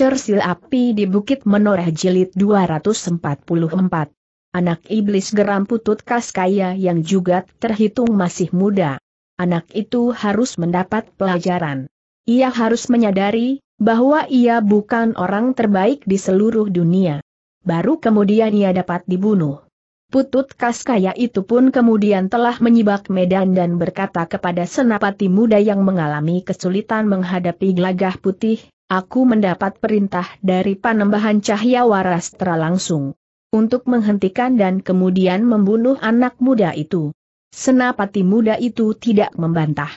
Cersil Api di Bukit Menoreh Jilid 244. Anak iblis geram putut Kaskaya yang juga terhitung masih muda. Anak itu harus mendapat pelajaran. Ia harus menyadari bahwa ia bukan orang terbaik di seluruh dunia. Baru kemudian ia dapat dibunuh. Putut Kaskaya itu pun kemudian telah menyibak medan dan berkata kepada senapati muda yang mengalami kesulitan menghadapi gelagah putih, aku mendapat perintah dari Panembahan Cahya Warastra langsung. Untuk menghentikan dan kemudian membunuh anak muda itu. Senapati muda itu tidak membantah.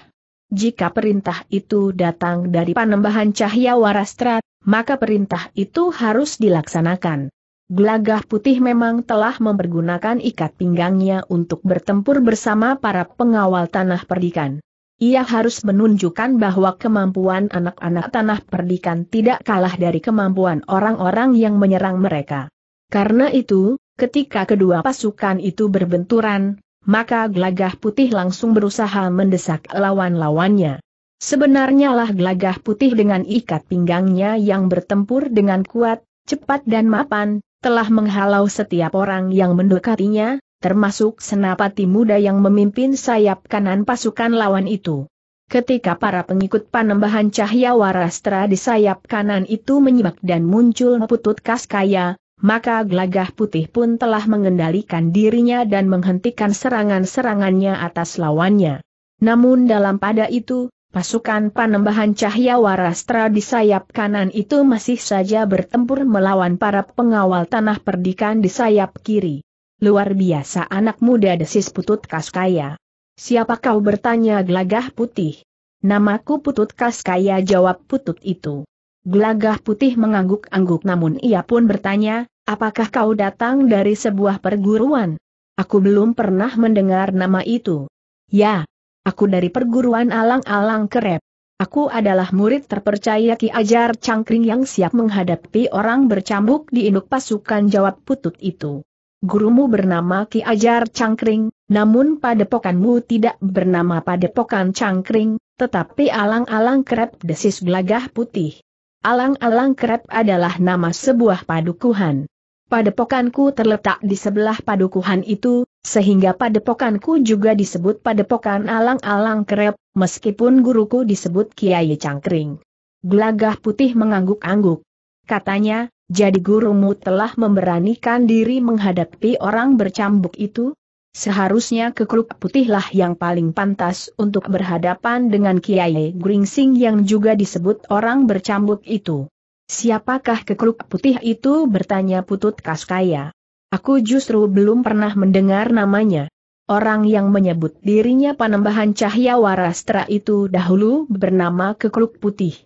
Jika perintah itu datang dari Panembahan Cahya Warastra, maka perintah itu harus dilaksanakan. Gelagah putih memang telah mempergunakan ikat pinggangnya untuk bertempur bersama para pengawal tanah perdikan ia harus menunjukkan bahwa kemampuan anak-anak tanah perdikan tidak kalah dari kemampuan orang-orang yang menyerang mereka. Karena itu, ketika kedua pasukan itu berbenturan, maka Glagah putih langsung berusaha mendesak lawan-lawannya. Sebenarnya lah gelagah putih dengan ikat pinggangnya yang bertempur dengan kuat, cepat dan mapan, telah menghalau setiap orang yang mendekatinya, termasuk senapati muda yang memimpin sayap kanan pasukan lawan itu. Ketika para pengikut panembahan cahaya warastra di sayap kanan itu menyimak dan muncul putut kaskaya, maka gelagah putih pun telah mengendalikan dirinya dan menghentikan serangan-serangannya atas lawannya. Namun dalam pada itu, pasukan panembahan cahaya warastra di sayap kanan itu masih saja bertempur melawan para pengawal tanah perdikan di sayap kiri luar biasa anak muda desis Putut Kaskaya. Siapa kau bertanya gelagah putih? Namaku Putut Kaskaya jawab Putut itu. Gelagah putih mengangguk-angguk namun ia pun bertanya, apakah kau datang dari sebuah perguruan? Aku belum pernah mendengar nama itu. Ya, aku dari perguruan alang-alang kerep. Aku adalah murid terpercaya Ki Ajar Cangkring yang siap menghadapi orang bercambuk di induk pasukan jawab putut itu gurumu bernama Ki Ajar Cangkring, namun padepokanmu tidak bernama padepokan Cangkring, tetapi alang-alang kerep desis gelagah putih. Alang-alang kerep adalah nama sebuah padukuhan. Padepokanku terletak di sebelah padukuhan itu, sehingga padepokanku juga disebut padepokan alang-alang kerep, meskipun guruku disebut Kiai Cangkring. Gelagah putih mengangguk-angguk. Katanya, jadi gurumu telah memberanikan diri menghadapi orang bercambuk itu? Seharusnya kekruk putihlah yang paling pantas untuk berhadapan dengan Kiai Gringsing yang juga disebut orang bercambuk itu. Siapakah kekruk putih itu bertanya Putut Kaskaya. Aku justru belum pernah mendengar namanya. Orang yang menyebut dirinya panembahan cahaya warastra itu dahulu bernama kekruk putih.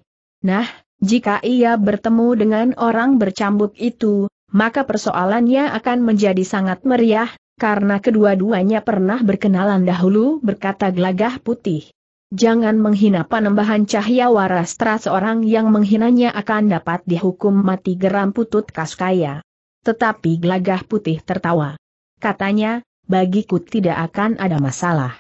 Nah, jika ia bertemu dengan orang bercambuk itu, maka persoalannya akan menjadi sangat meriah, karena kedua-duanya pernah berkenalan dahulu berkata gelagah putih. Jangan menghina panembahan cahaya warastra seorang yang menghinanya akan dapat dihukum mati geram putut kaskaya. Tetapi gelagah putih tertawa. Katanya, bagiku tidak akan ada masalah.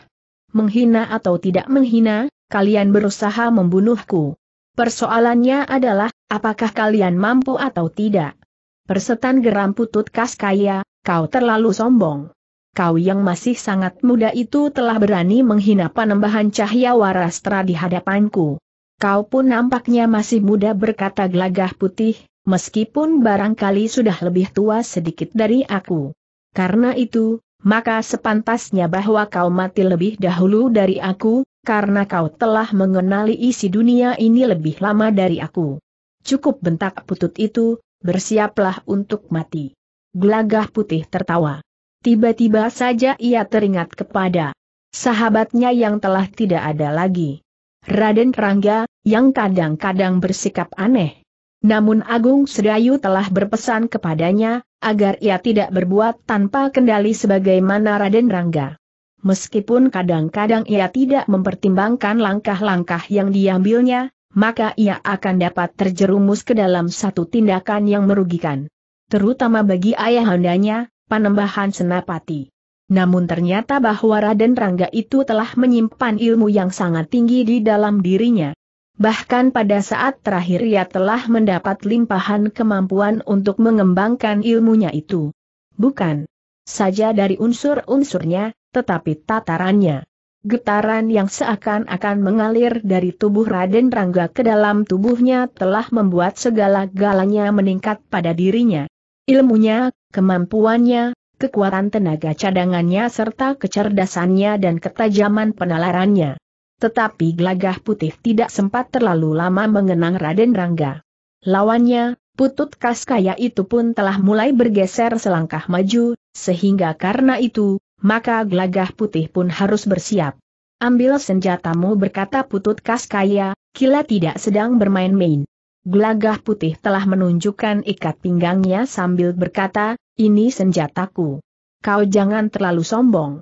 Menghina atau tidak menghina, kalian berusaha membunuhku. Persoalannya adalah, apakah kalian mampu atau tidak? Persetan geram putut kas kaya, kau terlalu sombong. Kau yang masih sangat muda itu telah berani menghina panembahan cahaya warastra di hadapanku. Kau pun nampaknya masih muda berkata gelagah putih, meskipun barangkali sudah lebih tua sedikit dari aku. Karena itu, maka sepantasnya bahwa kau mati lebih dahulu dari aku, karena kau telah mengenali isi dunia ini lebih lama dari aku. Cukup bentak putut itu, bersiaplah untuk mati. Gelagah putih tertawa. Tiba-tiba saja ia teringat kepada sahabatnya yang telah tidak ada lagi. Raden Rangga, yang kadang-kadang bersikap aneh. Namun Agung Sedayu telah berpesan kepadanya, agar ia tidak berbuat tanpa kendali sebagaimana Raden Rangga meskipun kadang-kadang ia tidak mempertimbangkan langkah-langkah yang diambilnya, maka ia akan dapat terjerumus ke dalam satu tindakan yang merugikan. Terutama bagi ayahandanya, Panembahan Senapati. Namun ternyata bahwa Raden Rangga itu telah menyimpan ilmu yang sangat tinggi di dalam dirinya. Bahkan pada saat terakhir ia telah mendapat limpahan kemampuan untuk mengembangkan ilmunya itu. Bukan saja dari unsur-unsurnya, tetapi tatarannya. Getaran yang seakan-akan mengalir dari tubuh Raden Rangga ke dalam tubuhnya telah membuat segala galanya meningkat pada dirinya. Ilmunya, kemampuannya, kekuatan tenaga cadangannya serta kecerdasannya dan ketajaman penalarannya. Tetapi gelagah putih tidak sempat terlalu lama mengenang Raden Rangga. Lawannya, putut Kaskaya itu pun telah mulai bergeser selangkah maju, sehingga karena itu, maka gelagah putih pun harus bersiap. Ambil senjatamu berkata putut Kaskaya, kila tidak sedang bermain-main. Gelagah putih telah menunjukkan ikat pinggangnya sambil berkata, ini senjataku. Kau jangan terlalu sombong.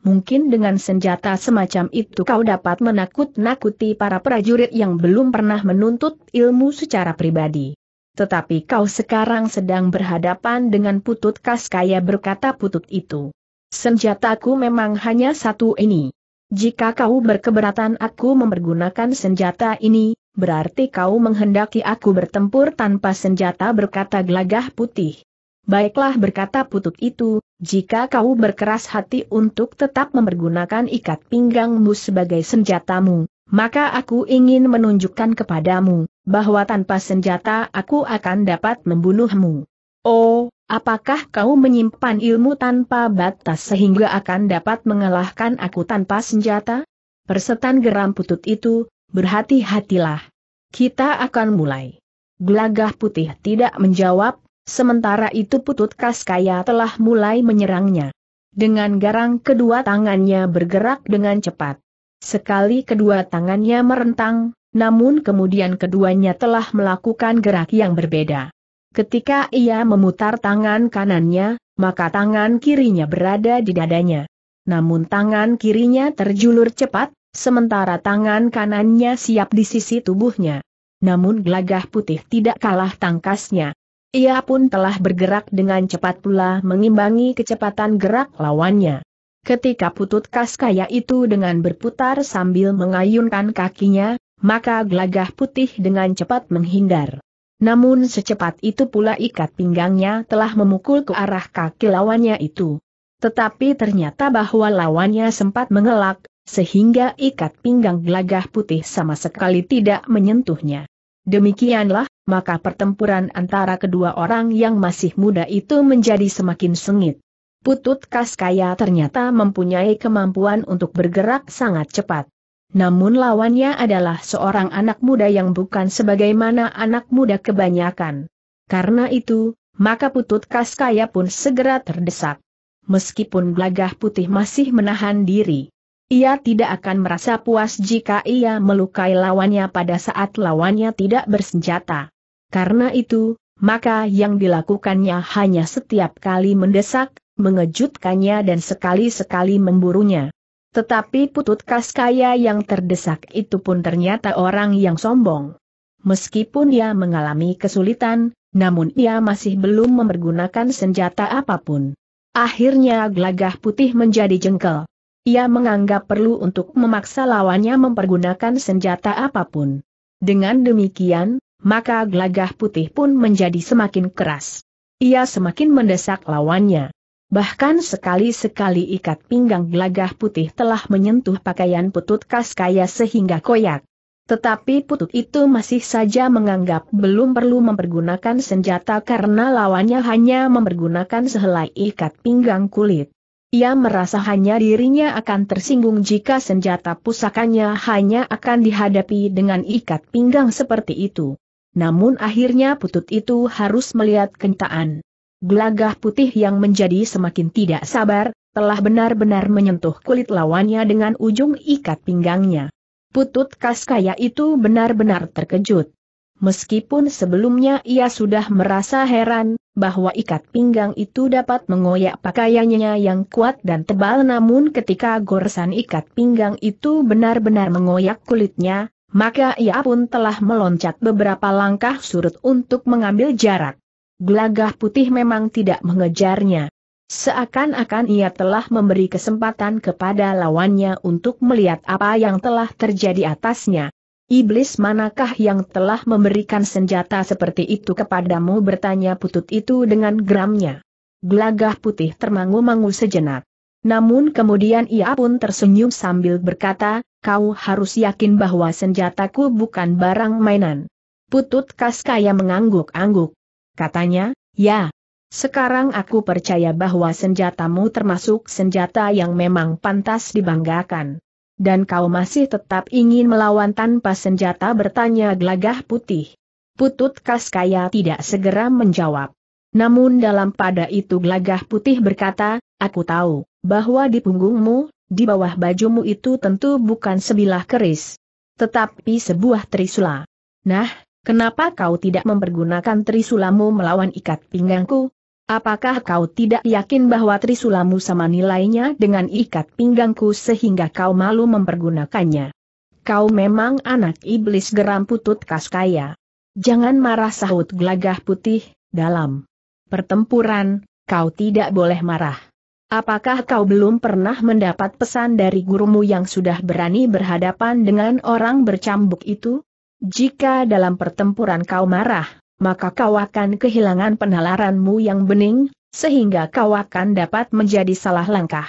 Mungkin dengan senjata semacam itu kau dapat menakut-nakuti para prajurit yang belum pernah menuntut ilmu secara pribadi. Tetapi kau sekarang sedang berhadapan dengan putut Kaskaya berkata putut itu. Senjataku memang hanya satu ini. Jika kau berkeberatan aku mempergunakan senjata ini, berarti kau menghendaki aku bertempur tanpa senjata berkata gelagah putih. Baiklah berkata putut itu, jika kau berkeras hati untuk tetap mempergunakan ikat pinggangmu sebagai senjatamu, maka aku ingin menunjukkan kepadamu, bahwa tanpa senjata aku akan dapat membunuhmu. Oh, Apakah kau menyimpan ilmu tanpa batas sehingga akan dapat mengalahkan aku tanpa senjata? Persetan geram putut itu, berhati-hatilah. Kita akan mulai. Gelagah putih tidak menjawab, sementara itu putut kaskaya telah mulai menyerangnya. Dengan garang kedua tangannya bergerak dengan cepat. Sekali kedua tangannya merentang, namun kemudian keduanya telah melakukan gerak yang berbeda. Ketika ia memutar tangan kanannya, maka tangan kirinya berada di dadanya. Namun tangan kirinya terjulur cepat, sementara tangan kanannya siap di sisi tubuhnya. Namun gelagah putih tidak kalah tangkasnya. Ia pun telah bergerak dengan cepat pula mengimbangi kecepatan gerak lawannya. Ketika putut kaskaya itu dengan berputar sambil mengayunkan kakinya, maka gelagah putih dengan cepat menghindar. Namun secepat itu pula ikat pinggangnya telah memukul ke arah kaki lawannya itu. Tetapi ternyata bahwa lawannya sempat mengelak, sehingga ikat pinggang gelagah putih sama sekali tidak menyentuhnya. Demikianlah, maka pertempuran antara kedua orang yang masih muda itu menjadi semakin sengit. Putut Kaskaya ternyata mempunyai kemampuan untuk bergerak sangat cepat namun lawannya adalah seorang anak muda yang bukan sebagaimana anak muda kebanyakan. Karena itu, maka putut Kaskaya pun segera terdesak. Meskipun gelagah putih masih menahan diri, ia tidak akan merasa puas jika ia melukai lawannya pada saat lawannya tidak bersenjata. Karena itu, maka yang dilakukannya hanya setiap kali mendesak, mengejutkannya dan sekali-sekali memburunya. Tetapi Putut kas kaya yang terdesak itu pun ternyata orang yang sombong. Meskipun ia mengalami kesulitan, namun ia masih belum mempergunakan senjata apapun. Akhirnya glagah putih menjadi jengkel. Ia menganggap perlu untuk memaksa lawannya mempergunakan senjata apapun. Dengan demikian, maka glagah putih pun menjadi semakin keras. Ia semakin mendesak lawannya. Bahkan sekali-sekali ikat pinggang gelagah putih telah menyentuh pakaian putut khas kaya sehingga koyak. Tetapi putut itu masih saja menganggap belum perlu mempergunakan senjata karena lawannya hanya mempergunakan sehelai ikat pinggang kulit. Ia merasa hanya dirinya akan tersinggung jika senjata pusakanya hanya akan dihadapi dengan ikat pinggang seperti itu. Namun akhirnya putut itu harus melihat kentaan. Gelagah putih yang menjadi semakin tidak sabar, telah benar-benar menyentuh kulit lawannya dengan ujung ikat pinggangnya. Putut Kaskaya itu benar-benar terkejut. Meskipun sebelumnya ia sudah merasa heran, bahwa ikat pinggang itu dapat mengoyak pakaiannya yang kuat dan tebal namun ketika goresan ikat pinggang itu benar-benar mengoyak kulitnya, maka ia pun telah meloncat beberapa langkah surut untuk mengambil jarak gelagah putih memang tidak mengejarnya. Seakan-akan ia telah memberi kesempatan kepada lawannya untuk melihat apa yang telah terjadi atasnya. Iblis manakah yang telah memberikan senjata seperti itu kepadamu bertanya putut itu dengan geramnya. Gelagah putih termangu-mangu sejenak. Namun kemudian ia pun tersenyum sambil berkata, kau harus yakin bahwa senjataku bukan barang mainan. Putut Kaskaya mengangguk-angguk. Katanya, ya. Sekarang aku percaya bahwa senjatamu termasuk senjata yang memang pantas dibanggakan. Dan kau masih tetap ingin melawan tanpa senjata bertanya gelagah putih. Putut Kaskaya tidak segera menjawab. Namun dalam pada itu gelagah putih berkata, aku tahu, bahwa di punggungmu, di bawah bajumu itu tentu bukan sebilah keris. Tetapi sebuah trisula. Nah, Kenapa kau tidak mempergunakan trisulamu melawan ikat pinggangku? Apakah kau tidak yakin bahwa trisulamu sama nilainya dengan ikat pinggangku sehingga kau malu mempergunakannya? Kau memang anak iblis geram putut kaskaya. Jangan marah sahut gelagah putih, dalam pertempuran, kau tidak boleh marah. Apakah kau belum pernah mendapat pesan dari gurumu yang sudah berani berhadapan dengan orang bercambuk itu? Jika dalam pertempuran kau marah, maka kau akan kehilangan penalaranmu yang bening, sehingga kau akan dapat menjadi salah langkah.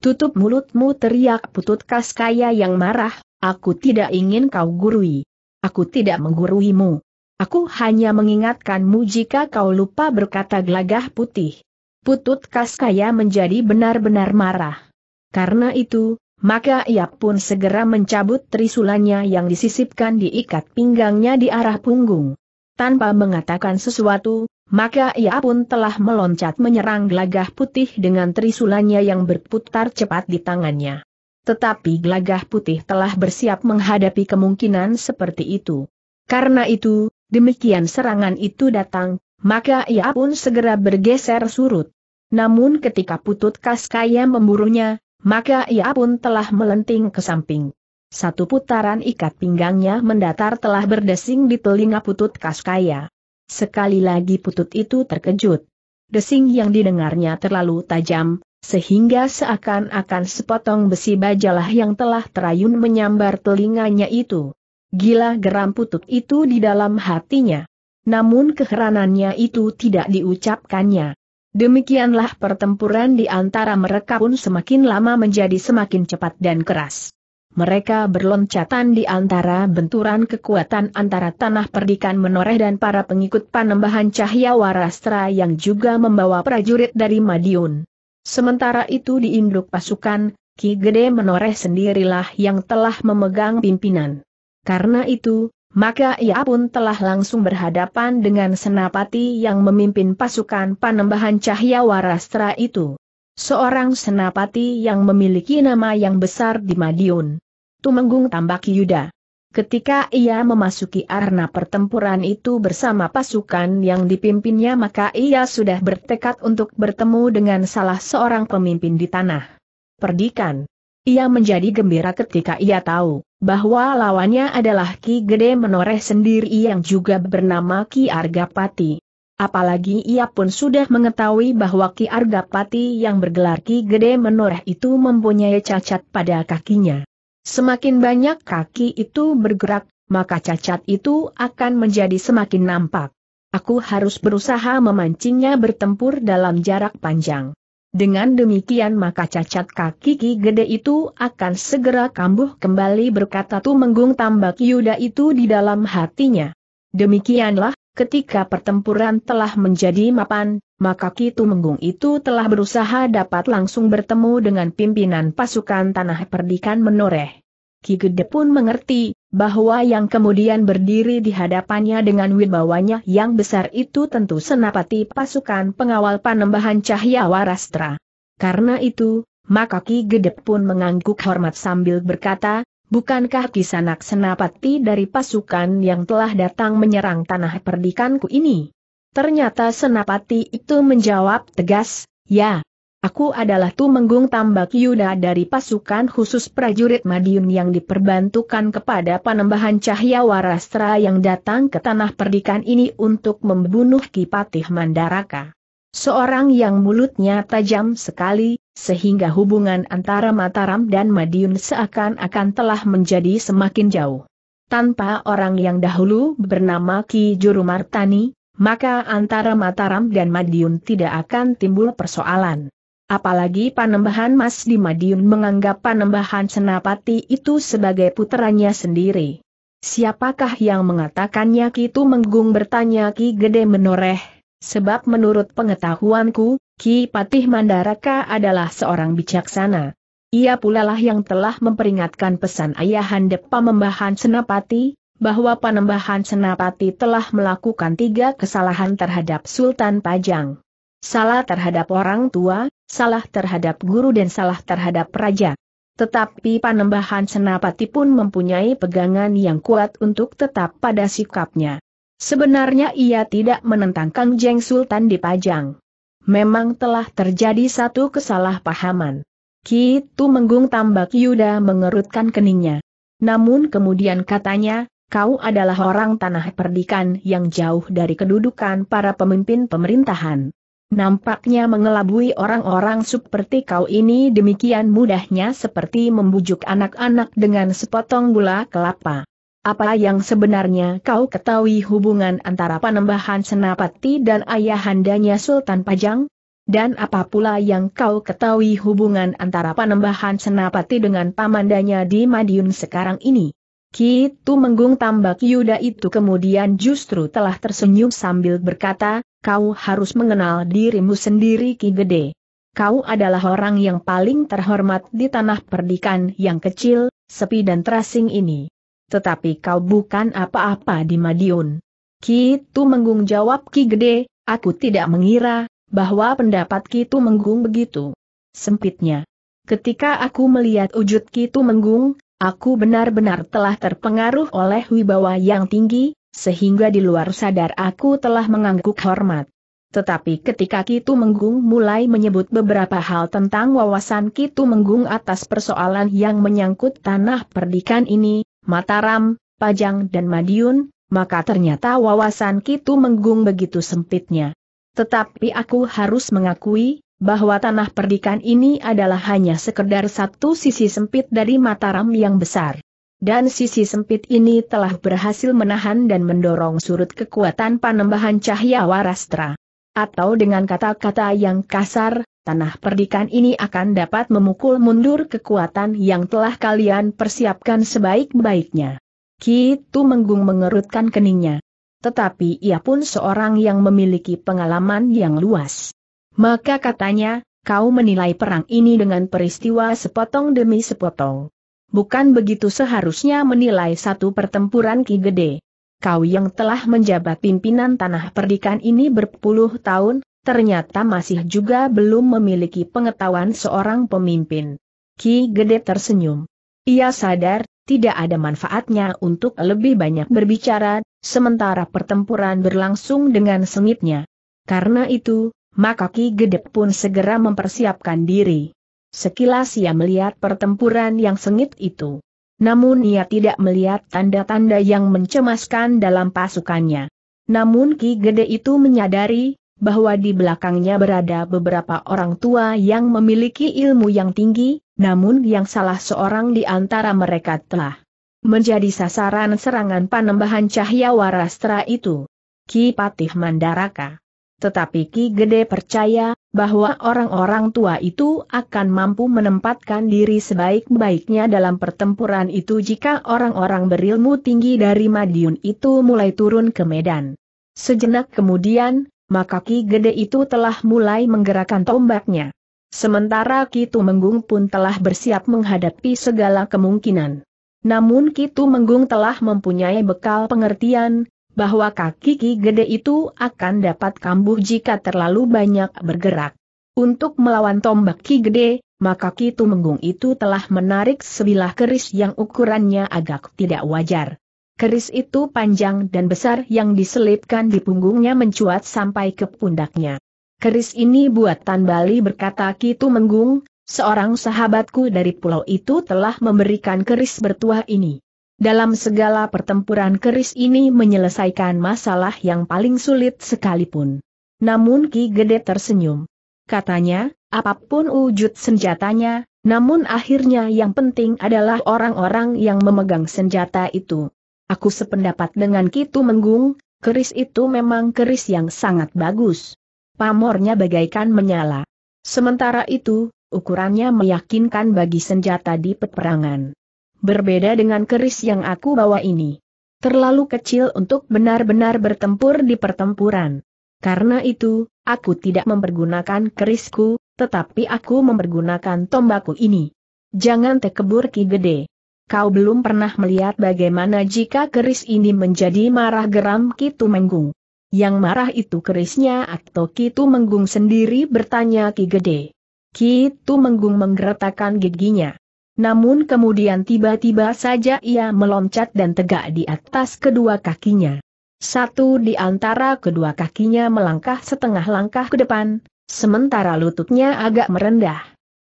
Tutup mulutmu teriak putut kaskaya yang marah, aku tidak ingin kau gurui. Aku tidak mengguruimu. Aku hanya mengingatkanmu jika kau lupa berkata gelagah putih. Putut kaskaya menjadi benar-benar marah. Karena itu, maka ia pun segera mencabut trisulanya yang disisipkan di ikat pinggangnya di arah punggung. Tanpa mengatakan sesuatu, maka ia pun telah meloncat menyerang gelagah putih dengan trisulanya yang berputar cepat di tangannya. Tetapi gelagah putih telah bersiap menghadapi kemungkinan seperti itu. Karena itu, demikian serangan itu datang, maka ia pun segera bergeser surut. Namun ketika putut Kaskaya memburunya, maka ia pun telah melenting ke samping. Satu putaran ikat pinggangnya mendatar telah berdesing di telinga putut Kaskaya. Sekali lagi putut itu terkejut. Desing yang didengarnya terlalu tajam, sehingga seakan-akan sepotong besi bajalah yang telah terayun menyambar telinganya itu. Gila geram putut itu di dalam hatinya. Namun keheranannya itu tidak diucapkannya. Demikianlah pertempuran di antara mereka pun semakin lama menjadi semakin cepat dan keras. Mereka berloncatan di antara benturan kekuatan antara tanah perdikan menoreh dan para pengikut panembahan Cahya warastra yang juga membawa prajurit dari Madiun. Sementara itu di induk pasukan, Ki Gede menoreh sendirilah yang telah memegang pimpinan. Karena itu, maka ia pun telah langsung berhadapan dengan senapati yang memimpin pasukan panembahan cahaya warastra itu. Seorang senapati yang memiliki nama yang besar di Madiun. Tumenggung Tambak Yuda. Ketika ia memasuki arena pertempuran itu bersama pasukan yang dipimpinnya maka ia sudah bertekad untuk bertemu dengan salah seorang pemimpin di tanah. Perdikan. Ia menjadi gembira ketika ia tahu bahwa lawannya adalah Ki Gede Menoreh sendiri yang juga bernama Ki Argapati. Apalagi ia pun sudah mengetahui bahwa Ki Argapati yang bergelar Ki Gede Menoreh itu mempunyai cacat pada kakinya. Semakin banyak kaki itu bergerak, maka cacat itu akan menjadi semakin nampak. Aku harus berusaha memancingnya bertempur dalam jarak panjang. Dengan demikian maka cacat kaki Ki Gede itu akan segera kambuh kembali berkata tu menggung Tambak Yuda itu di dalam hatinya. Demikianlah, ketika pertempuran telah menjadi mapan, maka Ki menggung itu telah berusaha dapat langsung bertemu dengan pimpinan pasukan Tanah Perdikan Menoreh. Ki Gede pun mengerti, bahwa yang kemudian berdiri di hadapannya dengan wibawanya yang besar itu tentu senapati pasukan pengawal panembahan cahaya warastra. Karena itu, maka Ki Gedep pun mengangguk hormat sambil berkata, bukankah kisanak senapati dari pasukan yang telah datang menyerang tanah perdikanku ini? Ternyata senapati itu menjawab tegas, ya, Aku adalah Tu Menggung Tambak Yuda dari pasukan khusus prajurit Madiun yang diperbantukan kepada panembahan Cahya Warastra yang datang ke tanah perdikan ini untuk membunuh Kipatih Mandaraka. Seorang yang mulutnya tajam sekali, sehingga hubungan antara Mataram dan Madiun seakan-akan telah menjadi semakin jauh. Tanpa orang yang dahulu bernama Ki Juru Martani, maka antara Mataram dan Madiun tidak akan timbul persoalan. Apalagi Panembahan Mas di Madiun menganggap Panembahan Senapati itu sebagai puteranya sendiri. Siapakah yang mengatakannya Ki Menggung bertanya Ki Gede menoreh, sebab menurut pengetahuanku, Ki Patih Mandaraka adalah seorang bijaksana. Ia pula lah yang telah memperingatkan pesan ayahanda Panembahan Senapati, bahwa Panembahan Senapati telah melakukan tiga kesalahan terhadap Sultan Pajang. Salah terhadap orang tua, salah terhadap guru dan salah terhadap raja. Tetapi panembahan senapati pun mempunyai pegangan yang kuat untuk tetap pada sikapnya. Sebenarnya ia tidak menentang Kang Jeng Sultan di Pajang. Memang telah terjadi satu kesalahpahaman. Kitu Menggung Tambak Yuda mengerutkan keningnya. Namun kemudian katanya, kau adalah orang tanah perdikan yang jauh dari kedudukan para pemimpin pemerintahan. Nampaknya mengelabui orang-orang seperti kau ini demikian mudahnya seperti membujuk anak-anak dengan sepotong gula kelapa. Apa yang sebenarnya kau ketahui hubungan antara Panembahan Senapati dan ayahandanya Sultan Pajang? Dan apa pula yang kau ketahui hubungan antara Panembahan Senapati dengan pamandanya di Madiun sekarang ini? Kitu Menggung Tambak Yuda itu kemudian justru telah tersenyum sambil berkata, kau harus mengenal dirimu sendiri Ki Gede. Kau adalah orang yang paling terhormat di tanah perdikan yang kecil, sepi dan terasing ini. Tetapi kau bukan apa-apa di Madiun. Ki itu Menggung jawab Ki Gede, aku tidak mengira, bahwa pendapat Ki tu Menggung begitu sempitnya. Ketika aku melihat wujud Ki tu Menggung, aku benar-benar telah terpengaruh oleh wibawa yang tinggi, sehingga di luar sadar aku telah mengangguk hormat. Tetapi ketika Kitu Menggung mulai menyebut beberapa hal tentang wawasan Kitu Menggung atas persoalan yang menyangkut tanah perdikan ini, Mataram, Pajang dan Madiun, maka ternyata wawasan Kitu Menggung begitu sempitnya. Tetapi aku harus mengakui, bahwa tanah perdikan ini adalah hanya sekedar satu sisi sempit dari Mataram yang besar dan sisi sempit ini telah berhasil menahan dan mendorong surut kekuatan panembahan cahaya warastra. Atau dengan kata-kata yang kasar, tanah perdikan ini akan dapat memukul mundur kekuatan yang telah kalian persiapkan sebaik-baiknya. Kitu Menggung mengerutkan keningnya. Tetapi ia pun seorang yang memiliki pengalaman yang luas. Maka katanya, kau menilai perang ini dengan peristiwa sepotong demi sepotong bukan begitu seharusnya menilai satu pertempuran Ki Gede. Kau yang telah menjabat pimpinan tanah perdikan ini berpuluh tahun, ternyata masih juga belum memiliki pengetahuan seorang pemimpin. Ki Gede tersenyum. Ia sadar, tidak ada manfaatnya untuk lebih banyak berbicara, sementara pertempuran berlangsung dengan sengitnya. Karena itu, maka Ki Gede pun segera mempersiapkan diri. Sekilas ia melihat pertempuran yang sengit itu. Namun ia tidak melihat tanda-tanda yang mencemaskan dalam pasukannya. Namun Ki Gede itu menyadari, bahwa di belakangnya berada beberapa orang tua yang memiliki ilmu yang tinggi, namun yang salah seorang di antara mereka telah menjadi sasaran serangan panembahan cahaya warastra itu. Ki Patih Mandaraka tetapi Ki Gede percaya, bahwa orang-orang tua itu akan mampu menempatkan diri sebaik-baiknya dalam pertempuran itu jika orang-orang berilmu tinggi dari Madiun itu mulai turun ke medan. Sejenak kemudian, maka Ki Gede itu telah mulai menggerakkan tombaknya. Sementara Kitu Menggung pun telah bersiap menghadapi segala kemungkinan. Namun Kitu Menggung telah mempunyai bekal pengertian, bahwa kaki Ki Gede itu akan dapat kambuh jika terlalu banyak bergerak. Untuk melawan tombak Ki Gede, maka Ki Tumenggung itu telah menarik sebilah keris yang ukurannya agak tidak wajar. Keris itu panjang dan besar yang diselipkan di punggungnya mencuat sampai ke pundaknya. Keris ini buatan Bali berkata Ki Tumenggung, seorang sahabatku dari pulau itu telah memberikan keris bertuah ini. Dalam segala pertempuran keris ini menyelesaikan masalah yang paling sulit sekalipun. Namun Ki Gede tersenyum. Katanya, apapun wujud senjatanya, namun akhirnya yang penting adalah orang-orang yang memegang senjata itu. Aku sependapat dengan Ki Tumenggung, keris itu memang keris yang sangat bagus. Pamornya bagaikan menyala. Sementara itu, ukurannya meyakinkan bagi senjata di peperangan berbeda dengan keris yang aku bawa ini. Terlalu kecil untuk benar-benar bertempur di pertempuran. Karena itu, aku tidak mempergunakan kerisku, tetapi aku mempergunakan tombakku ini. Jangan tekebur ki gede. Kau belum pernah melihat bagaimana jika keris ini menjadi marah geram Ki Tumenggung. Yang marah itu kerisnya atau Ki Tumenggung sendiri bertanya Ki Gede. Ki Tumenggung menggeretakkan giginya. Namun kemudian tiba-tiba saja ia meloncat dan tegak di atas kedua kakinya. Satu di antara kedua kakinya melangkah setengah langkah ke depan, sementara lututnya agak merendah.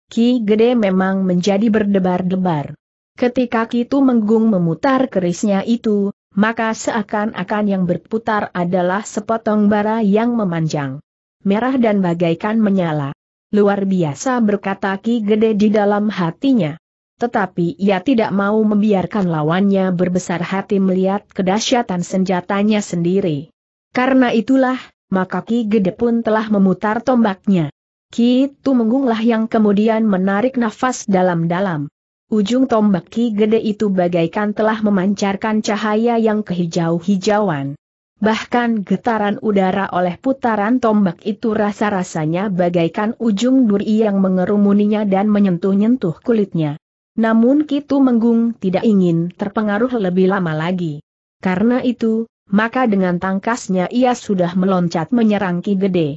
Ki Gede memang menjadi berdebar-debar. Ketika itu Menggung memutar kerisnya itu, maka seakan-akan yang berputar adalah sepotong bara yang memanjang. Merah dan bagaikan menyala. Luar biasa berkata Ki Gede di dalam hatinya. Tetapi ia tidak mau membiarkan lawannya berbesar hati melihat kedahsyatan senjatanya sendiri. Karena itulah, maka Ki Gede pun telah memutar tombaknya. Ki mengunggah yang kemudian menarik nafas dalam-dalam. Ujung tombak Ki Gede itu bagaikan telah memancarkan cahaya yang kehijau-hijauan. Bahkan getaran udara oleh putaran tombak itu rasa-rasanya bagaikan ujung duri yang mengerumuninya dan menyentuh-nyentuh kulitnya. Namun Kitu Menggung tidak ingin terpengaruh lebih lama lagi. Karena itu, maka dengan tangkasnya ia sudah meloncat menyerang Ki Gede.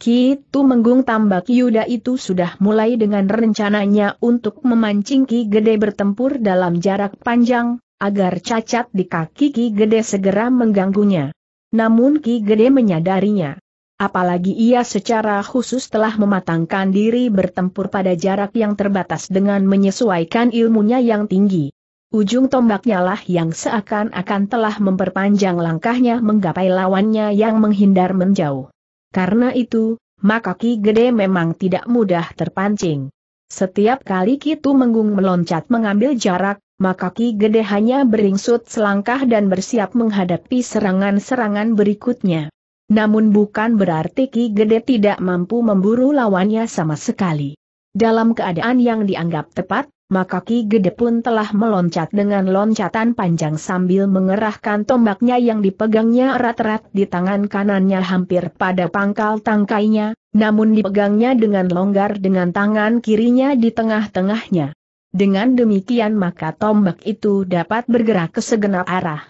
Kitu Menggung tambak Yuda itu sudah mulai dengan rencananya untuk memancing Ki Gede bertempur dalam jarak panjang, agar cacat di kaki Ki Gede segera mengganggunya. Namun Ki Gede menyadarinya Apalagi ia secara khusus telah mematangkan diri bertempur pada jarak yang terbatas dengan menyesuaikan ilmunya yang tinggi. Ujung tombaknya lah yang seakan-akan telah memperpanjang langkahnya menggapai lawannya yang menghindar menjauh. Karena itu, maka Ki Gede memang tidak mudah terpancing. Setiap kali Kitu Menggung meloncat mengambil jarak, maka Ki Gede hanya beringsut selangkah dan bersiap menghadapi serangan-serangan berikutnya. Namun bukan berarti Ki Gede tidak mampu memburu lawannya sama sekali. Dalam keadaan yang dianggap tepat, maka Ki Gede pun telah meloncat dengan loncatan panjang sambil mengerahkan tombaknya yang dipegangnya erat-erat di tangan kanannya hampir pada pangkal tangkainya, namun dipegangnya dengan longgar dengan tangan kirinya di tengah-tengahnya. Dengan demikian maka tombak itu dapat bergerak ke segenap arah.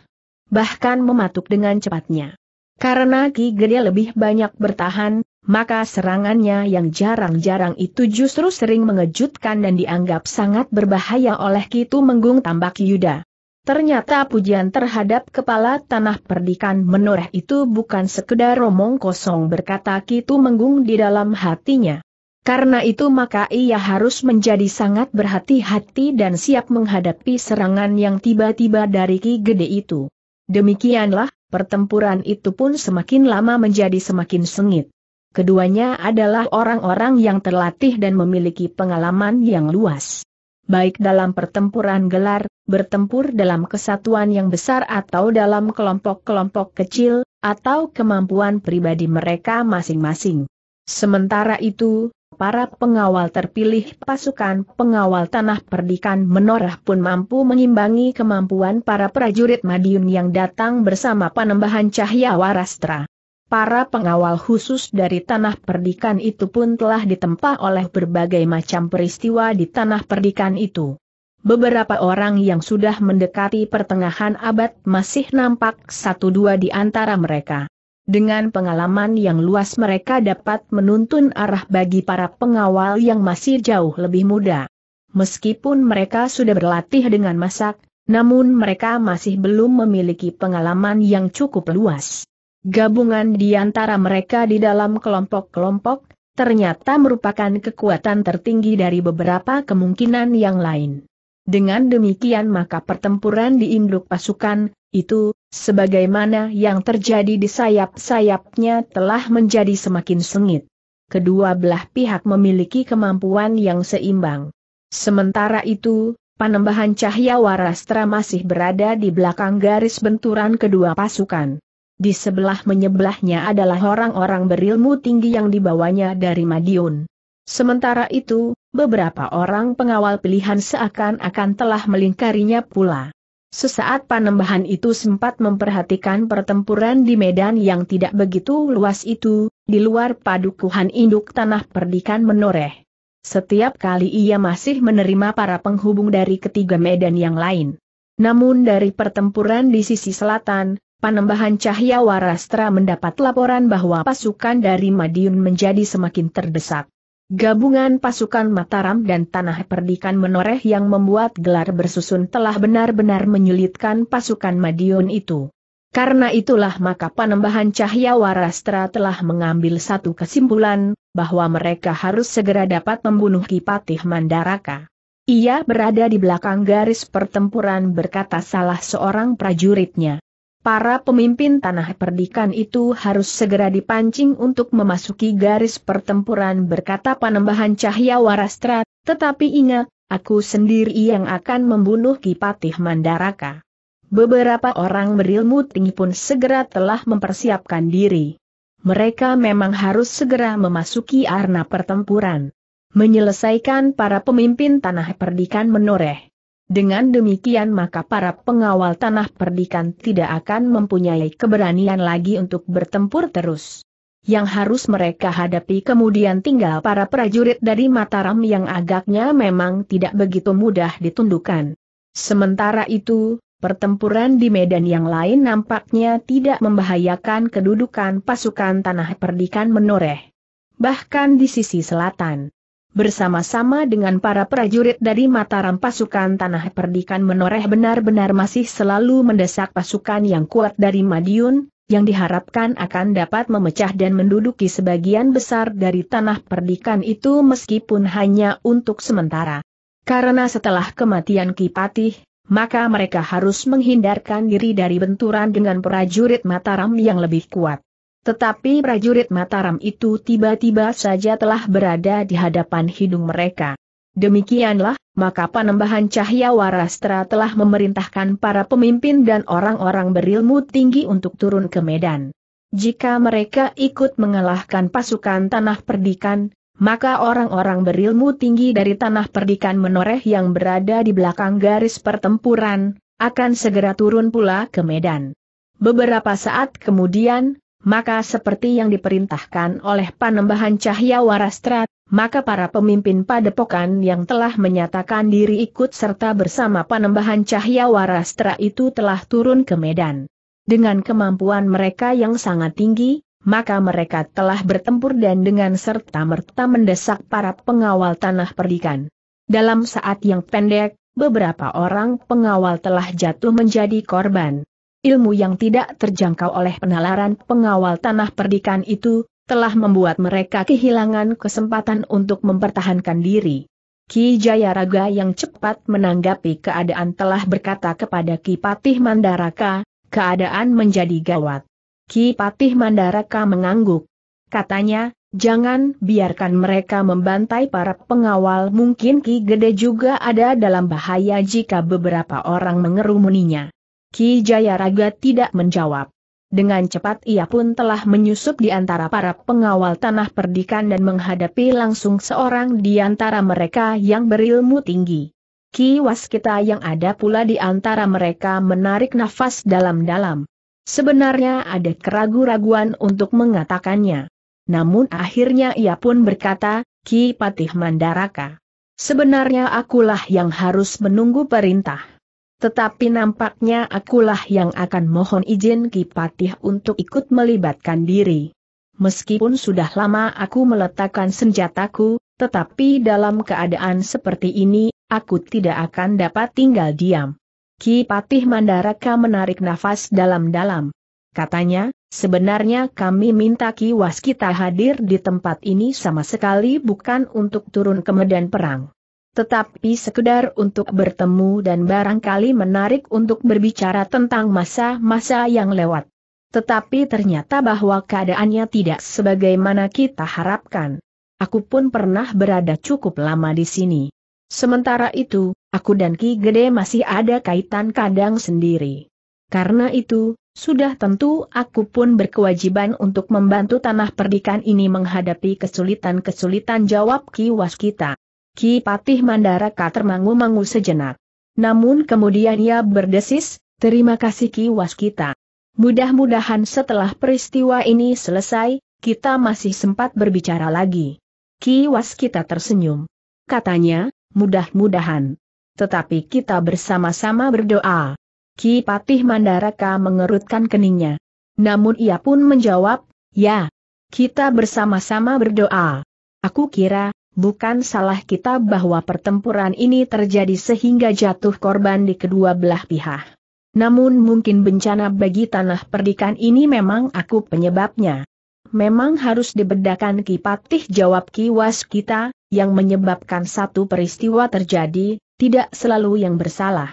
Bahkan mematuk dengan cepatnya. Karena Ki Gede lebih banyak bertahan, maka serangannya yang jarang-jarang itu justru sering mengejutkan dan dianggap sangat berbahaya oleh Kitu Menggung Tambak Yuda. Ternyata pujian terhadap kepala tanah perdikan menoreh itu bukan sekedar romong kosong berkata Kitu Menggung di dalam hatinya. Karena itu maka ia harus menjadi sangat berhati-hati dan siap menghadapi serangan yang tiba-tiba dari Ki Gede itu. Demikianlah, pertempuran itu pun semakin lama menjadi semakin sengit. Keduanya adalah orang-orang yang terlatih dan memiliki pengalaman yang luas. Baik dalam pertempuran gelar, bertempur dalam kesatuan yang besar atau dalam kelompok-kelompok kecil, atau kemampuan pribadi mereka masing-masing. Sementara itu, Para pengawal terpilih pasukan pengawal tanah perdikan menorah pun mampu mengimbangi kemampuan para prajurit Madiun yang datang bersama panembahan cahya warastra. Para pengawal khusus dari tanah perdikan itu pun telah ditempa oleh berbagai macam peristiwa di tanah perdikan itu. Beberapa orang yang sudah mendekati pertengahan abad masih nampak satu dua di antara mereka. Dengan pengalaman yang luas mereka dapat menuntun arah bagi para pengawal yang masih jauh lebih muda. Meskipun mereka sudah berlatih dengan masak, namun mereka masih belum memiliki pengalaman yang cukup luas. Gabungan di antara mereka di dalam kelompok-kelompok, ternyata merupakan kekuatan tertinggi dari beberapa kemungkinan yang lain. Dengan demikian maka pertempuran di induk pasukan, itu, sebagaimana yang terjadi di sayap-sayapnya telah menjadi semakin sengit. Kedua belah pihak memiliki kemampuan yang seimbang. Sementara itu, panembahan cahaya warastra masih berada di belakang garis benturan kedua pasukan. Di sebelah menyebelahnya adalah orang-orang berilmu tinggi yang dibawanya dari Madiun. Sementara itu, beberapa orang pengawal pilihan seakan-akan telah melingkarinya pula. Sesaat panembahan itu sempat memperhatikan pertempuran di medan yang tidak begitu luas itu, di luar padukuhan induk tanah perdikan menoreh. Setiap kali ia masih menerima para penghubung dari ketiga medan yang lain. Namun dari pertempuran di sisi selatan, Panembahan Cahya Warastra mendapat laporan bahwa pasukan dari Madiun menjadi semakin terdesak. Gabungan pasukan Mataram dan Tanah Perdikan Menoreh yang membuat gelar bersusun telah benar-benar menyulitkan pasukan Madiun itu. Karena itulah maka Panembahan Cahya Warastra telah mengambil satu kesimpulan, bahwa mereka harus segera dapat membunuh Kipatih Mandaraka. Ia berada di belakang garis pertempuran berkata salah seorang prajuritnya para pemimpin tanah perdikan itu harus segera dipancing untuk memasuki garis pertempuran berkata panembahan Cahya Warastra, tetapi ingat, aku sendiri yang akan membunuh Kipatih Mandaraka. Beberapa orang berilmu tinggi pun segera telah mempersiapkan diri. Mereka memang harus segera memasuki arena pertempuran. Menyelesaikan para pemimpin tanah perdikan menoreh. Dengan demikian maka para pengawal tanah perdikan tidak akan mempunyai keberanian lagi untuk bertempur terus. Yang harus mereka hadapi kemudian tinggal para prajurit dari Mataram yang agaknya memang tidak begitu mudah ditundukkan. Sementara itu, pertempuran di medan yang lain nampaknya tidak membahayakan kedudukan pasukan tanah perdikan menoreh. Bahkan di sisi selatan bersama-sama dengan para prajurit dari Mataram pasukan Tanah Perdikan menoreh benar-benar masih selalu mendesak pasukan yang kuat dari Madiun, yang diharapkan akan dapat memecah dan menduduki sebagian besar dari Tanah Perdikan itu meskipun hanya untuk sementara. Karena setelah kematian Kipatih, maka mereka harus menghindarkan diri dari benturan dengan prajurit Mataram yang lebih kuat. Tetapi prajurit Mataram itu tiba-tiba saja telah berada di hadapan hidung mereka. Demikianlah, maka Panembahan Cahya Warastra telah memerintahkan para pemimpin dan orang-orang berilmu tinggi untuk turun ke medan. Jika mereka ikut mengalahkan pasukan Tanah Perdikan, maka orang-orang berilmu tinggi dari Tanah Perdikan menoreh yang berada di belakang garis pertempuran, akan segera turun pula ke medan. Beberapa saat kemudian, maka seperti yang diperintahkan oleh Panembahan Cahya Warastra, maka para pemimpin padepokan yang telah menyatakan diri ikut serta bersama Panembahan Cahya Warastra itu telah turun ke Medan. Dengan kemampuan mereka yang sangat tinggi, maka mereka telah bertempur dan dengan serta-merta mendesak para pengawal tanah perdikan. Dalam saat yang pendek, beberapa orang pengawal telah jatuh menjadi korban ilmu yang tidak terjangkau oleh penalaran pengawal tanah perdikan itu, telah membuat mereka kehilangan kesempatan untuk mempertahankan diri. Ki Jayaraga yang cepat menanggapi keadaan telah berkata kepada Ki Patih Mandaraka, keadaan menjadi gawat. Ki Patih Mandaraka mengangguk. Katanya, Jangan biarkan mereka membantai para pengawal mungkin Ki Gede juga ada dalam bahaya jika beberapa orang mengerumuninya. Ki Jayaraga tidak menjawab. Dengan cepat ia pun telah menyusup di antara para pengawal tanah perdikan dan menghadapi langsung seorang di antara mereka yang berilmu tinggi. Ki Waskita yang ada pula di antara mereka menarik nafas dalam-dalam. Sebenarnya ada keraguan-raguan untuk mengatakannya. Namun akhirnya ia pun berkata, Ki Patih Mandaraka. Sebenarnya akulah yang harus menunggu perintah. Tetapi nampaknya akulah yang akan mohon izin Ki Patih untuk ikut melibatkan diri. Meskipun sudah lama aku meletakkan senjataku, tetapi dalam keadaan seperti ini, aku tidak akan dapat tinggal diam. Ki Patih Mandaraka menarik nafas dalam-dalam. Katanya, sebenarnya kami minta Ki Waskita hadir di tempat ini sama sekali bukan untuk turun ke medan perang tetapi sekedar untuk bertemu dan barangkali menarik untuk berbicara tentang masa-masa yang lewat. Tetapi ternyata bahwa keadaannya tidak sebagaimana kita harapkan. Aku pun pernah berada cukup lama di sini. Sementara itu, aku dan Ki Gede masih ada kaitan kadang sendiri. Karena itu, sudah tentu aku pun berkewajiban untuk membantu tanah perdikan ini menghadapi kesulitan-kesulitan jawab Ki Waskita. Ki Patih Mandaraka termangu-mangu sejenak. Namun kemudian ia berdesis, terima kasih Ki Waskita. Mudah-mudahan setelah peristiwa ini selesai, kita masih sempat berbicara lagi. Ki Waskita tersenyum. Katanya, mudah-mudahan. Tetapi kita bersama-sama berdoa. Ki Patih Mandaraka mengerutkan keningnya. Namun ia pun menjawab, ya, kita bersama-sama berdoa. Aku kira, bukan salah kita bahwa pertempuran ini terjadi sehingga jatuh korban di kedua belah pihak. Namun mungkin bencana bagi tanah perdikan ini memang aku penyebabnya. Memang harus dibedakan kipatih jawab kiwas kita, yang menyebabkan satu peristiwa terjadi, tidak selalu yang bersalah.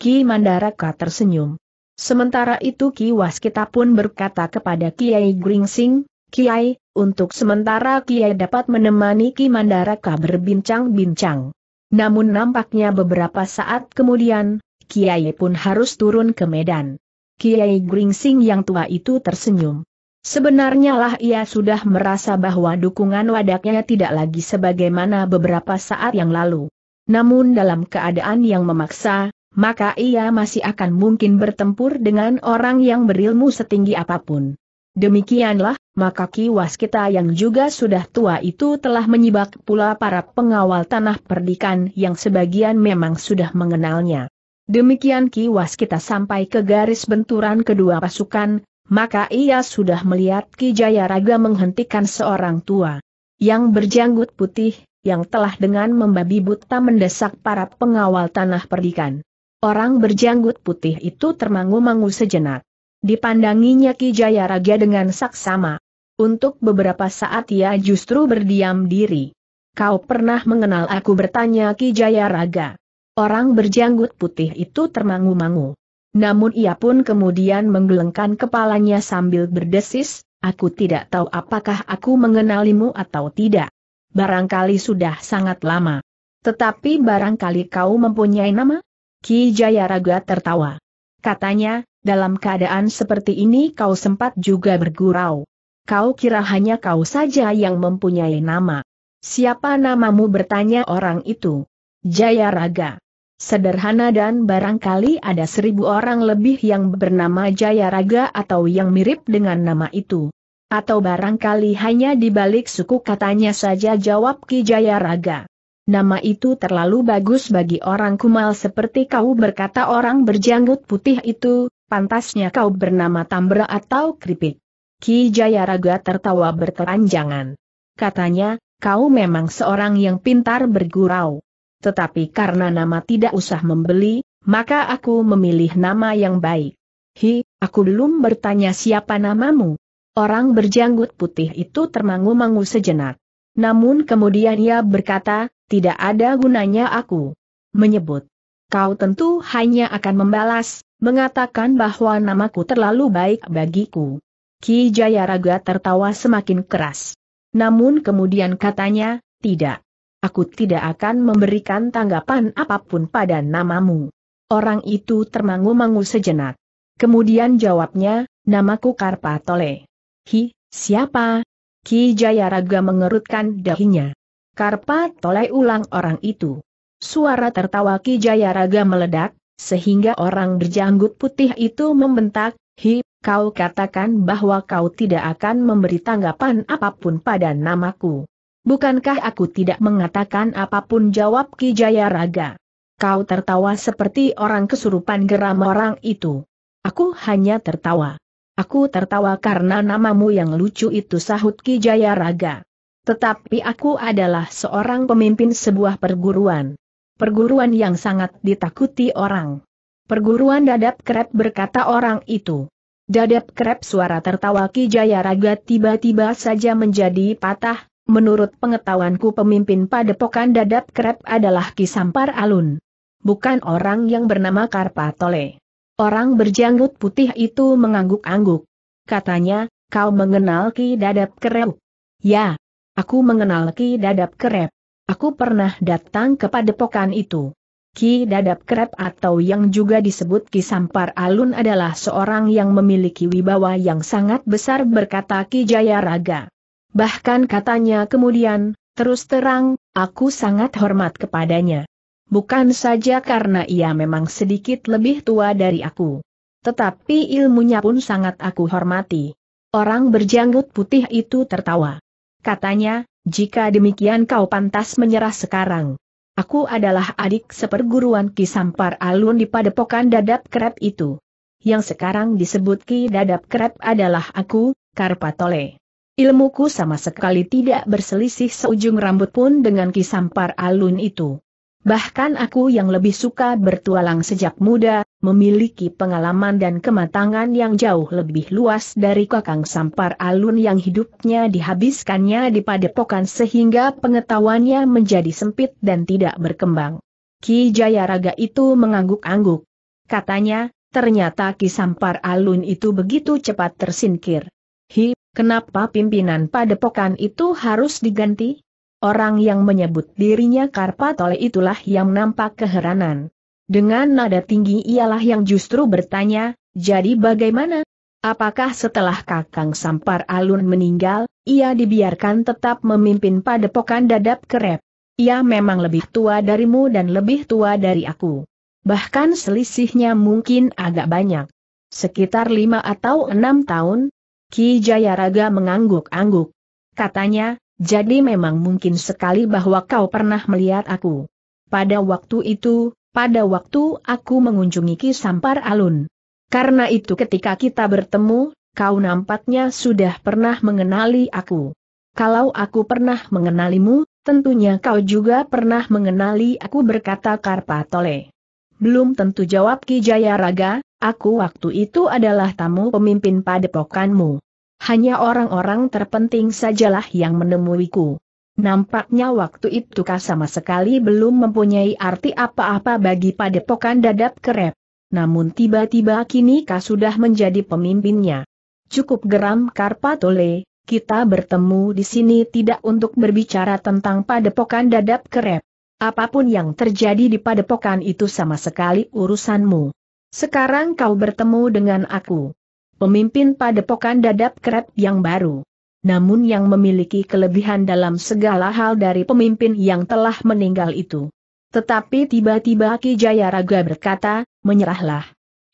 Ki Mandaraka tersenyum. Sementara itu Ki Waskita pun berkata kepada Kiai Gringsing, Kiai, untuk sementara Kiai dapat menemani Ki Mandaraka berbincang-bincang. Namun nampaknya beberapa saat kemudian, Kiai pun harus turun ke Medan. Kiai Gringsing yang tua itu tersenyum. Sebenarnya lah ia sudah merasa bahwa dukungan wadaknya tidak lagi sebagaimana beberapa saat yang lalu. Namun dalam keadaan yang memaksa, maka ia masih akan mungkin bertempur dengan orang yang berilmu setinggi apapun. Demikianlah, maka kiwas kita yang juga sudah tua itu telah menyibak pula para pengawal tanah perdikan yang sebagian memang sudah mengenalnya. Demikian kiwas kita sampai ke garis benturan kedua pasukan, maka ia sudah melihat Ki Raga menghentikan seorang tua yang berjanggut putih, yang telah dengan membabi buta mendesak para pengawal tanah perdikan. Orang berjanggut putih itu termangu-mangu sejenak. Dipandanginya Ki Raga dengan saksama, untuk beberapa saat ia justru berdiam diri. Kau pernah mengenal aku bertanya Ki Jayaraga. Orang berjanggut putih itu termangu-mangu. Namun ia pun kemudian menggelengkan kepalanya sambil berdesis, aku tidak tahu apakah aku mengenalimu atau tidak. Barangkali sudah sangat lama. Tetapi barangkali kau mempunyai nama? Ki Jayaraga tertawa. Katanya, dalam keadaan seperti ini kau sempat juga bergurau. Kau kira hanya kau saja yang mempunyai nama. Siapa namamu bertanya orang itu? Jaya Raga. Sederhana dan barangkali ada seribu orang lebih yang bernama Jaya Raga atau yang mirip dengan nama itu. Atau barangkali hanya dibalik suku katanya saja jawab Ki Jaya Raga. Nama itu terlalu bagus bagi orang kumal seperti kau berkata orang berjanggut putih itu, pantasnya kau bernama Tambra atau Kripik. Ki Jayaraga tertawa bertelanjangan. Katanya, kau memang seorang yang pintar bergurau. Tetapi karena nama tidak usah membeli, maka aku memilih nama yang baik. Hi, aku belum bertanya siapa namamu. Orang berjanggut putih itu termangu-mangu sejenak. Namun kemudian ia berkata, tidak ada gunanya aku menyebut. Kau tentu hanya akan membalas, mengatakan bahwa namaku terlalu baik bagiku. Ki Jayaraga tertawa semakin keras. Namun kemudian katanya, tidak. Aku tidak akan memberikan tanggapan apapun pada namamu. Orang itu termangu-mangu sejenak. Kemudian jawabnya, namaku Karpatole. Hi, siapa? Ki Jayaraga mengerutkan dahinya. Karpatole ulang orang itu. Suara tertawa Ki Jayaraga meledak, sehingga orang berjanggut putih itu membentak, Hi, kau katakan bahwa kau tidak akan memberi tanggapan apapun pada namaku. Bukankah aku tidak mengatakan apapun jawab Ki Jayaraga? Kau tertawa seperti orang kesurupan geram orang itu. Aku hanya tertawa. Aku tertawa karena namamu yang lucu itu sahut Ki Jayaraga. Tetapi aku adalah seorang pemimpin sebuah perguruan. Perguruan yang sangat ditakuti orang. Perguruan dadap kerap berkata orang itu. Dadap Krep suara tertawa Ki Jayaraga tiba-tiba saja menjadi patah, menurut pengetahuanku pemimpin padepokan Dadap Krep adalah Ki Sampar Alun. Bukan orang yang bernama Karpatole. Orang berjanggut putih itu mengangguk-angguk. Katanya, kau mengenal Ki Dadap Krep? Ya, aku mengenal Ki Dadap Krep. Aku pernah datang kepada pokan itu. Ki Dadap Krep atau yang juga disebut Ki Sampar Alun adalah seorang yang memiliki wibawa yang sangat besar berkata Ki Jayaraga. Bahkan katanya kemudian, terus terang, aku sangat hormat kepadanya. Bukan saja karena ia memang sedikit lebih tua dari aku. Tetapi ilmunya pun sangat aku hormati. Orang berjanggut putih itu tertawa. Katanya, jika demikian kau pantas menyerah sekarang. Aku adalah adik seperguruan Ki Sampar Alun di padepokan dadap Krep itu. Yang sekarang disebut Ki Dadap Krep adalah aku, Karpatole. Ilmuku sama sekali tidak berselisih seujung rambut pun dengan Ki Sampar Alun itu. Bahkan aku yang lebih suka bertualang sejak muda, memiliki pengalaman dan kematangan yang jauh lebih luas dari kakang Sampar Alun yang hidupnya dihabiskannya di padepokan sehingga pengetahuannya menjadi sempit dan tidak berkembang. Ki Raga itu mengangguk-angguk. Katanya, ternyata Ki Sampar Alun itu begitu cepat tersingkir. Hi, kenapa pimpinan padepokan itu harus diganti? Orang yang menyebut dirinya Karpatole itulah yang nampak keheranan. Dengan nada tinggi ialah yang justru bertanya, jadi bagaimana? Apakah setelah Kakang Sampar Alun meninggal, ia dibiarkan tetap memimpin padepokan dadap kerep? Ia memang lebih tua darimu dan lebih tua dari aku. Bahkan selisihnya mungkin agak banyak. Sekitar lima atau enam tahun, Ki Jayaraga mengangguk-angguk. Katanya, jadi memang mungkin sekali bahwa kau pernah melihat aku. Pada waktu itu, pada waktu aku mengunjungi Ki Sampar Alun. Karena itu ketika kita bertemu, kau nampaknya sudah pernah mengenali aku. Kalau aku pernah mengenalimu, tentunya kau juga pernah mengenali aku berkata Karpatole. Belum tentu jawab Ki Jayaraga, aku waktu itu adalah tamu pemimpin padepokanmu hanya orang-orang terpenting sajalah yang menemuiku. Nampaknya waktu itu kah sama sekali belum mempunyai arti apa-apa bagi padepokan dadap kerep. Namun tiba-tiba kini kah sudah menjadi pemimpinnya. Cukup geram Karpatole, kita bertemu di sini tidak untuk berbicara tentang padepokan dadap kerep. Apapun yang terjadi di padepokan itu sama sekali urusanmu. Sekarang kau bertemu dengan aku pemimpin padepokan dadap keret yang baru. Namun yang memiliki kelebihan dalam segala hal dari pemimpin yang telah meninggal itu. Tetapi tiba-tiba Ki Jayaraga berkata, menyerahlah.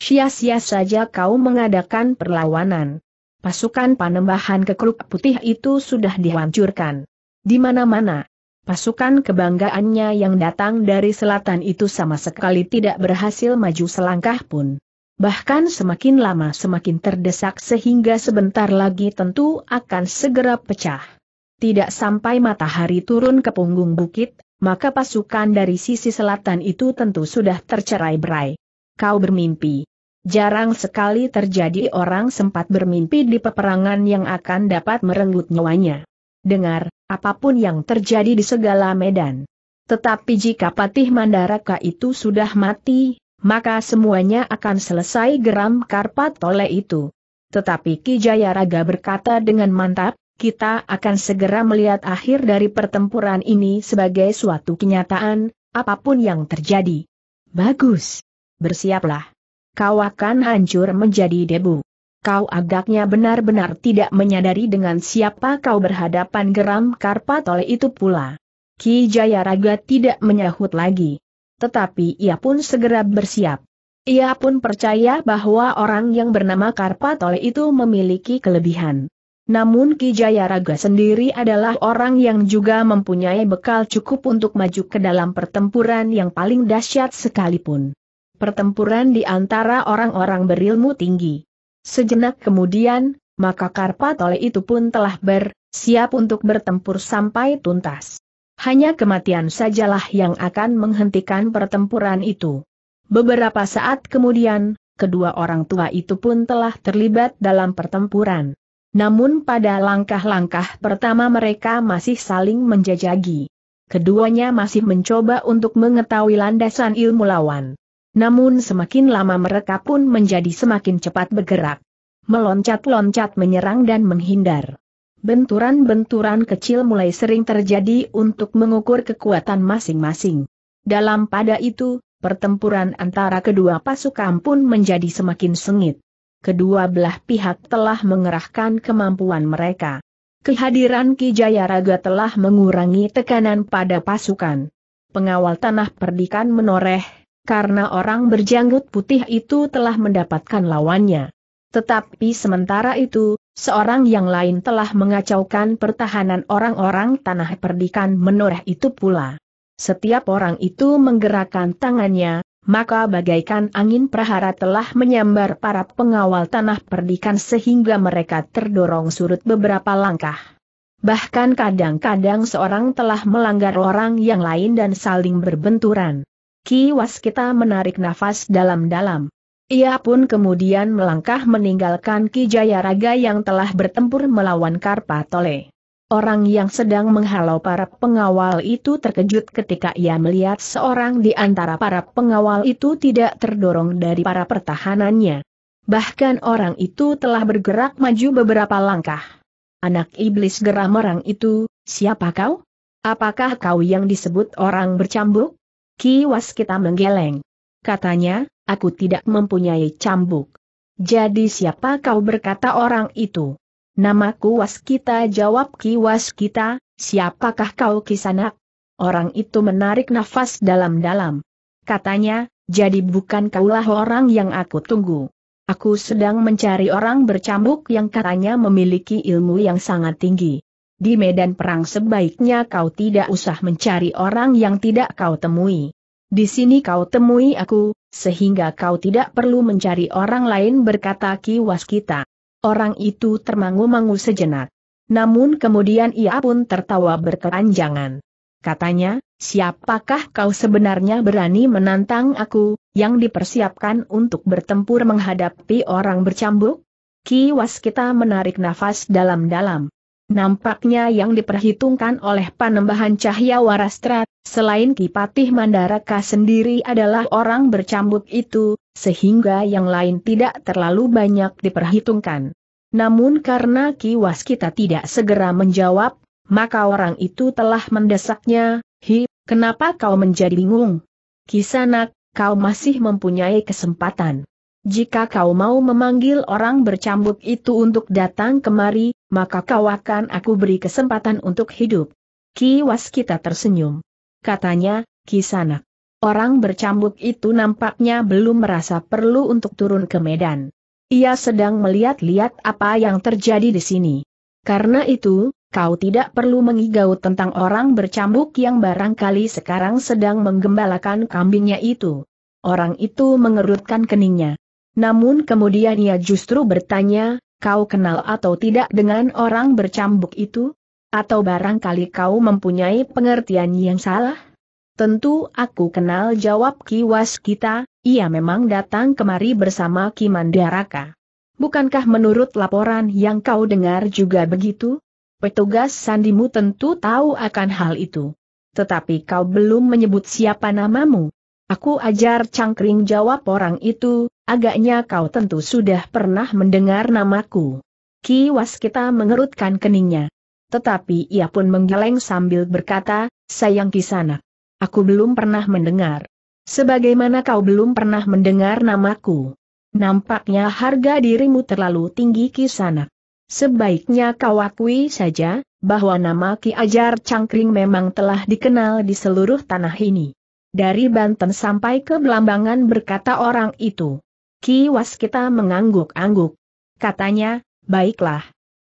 Sia-sia saja kau mengadakan perlawanan. Pasukan panembahan kekeruk putih itu sudah dihancurkan. Di mana-mana. Pasukan kebanggaannya yang datang dari selatan itu sama sekali tidak berhasil maju selangkah pun bahkan semakin lama semakin terdesak sehingga sebentar lagi tentu akan segera pecah. Tidak sampai matahari turun ke punggung bukit, maka pasukan dari sisi selatan itu tentu sudah tercerai berai. Kau bermimpi. Jarang sekali terjadi orang sempat bermimpi di peperangan yang akan dapat merenggut nyawanya. Dengar, apapun yang terjadi di segala medan. Tetapi jika Patih Mandaraka itu sudah mati, maka semuanya akan selesai geram Karpat Tole itu. Tetapi Ki Jayaraga berkata dengan mantap, kita akan segera melihat akhir dari pertempuran ini sebagai suatu kenyataan, apapun yang terjadi. Bagus. Bersiaplah. Kau akan hancur menjadi debu. Kau agaknya benar-benar tidak menyadari dengan siapa kau berhadapan geram Karpat oleh itu pula. Ki Jayaraga tidak menyahut lagi tetapi ia pun segera bersiap. Ia pun percaya bahwa orang yang bernama Karpatole itu memiliki kelebihan. Namun Ki Jayaraga sendiri adalah orang yang juga mempunyai bekal cukup untuk maju ke dalam pertempuran yang paling dahsyat sekalipun. Pertempuran di antara orang-orang berilmu tinggi. Sejenak kemudian, maka Karpatole itu pun telah bersiap untuk bertempur sampai tuntas hanya kematian sajalah yang akan menghentikan pertempuran itu. Beberapa saat kemudian, kedua orang tua itu pun telah terlibat dalam pertempuran. Namun pada langkah-langkah pertama mereka masih saling menjajagi. Keduanya masih mencoba untuk mengetahui landasan ilmu lawan. Namun semakin lama mereka pun menjadi semakin cepat bergerak. Meloncat-loncat menyerang dan menghindar benturan-benturan kecil mulai sering terjadi untuk mengukur kekuatan masing-masing. Dalam pada itu, pertempuran antara kedua pasukan pun menjadi semakin sengit. Kedua belah pihak telah mengerahkan kemampuan mereka. Kehadiran Ki Jayaraga telah mengurangi tekanan pada pasukan. Pengawal tanah perdikan menoreh, karena orang berjanggut putih itu telah mendapatkan lawannya. Tetapi sementara itu, seorang yang lain telah mengacaukan pertahanan orang-orang tanah perdikan menoreh itu pula. Setiap orang itu menggerakkan tangannya, maka bagaikan angin prahara telah menyambar para pengawal tanah perdikan sehingga mereka terdorong surut beberapa langkah. Bahkan kadang-kadang seorang telah melanggar orang yang lain dan saling berbenturan. Kiwas kita menarik nafas dalam-dalam. Ia pun kemudian melangkah meninggalkan Ki Jayaraga yang telah bertempur melawan Karpatole. Orang yang sedang menghalau para pengawal itu terkejut ketika ia melihat seorang di antara para pengawal itu tidak terdorong dari para pertahanannya. Bahkan orang itu telah bergerak maju beberapa langkah. Anak iblis geram orang itu, siapa kau? Apakah kau yang disebut orang bercambuk? Kiwas kita menggeleng katanya, aku tidak mempunyai cambuk. Jadi siapa kau berkata orang itu? Namaku Waskita jawab Ki Waskita, siapakah kau kisanak? Orang itu menarik nafas dalam-dalam. Katanya, jadi bukan kaulah orang yang aku tunggu. Aku sedang mencari orang bercambuk yang katanya memiliki ilmu yang sangat tinggi. Di medan perang sebaiknya kau tidak usah mencari orang yang tidak kau temui. Di sini kau temui aku, sehingga kau tidak perlu mencari orang lain berkata Ki Waskita. Orang itu termangu-mangu sejenak. Namun kemudian ia pun tertawa berkeranjangan. Katanya, siapakah kau sebenarnya berani menantang aku, yang dipersiapkan untuk bertempur menghadapi orang bercambuk? Ki Waskita menarik nafas dalam-dalam. Nampaknya yang diperhitungkan oleh panembahan cahya warastra, selain Kipatih Mandaraka sendiri adalah orang bercambuk itu, sehingga yang lain tidak terlalu banyak diperhitungkan. Namun karena kiwas kita tidak segera menjawab, maka orang itu telah mendesaknya, Hi, kenapa kau menjadi bingung? Kisanak, kau masih mempunyai kesempatan. Jika kau mau memanggil orang bercambuk itu untuk datang kemari, maka kau akan aku beri kesempatan untuk hidup. Ki Waskita tersenyum. Katanya, Ki Sanak. Orang bercambuk itu nampaknya belum merasa perlu untuk turun ke medan. Ia sedang melihat-lihat apa yang terjadi di sini. Karena itu, kau tidak perlu mengigau tentang orang bercambuk yang barangkali sekarang sedang menggembalakan kambingnya itu. Orang itu mengerutkan keningnya. Namun kemudian ia justru bertanya, kau kenal atau tidak dengan orang bercambuk itu? Atau barangkali kau mempunyai pengertian yang salah? Tentu aku kenal jawab Kiwas kita, ia memang datang kemari bersama Ki Kimandaraka. Bukankah menurut laporan yang kau dengar juga begitu? Petugas sandimu tentu tahu akan hal itu. Tetapi kau belum menyebut siapa namamu. Aku ajar cangkring jawab orang itu, agaknya kau tentu sudah pernah mendengar namaku. Ki Waskita mengerutkan keningnya. Tetapi ia pun menggeleng sambil berkata, sayang Sanak, Aku belum pernah mendengar. Sebagaimana kau belum pernah mendengar namaku. Nampaknya harga dirimu terlalu tinggi Sanak. Sebaiknya kau akui saja, bahwa nama Ki Ajar Cangkring memang telah dikenal di seluruh tanah ini. Dari Banten sampai ke Belambangan berkata orang itu. Kiwas kita mengangguk-angguk. Katanya, baiklah.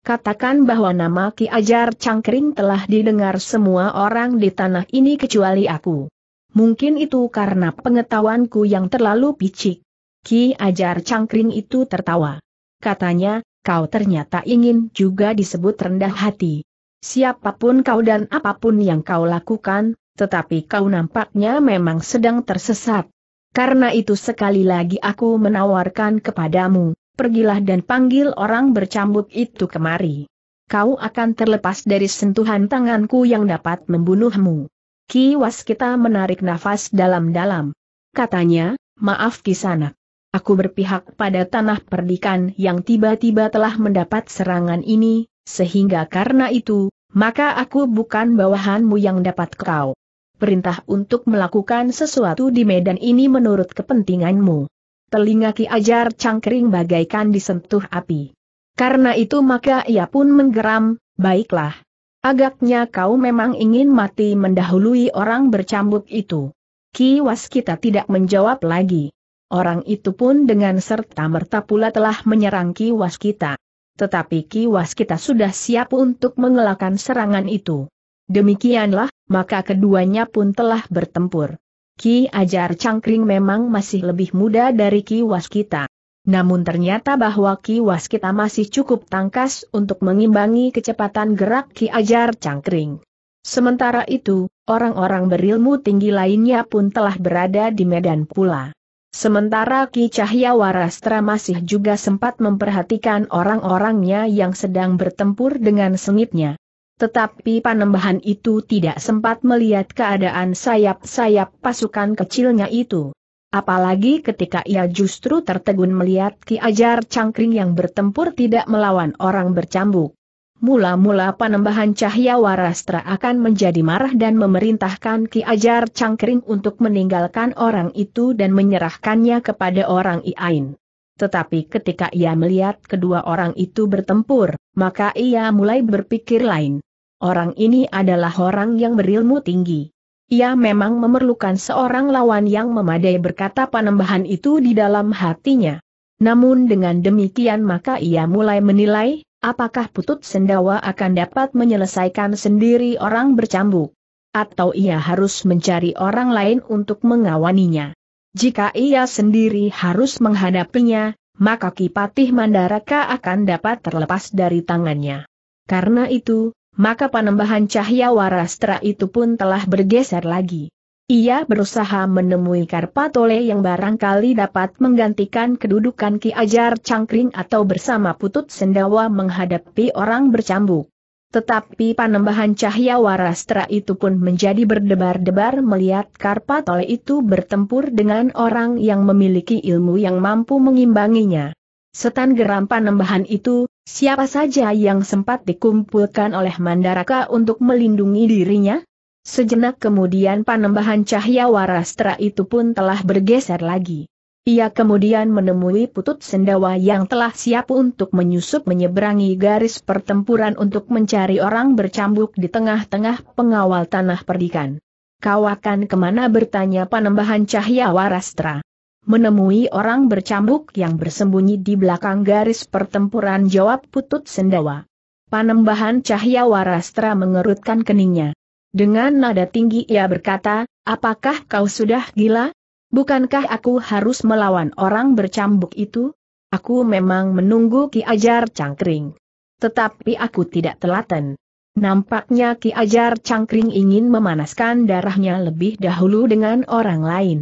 Katakan bahwa nama Ki Ajar Cangkring telah didengar semua orang di tanah ini kecuali aku. Mungkin itu karena pengetahuanku yang terlalu picik. Ki Ajar Cangkring itu tertawa. Katanya, kau ternyata ingin juga disebut rendah hati. Siapapun kau dan apapun yang kau lakukan, tetapi kau nampaknya memang sedang tersesat. Karena itu sekali lagi aku menawarkan kepadamu, pergilah dan panggil orang bercambuk itu kemari. Kau akan terlepas dari sentuhan tanganku yang dapat membunuhmu. Kiwas kita menarik nafas dalam-dalam. Katanya, maaf kisanak. Aku berpihak pada tanah perdikan yang tiba-tiba telah mendapat serangan ini, sehingga karena itu, maka aku bukan bawahanmu yang dapat kau perintah untuk melakukan sesuatu di medan ini menurut kepentinganmu. Telinga Ki Ajar cangkering bagaikan disentuh api. Karena itu maka ia pun menggeram, baiklah. Agaknya kau memang ingin mati mendahului orang bercambuk itu. Ki Waskita tidak menjawab lagi. Orang itu pun dengan serta-merta pula telah menyerang Ki Waskita. Tetapi Ki Waskita sudah siap untuk mengelakkan serangan itu. Demikianlah maka keduanya pun telah bertempur. Ki Ajar Cangkring memang masih lebih muda dari Ki Waskita. Namun ternyata bahwa Ki Waskita masih cukup tangkas untuk mengimbangi kecepatan gerak Ki Ajar Cangkring. Sementara itu, orang-orang berilmu tinggi lainnya pun telah berada di medan pula. Sementara Ki Cahya Warastra masih juga sempat memperhatikan orang-orangnya yang sedang bertempur dengan sengitnya. Tetapi panembahan itu tidak sempat melihat keadaan sayap-sayap pasukan kecilnya itu. Apalagi ketika ia justru tertegun melihat Ki Ajar Cangkring yang bertempur tidak melawan orang bercambuk. Mula-mula panembahan Cahya warastra akan menjadi marah dan memerintahkan Ki Ajar Cangkring untuk meninggalkan orang itu dan menyerahkannya kepada orang Iain. Tetapi ketika ia melihat kedua orang itu bertempur, maka ia mulai berpikir lain. Orang ini adalah orang yang berilmu tinggi. Ia memang memerlukan seorang lawan yang memadai berkata panembahan itu di dalam hatinya. Namun dengan demikian maka ia mulai menilai, apakah Putut Sendawa akan dapat menyelesaikan sendiri orang bercambuk. Atau ia harus mencari orang lain untuk mengawaninya. Jika ia sendiri harus menghadapinya, maka Kipatih Mandaraka akan dapat terlepas dari tangannya. Karena itu, maka panembahan cahya warastra itu pun telah bergeser lagi. Ia berusaha menemui Karpatole yang barangkali dapat menggantikan kedudukan Ki Ajar Cangkring atau bersama Putut Sendawa menghadapi orang bercambuk. Tetapi panembahan cahya warastra itu pun menjadi berdebar-debar melihat Karpatole itu bertempur dengan orang yang memiliki ilmu yang mampu mengimbanginya. Setan geram panembahan itu, siapa saja yang sempat dikumpulkan oleh Mandaraka untuk melindungi dirinya? Sejenak kemudian panembahan cahaya warastra itu pun telah bergeser lagi. Ia kemudian menemui putut sendawa yang telah siap untuk menyusup menyeberangi garis pertempuran untuk mencari orang bercambuk di tengah-tengah pengawal tanah perdikan. Kau akan kemana bertanya panembahan cahaya warastra menemui orang bercambuk yang bersembunyi di belakang garis pertempuran jawab putut sendawa. Panembahan Cahya warastra mengerutkan keningnya. Dengan nada tinggi ia berkata, apakah kau sudah gila? Bukankah aku harus melawan orang bercambuk itu? Aku memang menunggu Ki Ajar Cangkring. Tetapi aku tidak telaten. Nampaknya Ki Ajar Cangkring ingin memanaskan darahnya lebih dahulu dengan orang lain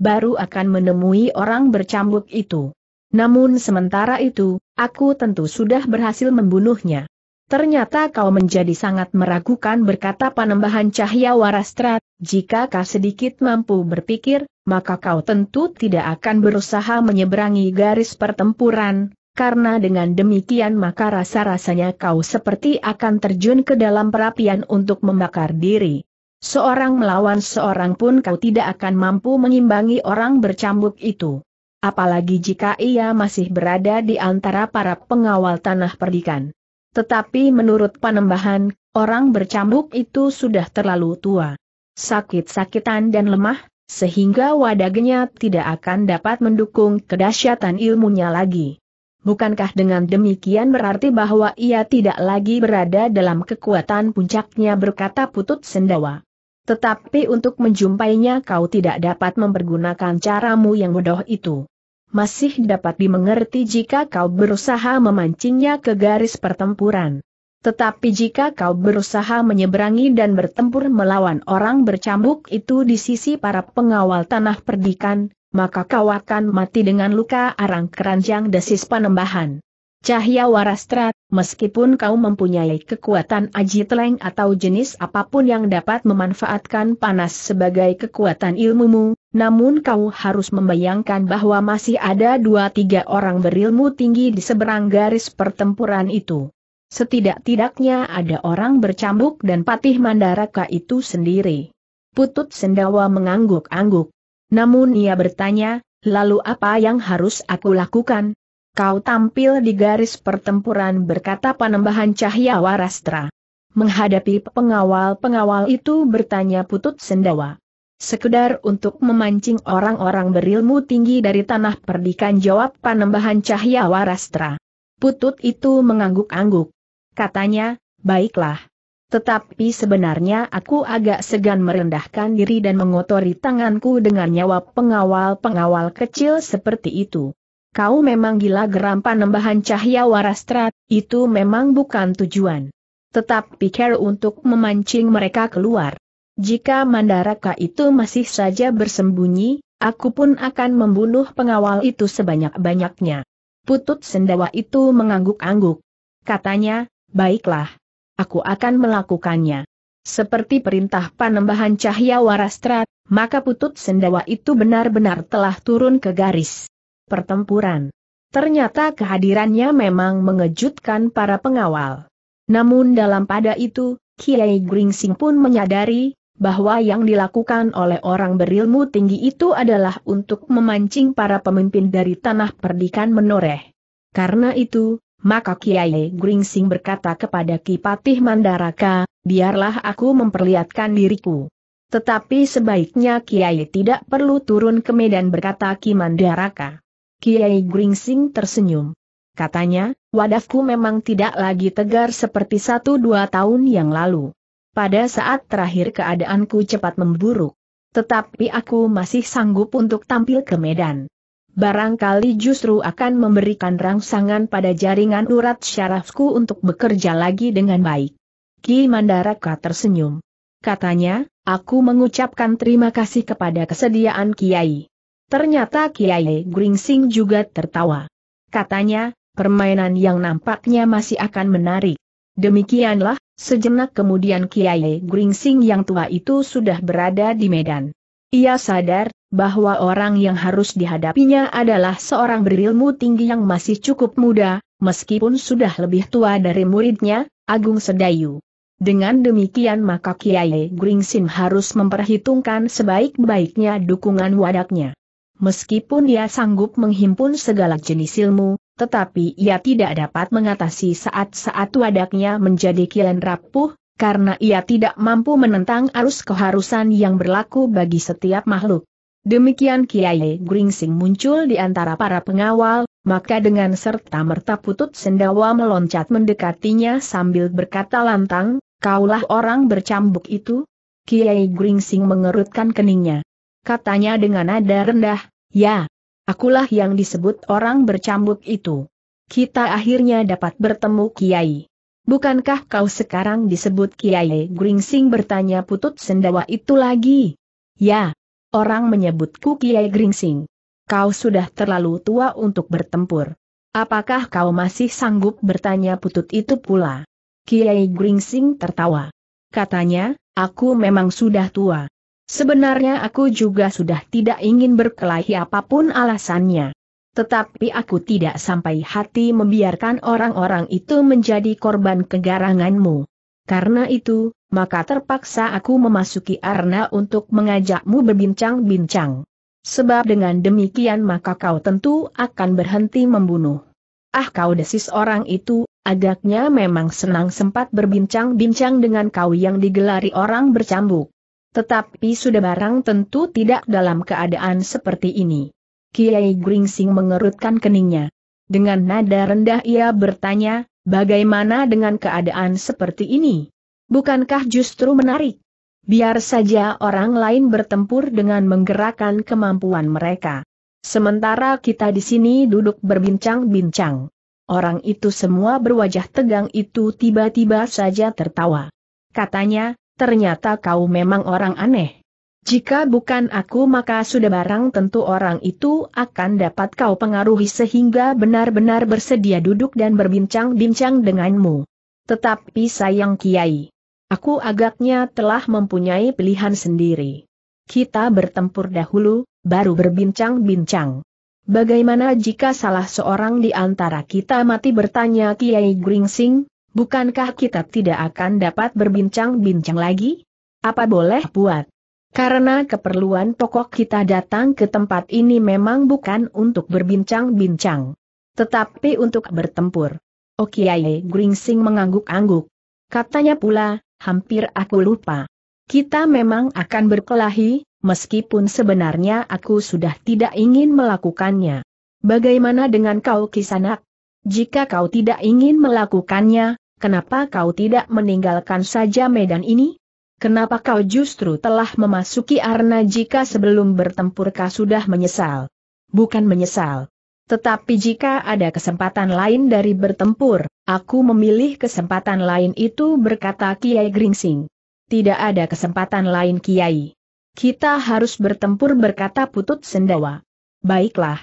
baru akan menemui orang bercambuk itu. Namun sementara itu, aku tentu sudah berhasil membunuhnya. Ternyata kau menjadi sangat meragukan berkata panembahan cahya warastrat, jika kau sedikit mampu berpikir, maka kau tentu tidak akan berusaha menyeberangi garis pertempuran, karena dengan demikian maka rasa-rasanya kau seperti akan terjun ke dalam perapian untuk membakar diri. Seorang melawan seorang pun kau tidak akan mampu mengimbangi orang bercambuk itu. Apalagi jika ia masih berada di antara para pengawal tanah perdikan. Tetapi menurut panembahan, orang bercambuk itu sudah terlalu tua. Sakit-sakitan dan lemah, sehingga wadagnya tidak akan dapat mendukung kedahsyatan ilmunya lagi. Bukankah dengan demikian berarti bahwa ia tidak lagi berada dalam kekuatan puncaknya berkata Putut Sendawa? Tetapi untuk menjumpainya kau tidak dapat mempergunakan caramu yang bodoh itu. Masih dapat dimengerti jika kau berusaha memancingnya ke garis pertempuran. Tetapi jika kau berusaha menyeberangi dan bertempur melawan orang bercambuk itu di sisi para pengawal tanah perdikan, maka kau akan mati dengan luka arang keranjang desis penembahan. Cahya Warastra, meskipun kau mempunyai kekuatan aji teleng atau jenis apapun yang dapat memanfaatkan panas sebagai kekuatan ilmumu, namun kau harus membayangkan bahwa masih ada dua tiga orang berilmu tinggi di seberang garis pertempuran itu. Setidak-tidaknya ada orang bercambuk dan patih mandaraka itu sendiri. Putut sendawa mengangguk-angguk. Namun ia bertanya, lalu apa yang harus aku lakukan? Kau tampil di garis pertempuran berkata Panembahan cahaya warastra. Menghadapi pengawal-pengawal itu bertanya putut sendawa. Sekedar untuk memancing orang-orang berilmu tinggi dari tanah perdikan jawab panembahan cahaya warastra. Putut itu mengangguk-angguk. Katanya, baiklah. Tetapi sebenarnya aku agak segan merendahkan diri dan mengotori tanganku dengan nyawa pengawal-pengawal kecil seperti itu. Kau memang gila geram panembahan cahaya warastra, itu memang bukan tujuan. Tetap pikir untuk memancing mereka keluar. Jika Mandaraka itu masih saja bersembunyi, aku pun akan membunuh pengawal itu sebanyak-banyaknya. Putut sendawa itu mengangguk-angguk. Katanya, baiklah. Aku akan melakukannya. Seperti perintah panembahan cahaya warastra, maka putut sendawa itu benar-benar telah turun ke garis pertempuran. Ternyata kehadirannya memang mengejutkan para pengawal. Namun dalam pada itu, Kiai Gringsing pun menyadari, bahwa yang dilakukan oleh orang berilmu tinggi itu adalah untuk memancing para pemimpin dari tanah perdikan menoreh. Karena itu, maka Kiai Gringsing berkata kepada Kipatih Mandaraka, biarlah aku memperlihatkan diriku. Tetapi sebaiknya Kiai tidak perlu turun ke medan berkata Kimandaraka. Mandaraka. Kiai Gringsing tersenyum. Katanya, wadahku memang tidak lagi tegar seperti satu dua tahun yang lalu. Pada saat terakhir keadaanku cepat memburuk. Tetapi aku masih sanggup untuk tampil ke medan. Barangkali justru akan memberikan rangsangan pada jaringan urat syarafku untuk bekerja lagi dengan baik. Ki Mandaraka tersenyum. Katanya, aku mengucapkan terima kasih kepada kesediaan Kiai. Ternyata Kiai Gringsing juga tertawa. Katanya, permainan yang nampaknya masih akan menarik. Demikianlah, sejenak kemudian Kiai Gringsing yang tua itu sudah berada di Medan. Ia sadar, bahwa orang yang harus dihadapinya adalah seorang berilmu tinggi yang masih cukup muda, meskipun sudah lebih tua dari muridnya, Agung Sedayu. Dengan demikian maka Kiai Gringsing harus memperhitungkan sebaik-baiknya dukungan wadaknya. Meskipun ia sanggup menghimpun segala jenis ilmu, tetapi ia tidak dapat mengatasi saat-saat wadaknya menjadi kian rapuh, karena ia tidak mampu menentang arus keharusan yang berlaku bagi setiap makhluk. Demikian Kiai Gringsing muncul di antara para pengawal, maka dengan serta merta putut sendawa meloncat mendekatinya sambil berkata lantang, kaulah orang bercambuk itu? Kiai Gringsing mengerutkan keningnya katanya dengan nada rendah, ya, akulah yang disebut orang bercambuk itu. Kita akhirnya dapat bertemu Kiai. Bukankah kau sekarang disebut Kiai Gringsing bertanya putut sendawa itu lagi? Ya, orang menyebutku Kiai Gringsing. Kau sudah terlalu tua untuk bertempur. Apakah kau masih sanggup bertanya putut itu pula? Kiai Gringsing tertawa. Katanya, aku memang sudah tua. Sebenarnya aku juga sudah tidak ingin berkelahi apapun alasannya. Tetapi aku tidak sampai hati membiarkan orang-orang itu menjadi korban kegaranganmu. Karena itu, maka terpaksa aku memasuki arna untuk mengajakmu berbincang-bincang. Sebab dengan demikian maka kau tentu akan berhenti membunuh. Ah kau desis orang itu, agaknya memang senang sempat berbincang-bincang dengan kau yang digelari orang bercambuk. Tetapi sudah barang tentu tidak dalam keadaan seperti ini. Kiai Gringsing mengerutkan keningnya. Dengan nada rendah ia bertanya, bagaimana dengan keadaan seperti ini? Bukankah justru menarik? Biar saja orang lain bertempur dengan menggerakkan kemampuan mereka. Sementara kita di sini duduk berbincang-bincang. Orang itu semua berwajah tegang itu tiba-tiba saja tertawa. Katanya, ternyata kau memang orang aneh. Jika bukan aku maka sudah barang tentu orang itu akan dapat kau pengaruhi sehingga benar-benar bersedia duduk dan berbincang-bincang denganmu. Tetapi sayang Kiai, aku agaknya telah mempunyai pilihan sendiri. Kita bertempur dahulu, baru berbincang-bincang. Bagaimana jika salah seorang di antara kita mati bertanya Kiai Gringsing? Bukankah kita tidak akan dapat berbincang-bincang lagi? Apa boleh buat? Karena keperluan pokok kita datang ke tempat ini memang bukan untuk berbincang-bincang. Tetapi untuk bertempur. Okiai oh, Gringsing mengangguk-angguk. Katanya pula, hampir aku lupa. Kita memang akan berkelahi, meskipun sebenarnya aku sudah tidak ingin melakukannya. Bagaimana dengan kau kisanak? Jika kau tidak ingin melakukannya, Kenapa kau tidak meninggalkan saja medan ini? Kenapa kau justru telah memasuki arna jika sebelum bertempur kau sudah menyesal? Bukan menyesal. Tetapi jika ada kesempatan lain dari bertempur, aku memilih kesempatan lain itu berkata Kiai Gringsing. Tidak ada kesempatan lain Kiai. Kita harus bertempur berkata Putut Sendawa. Baiklah.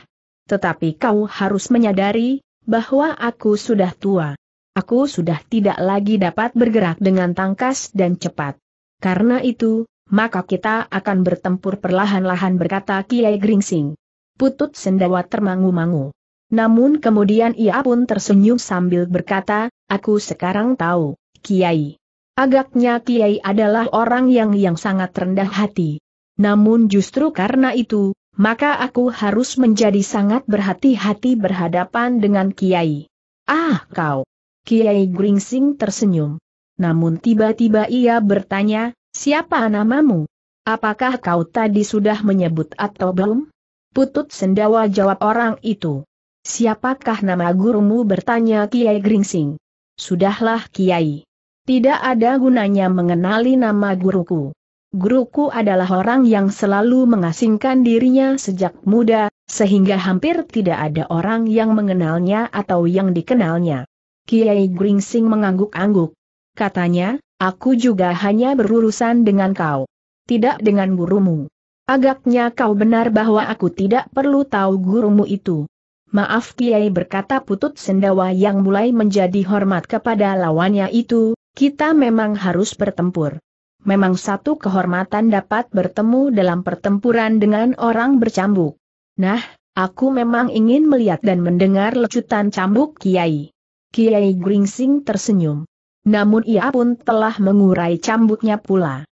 Tetapi kau harus menyadari, bahwa aku sudah tua. Aku sudah tidak lagi dapat bergerak dengan tangkas dan cepat. Karena itu, maka kita akan bertempur perlahan-lahan berkata Kiai Gringsing. Putut sendawa termangu-mangu. Namun kemudian ia pun tersenyum sambil berkata, aku sekarang tahu, Kiai. Agaknya Kiai adalah orang yang yang sangat rendah hati. Namun justru karena itu, maka aku harus menjadi sangat berhati-hati berhadapan dengan Kiai. Ah kau! Kiai Gringsing tersenyum. Namun tiba-tiba ia bertanya, siapa namamu? Apakah kau tadi sudah menyebut atau belum? Putut sendawa jawab orang itu. Siapakah nama gurumu bertanya Kiai Gringsing? Sudahlah Kiai. Tidak ada gunanya mengenali nama guruku. Guruku adalah orang yang selalu mengasingkan dirinya sejak muda, sehingga hampir tidak ada orang yang mengenalnya atau yang dikenalnya. Kiai Gringsing mengangguk-angguk. Katanya, aku juga hanya berurusan dengan kau. Tidak dengan gurumu. Agaknya kau benar bahwa aku tidak perlu tahu gurumu itu. Maaf Kiai berkata putut sendawa yang mulai menjadi hormat kepada lawannya itu, kita memang harus bertempur. Memang satu kehormatan dapat bertemu dalam pertempuran dengan orang bercambuk. Nah, aku memang ingin melihat dan mendengar lecutan cambuk Kiai. Kiai Gringsing tersenyum. Namun ia pun telah mengurai cambuknya pula.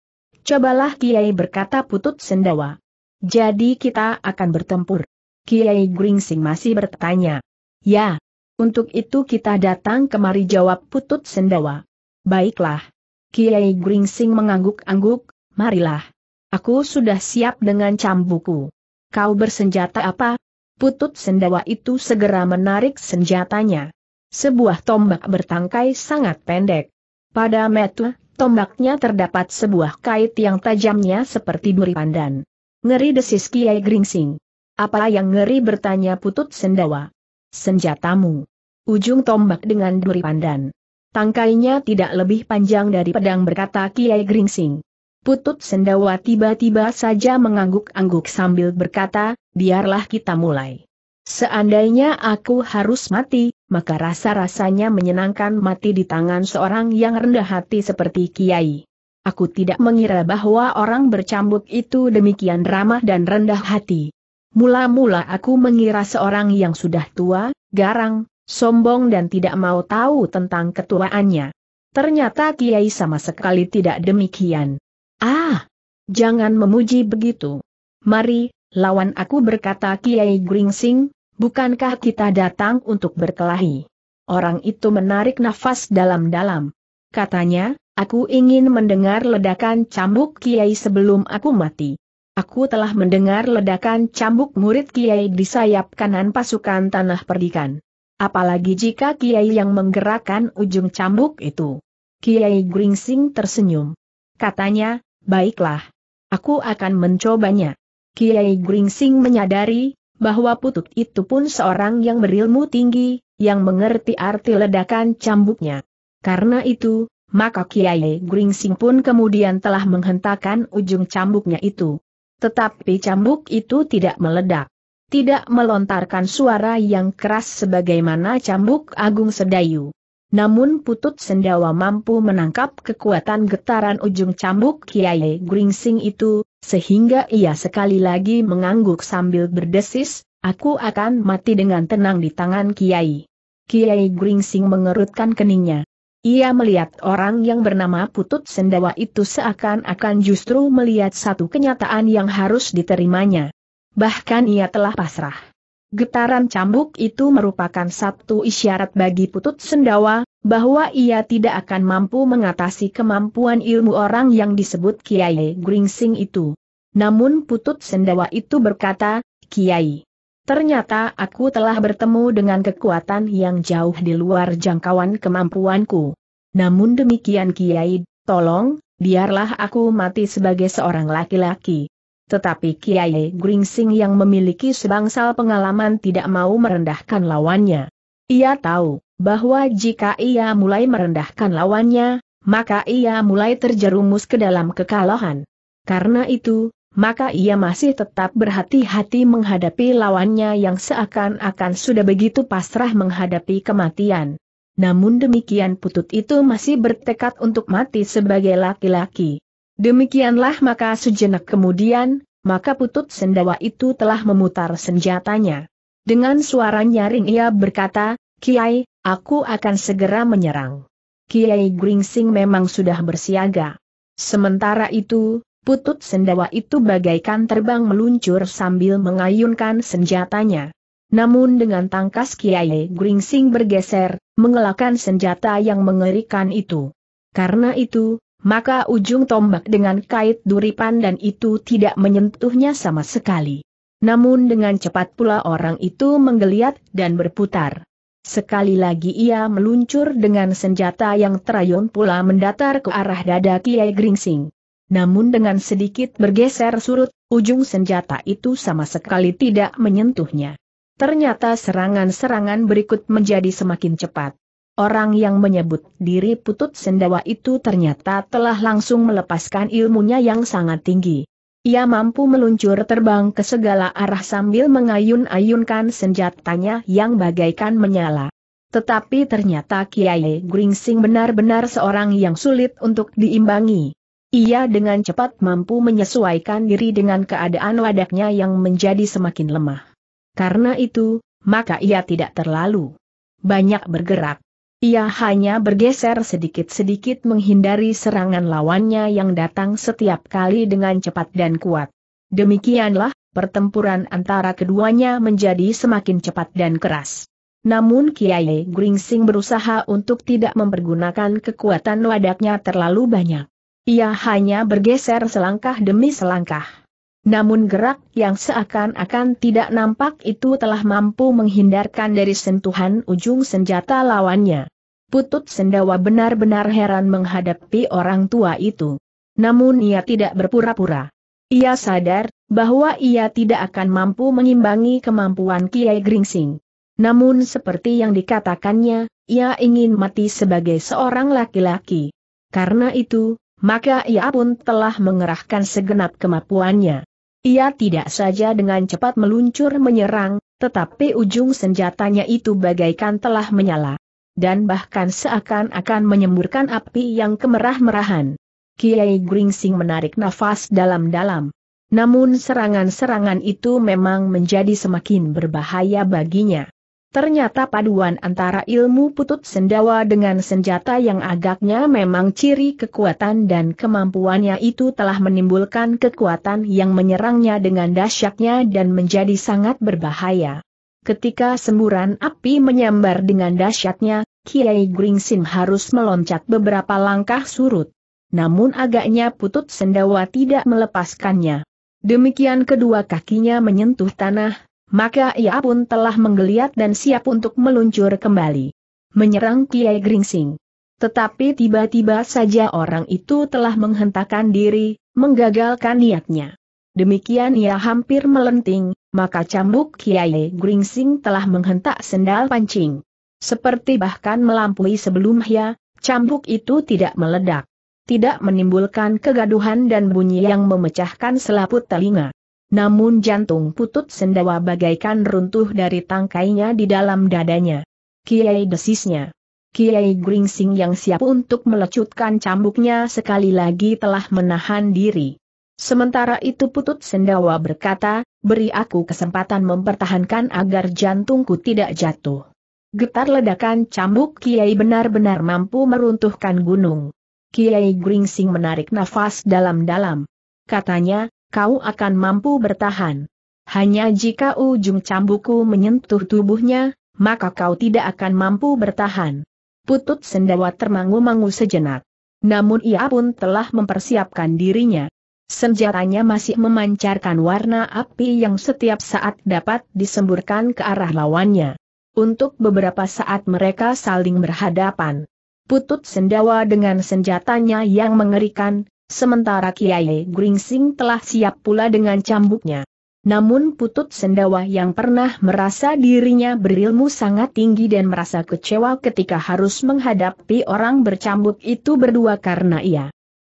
Cobalah Kiai berkata putut sendawa. Jadi kita akan bertempur. Kiai Gringsing masih bertanya. Ya, untuk itu kita datang kemari jawab putut sendawa. Baiklah. Kiai Gringsing mengangguk-angguk, marilah. Aku sudah siap dengan cambuku. Kau bersenjata apa? Putut sendawa itu segera menarik senjatanya sebuah tombak bertangkai sangat pendek. Pada metu, tombaknya terdapat sebuah kait yang tajamnya seperti duri pandan. Ngeri desis Kiai Gringsing. Apa yang ngeri bertanya putut sendawa? Senjatamu. Ujung tombak dengan duri pandan. Tangkainya tidak lebih panjang dari pedang berkata Kiai Gringsing. Putut sendawa tiba-tiba saja mengangguk-angguk sambil berkata, biarlah kita mulai. Seandainya aku harus mati, maka rasa-rasanya menyenangkan mati di tangan seorang yang rendah hati seperti Kiai. Aku tidak mengira bahwa orang bercambuk itu demikian ramah dan rendah hati. Mula-mula aku mengira seorang yang sudah tua, garang, sombong dan tidak mau tahu tentang ketuaannya. Ternyata Kiai sama sekali tidak demikian. Ah! Jangan memuji begitu. Mari, lawan aku berkata Kiai Gringsing, Bukankah kita datang untuk berkelahi? Orang itu menarik nafas dalam-dalam. Katanya, aku ingin mendengar ledakan cambuk Kiai sebelum aku mati. Aku telah mendengar ledakan cambuk murid Kiai di sayap kanan pasukan Tanah Perdikan. Apalagi jika Kiai yang menggerakkan ujung cambuk itu. Kiai Gringsing tersenyum. Katanya, baiklah. Aku akan mencobanya. Kiai Gringsing menyadari bahwa putut itu pun seorang yang berilmu tinggi, yang mengerti arti ledakan cambuknya. Karena itu, maka Kiai Gringsing pun kemudian telah menghentakkan ujung cambuknya itu. Tetapi cambuk itu tidak meledak. Tidak melontarkan suara yang keras sebagaimana cambuk Agung Sedayu. Namun Putut Sendawa mampu menangkap kekuatan getaran ujung cambuk Kiai Gringsing itu, sehingga ia sekali lagi mengangguk sambil berdesis, aku akan mati dengan tenang di tangan Kiai. Kiai Gringsing mengerutkan keningnya. Ia melihat orang yang bernama Putut Sendawa itu seakan-akan justru melihat satu kenyataan yang harus diterimanya. Bahkan ia telah pasrah. Getaran cambuk itu merupakan satu isyarat bagi Putut Sendawa, bahwa ia tidak akan mampu mengatasi kemampuan ilmu orang yang disebut Kiai Gringsing itu. Namun Putut Sendawa itu berkata, Kiai, ternyata aku telah bertemu dengan kekuatan yang jauh di luar jangkauan kemampuanku. Namun demikian Kiai, tolong, biarlah aku mati sebagai seorang laki-laki. Tetapi Kiai Gringsing yang memiliki sebangsal pengalaman tidak mau merendahkan lawannya. Ia tahu bahwa jika ia mulai merendahkan lawannya, maka ia mulai terjerumus ke dalam kekalahan. Karena itu, maka ia masih tetap berhati-hati menghadapi lawannya yang seakan-akan sudah begitu pasrah menghadapi kematian. Namun demikian putut itu masih bertekad untuk mati sebagai laki-laki. Demikianlah maka sejenak kemudian, maka putut sendawa itu telah memutar senjatanya. Dengan suara nyaring ia berkata, Kiai, aku akan segera menyerang. Kiai Gringsing memang sudah bersiaga. Sementara itu, putut sendawa itu bagaikan terbang meluncur sambil mengayunkan senjatanya. Namun dengan tangkas Kiai Gringsing bergeser, mengelakkan senjata yang mengerikan itu. Karena itu, maka ujung tombak dengan kait duri pandan itu tidak menyentuhnya sama sekali. Namun dengan cepat pula orang itu menggeliat dan berputar. Sekali lagi ia meluncur dengan senjata yang terayun pula mendatar ke arah dada Kiai Gringsing. Namun dengan sedikit bergeser surut, ujung senjata itu sama sekali tidak menyentuhnya. Ternyata serangan-serangan berikut menjadi semakin cepat. Orang yang menyebut diri putut sendawa itu ternyata telah langsung melepaskan ilmunya yang sangat tinggi. Ia mampu meluncur terbang ke segala arah sambil mengayun-ayunkan senjatanya yang bagaikan menyala. Tetapi ternyata Kiai Gringsing benar-benar seorang yang sulit untuk diimbangi. Ia dengan cepat mampu menyesuaikan diri dengan keadaan wadaknya yang menjadi semakin lemah. Karena itu, maka ia tidak terlalu banyak bergerak. Ia hanya bergeser sedikit-sedikit menghindari serangan lawannya yang datang setiap kali dengan cepat dan kuat. Demikianlah, pertempuran antara keduanya menjadi semakin cepat dan keras. Namun Kiai Gringsing berusaha untuk tidak mempergunakan kekuatan wadaknya terlalu banyak. Ia hanya bergeser selangkah demi selangkah. Namun gerak yang seakan-akan tidak nampak itu telah mampu menghindarkan dari sentuhan ujung senjata lawannya. Putut sendawa benar-benar heran menghadapi orang tua itu. Namun ia tidak berpura-pura. Ia sadar bahwa ia tidak akan mampu mengimbangi kemampuan Kiai Gringsing. Namun seperti yang dikatakannya, ia ingin mati sebagai seorang laki-laki. Karena itu, maka ia pun telah mengerahkan segenap kemampuannya. Ia tidak saja dengan cepat meluncur menyerang, tetapi ujung senjatanya itu bagaikan telah menyala. Dan bahkan seakan-akan menyemburkan api yang kemerah-merahan. Kiai Gringsing menarik nafas dalam-dalam. Namun serangan-serangan itu memang menjadi semakin berbahaya baginya. Ternyata paduan antara ilmu putut sendawa dengan senjata yang agaknya memang ciri kekuatan dan kemampuannya itu telah menimbulkan kekuatan yang menyerangnya dengan dahsyatnya dan menjadi sangat berbahaya. Ketika semburan api menyambar dengan dahsyatnya, Kiai Gringsin harus meloncat beberapa langkah surut. Namun agaknya putut sendawa tidak melepaskannya. Demikian kedua kakinya menyentuh tanah, maka ia pun telah menggeliat dan siap untuk meluncur kembali. Menyerang Kiai Gringsing. Tetapi tiba-tiba saja orang itu telah menghentakkan diri, menggagalkan niatnya. Demikian ia hampir melenting, maka cambuk Kiai Gringsing telah menghentak sendal pancing. Seperti bahkan melampaui sebelumnya, cambuk itu tidak meledak. Tidak menimbulkan kegaduhan dan bunyi yang memecahkan selaput telinga. Namun jantung putut sendawa bagaikan runtuh dari tangkainya di dalam dadanya. Kiai desisnya. Kiai Gringsing yang siap untuk melecutkan cambuknya sekali lagi telah menahan diri. Sementara itu Putut Sendawa berkata, beri aku kesempatan mempertahankan agar jantungku tidak jatuh. Getar ledakan cambuk Kiai benar-benar mampu meruntuhkan gunung. Kiai Gringsing menarik nafas dalam-dalam. Katanya, kau akan mampu bertahan. Hanya jika ujung cambukku menyentuh tubuhnya, maka kau tidak akan mampu bertahan. Putut sendawa termangu-mangu sejenak. Namun ia pun telah mempersiapkan dirinya. Senjatanya masih memancarkan warna api yang setiap saat dapat disemburkan ke arah lawannya. Untuk beberapa saat mereka saling berhadapan. Putut sendawa dengan senjatanya yang mengerikan, sementara Kiai Gringsing telah siap pula dengan cambuknya. Namun Putut Sendawa yang pernah merasa dirinya berilmu sangat tinggi dan merasa kecewa ketika harus menghadapi orang bercambuk itu berdua karena ia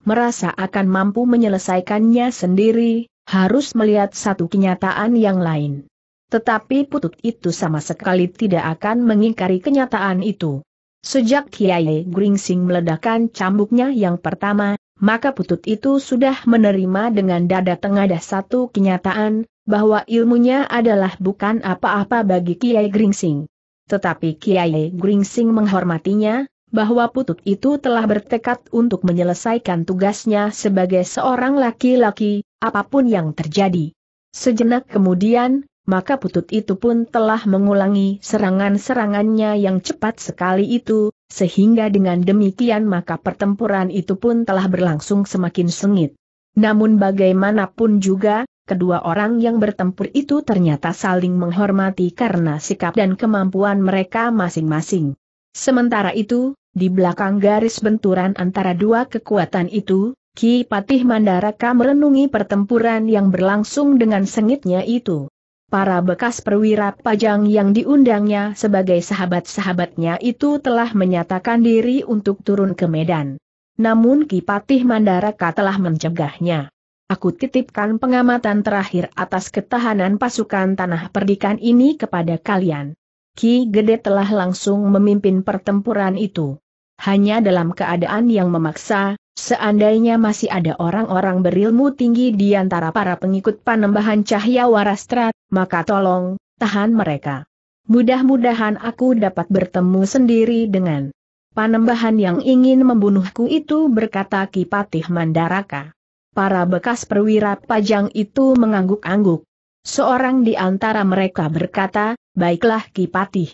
merasa akan mampu menyelesaikannya sendiri, harus melihat satu kenyataan yang lain. Tetapi Putut itu sama sekali tidak akan mengingkari kenyataan itu. Sejak Kiai Gringsing meledakkan cambuknya yang pertama, maka putut itu sudah menerima dengan dada tengada satu kenyataan, bahwa ilmunya adalah bukan apa-apa bagi Kiai Gringsing. Tetapi Kiai Gringsing menghormatinya, bahwa putut itu telah bertekad untuk menyelesaikan tugasnya sebagai seorang laki-laki, apapun yang terjadi. Sejenak kemudian, maka putut itu pun telah mengulangi serangan-serangannya yang cepat sekali itu, sehingga dengan demikian maka pertempuran itu pun telah berlangsung semakin sengit. Namun bagaimanapun juga, kedua orang yang bertempur itu ternyata saling menghormati karena sikap dan kemampuan mereka masing-masing. Sementara itu, di belakang garis benturan antara dua kekuatan itu, Ki Patih Mandaraka merenungi pertempuran yang berlangsung dengan sengitnya itu para bekas perwira pajang yang diundangnya sebagai sahabat-sahabatnya itu telah menyatakan diri untuk turun ke Medan. Namun Kipatih Mandaraka telah mencegahnya. Aku titipkan pengamatan terakhir atas ketahanan pasukan tanah perdikan ini kepada kalian. Ki Gede telah langsung memimpin pertempuran itu. Hanya dalam keadaan yang memaksa, Seandainya masih ada orang-orang berilmu tinggi di antara para pengikut panembahan Cahya warastra, maka tolong, tahan mereka. Mudah-mudahan aku dapat bertemu sendiri dengan panembahan yang ingin membunuhku itu berkata Kipatih Mandaraka. Para bekas perwira pajang itu mengangguk-angguk. Seorang di antara mereka berkata, baiklah Kipatih.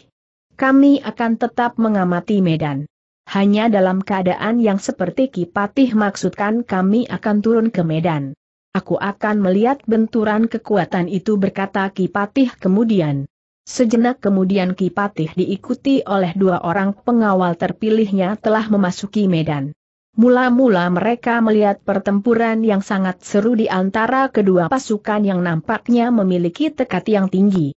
Kami akan tetap mengamati medan. Hanya dalam keadaan yang seperti Kipatih maksudkan kami akan turun ke Medan. Aku akan melihat benturan kekuatan itu berkata Kipatih kemudian. Sejenak kemudian Kipatih diikuti oleh dua orang pengawal terpilihnya telah memasuki Medan. Mula-mula mereka melihat pertempuran yang sangat seru di antara kedua pasukan yang nampaknya memiliki tekat yang tinggi.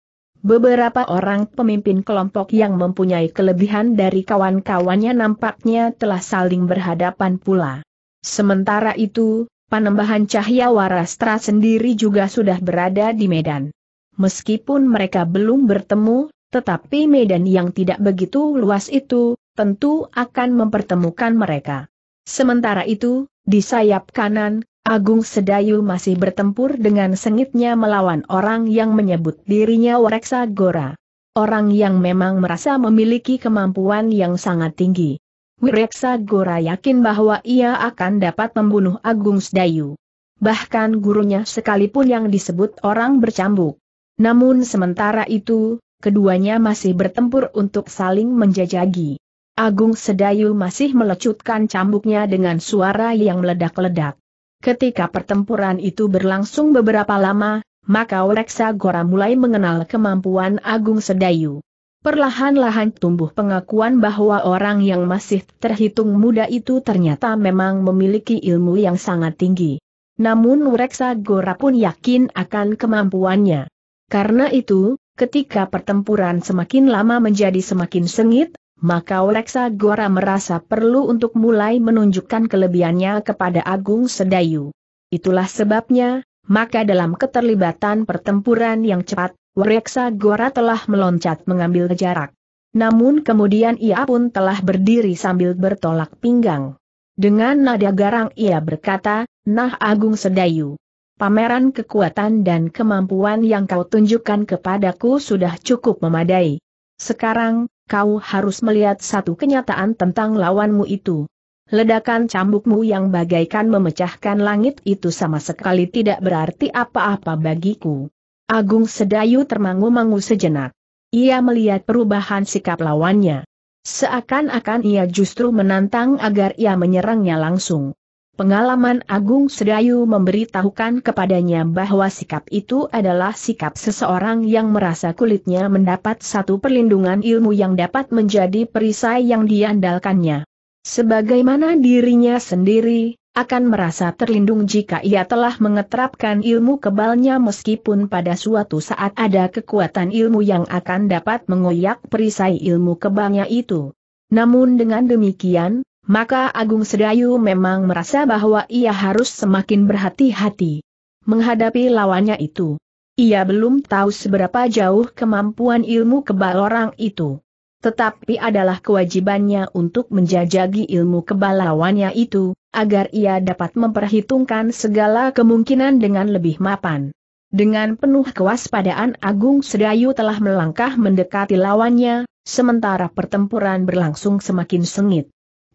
Beberapa orang pemimpin kelompok yang mempunyai kelebihan dari kawan-kawannya nampaknya telah saling berhadapan pula. Sementara itu, panembahan cahaya warastra sendiri juga sudah berada di Medan. Meskipun mereka belum bertemu, tetapi medan yang tidak begitu luas itu, tentu akan mempertemukan mereka. Sementara itu, di sayap kanan, Agung Sedayu masih bertempur dengan sengitnya melawan orang yang menyebut dirinya Wareksa Gora. Orang yang memang merasa memiliki kemampuan yang sangat tinggi. Wireksa Gora yakin bahwa ia akan dapat membunuh Agung Sedayu. Bahkan gurunya sekalipun yang disebut orang bercambuk. Namun sementara itu, keduanya masih bertempur untuk saling menjajagi. Agung Sedayu masih melecutkan cambuknya dengan suara yang meledak-ledak. Ketika pertempuran itu berlangsung beberapa lama, maka Reksa Gora mulai mengenal kemampuan Agung Sedayu. Perlahan-lahan tumbuh pengakuan bahwa orang yang masih terhitung muda itu ternyata memang memiliki ilmu yang sangat tinggi. Namun Ureksa Gora pun yakin akan kemampuannya. Karena itu, ketika pertempuran semakin lama menjadi semakin sengit, maka Leksa Gora merasa perlu untuk mulai menunjukkan kelebihannya kepada Agung Sedayu. Itulah sebabnya, maka dalam keterlibatan pertempuran yang cepat, Reksa Gora telah meloncat mengambil jarak. Namun kemudian ia pun telah berdiri sambil bertolak pinggang. Dengan nada garang ia berkata, Nah Agung Sedayu, pameran kekuatan dan kemampuan yang kau tunjukkan kepadaku sudah cukup memadai. Sekarang, kau harus melihat satu kenyataan tentang lawanmu itu. Ledakan cambukmu yang bagaikan memecahkan langit itu sama sekali tidak berarti apa-apa bagiku. Agung Sedayu termangu-mangu sejenak. Ia melihat perubahan sikap lawannya. Seakan-akan ia justru menantang agar ia menyerangnya langsung. Pengalaman Agung Sedayu memberitahukan kepadanya bahwa sikap itu adalah sikap seseorang yang merasa kulitnya mendapat satu perlindungan ilmu yang dapat menjadi perisai yang diandalkannya. Sebagaimana dirinya sendiri, akan merasa terlindung jika ia telah mengetrapkan ilmu kebalnya meskipun pada suatu saat ada kekuatan ilmu yang akan dapat mengoyak perisai ilmu kebalnya itu. Namun dengan demikian, maka Agung Sedayu memang merasa bahwa ia harus semakin berhati-hati menghadapi lawannya itu. Ia belum tahu seberapa jauh kemampuan ilmu kebal orang itu. Tetapi adalah kewajibannya untuk menjajagi ilmu kebal lawannya itu, agar ia dapat memperhitungkan segala kemungkinan dengan lebih mapan. Dengan penuh kewaspadaan Agung Sedayu telah melangkah mendekati lawannya, sementara pertempuran berlangsung semakin sengit.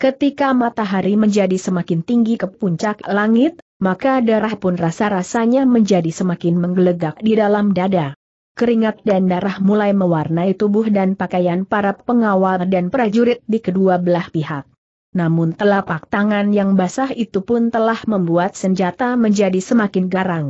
Ketika matahari menjadi semakin tinggi ke puncak langit, maka darah pun rasa-rasanya menjadi semakin menggelegak di dalam dada. Keringat dan darah mulai mewarnai tubuh dan pakaian para pengawal dan prajurit di kedua belah pihak. Namun telapak tangan yang basah itu pun telah membuat senjata menjadi semakin garang.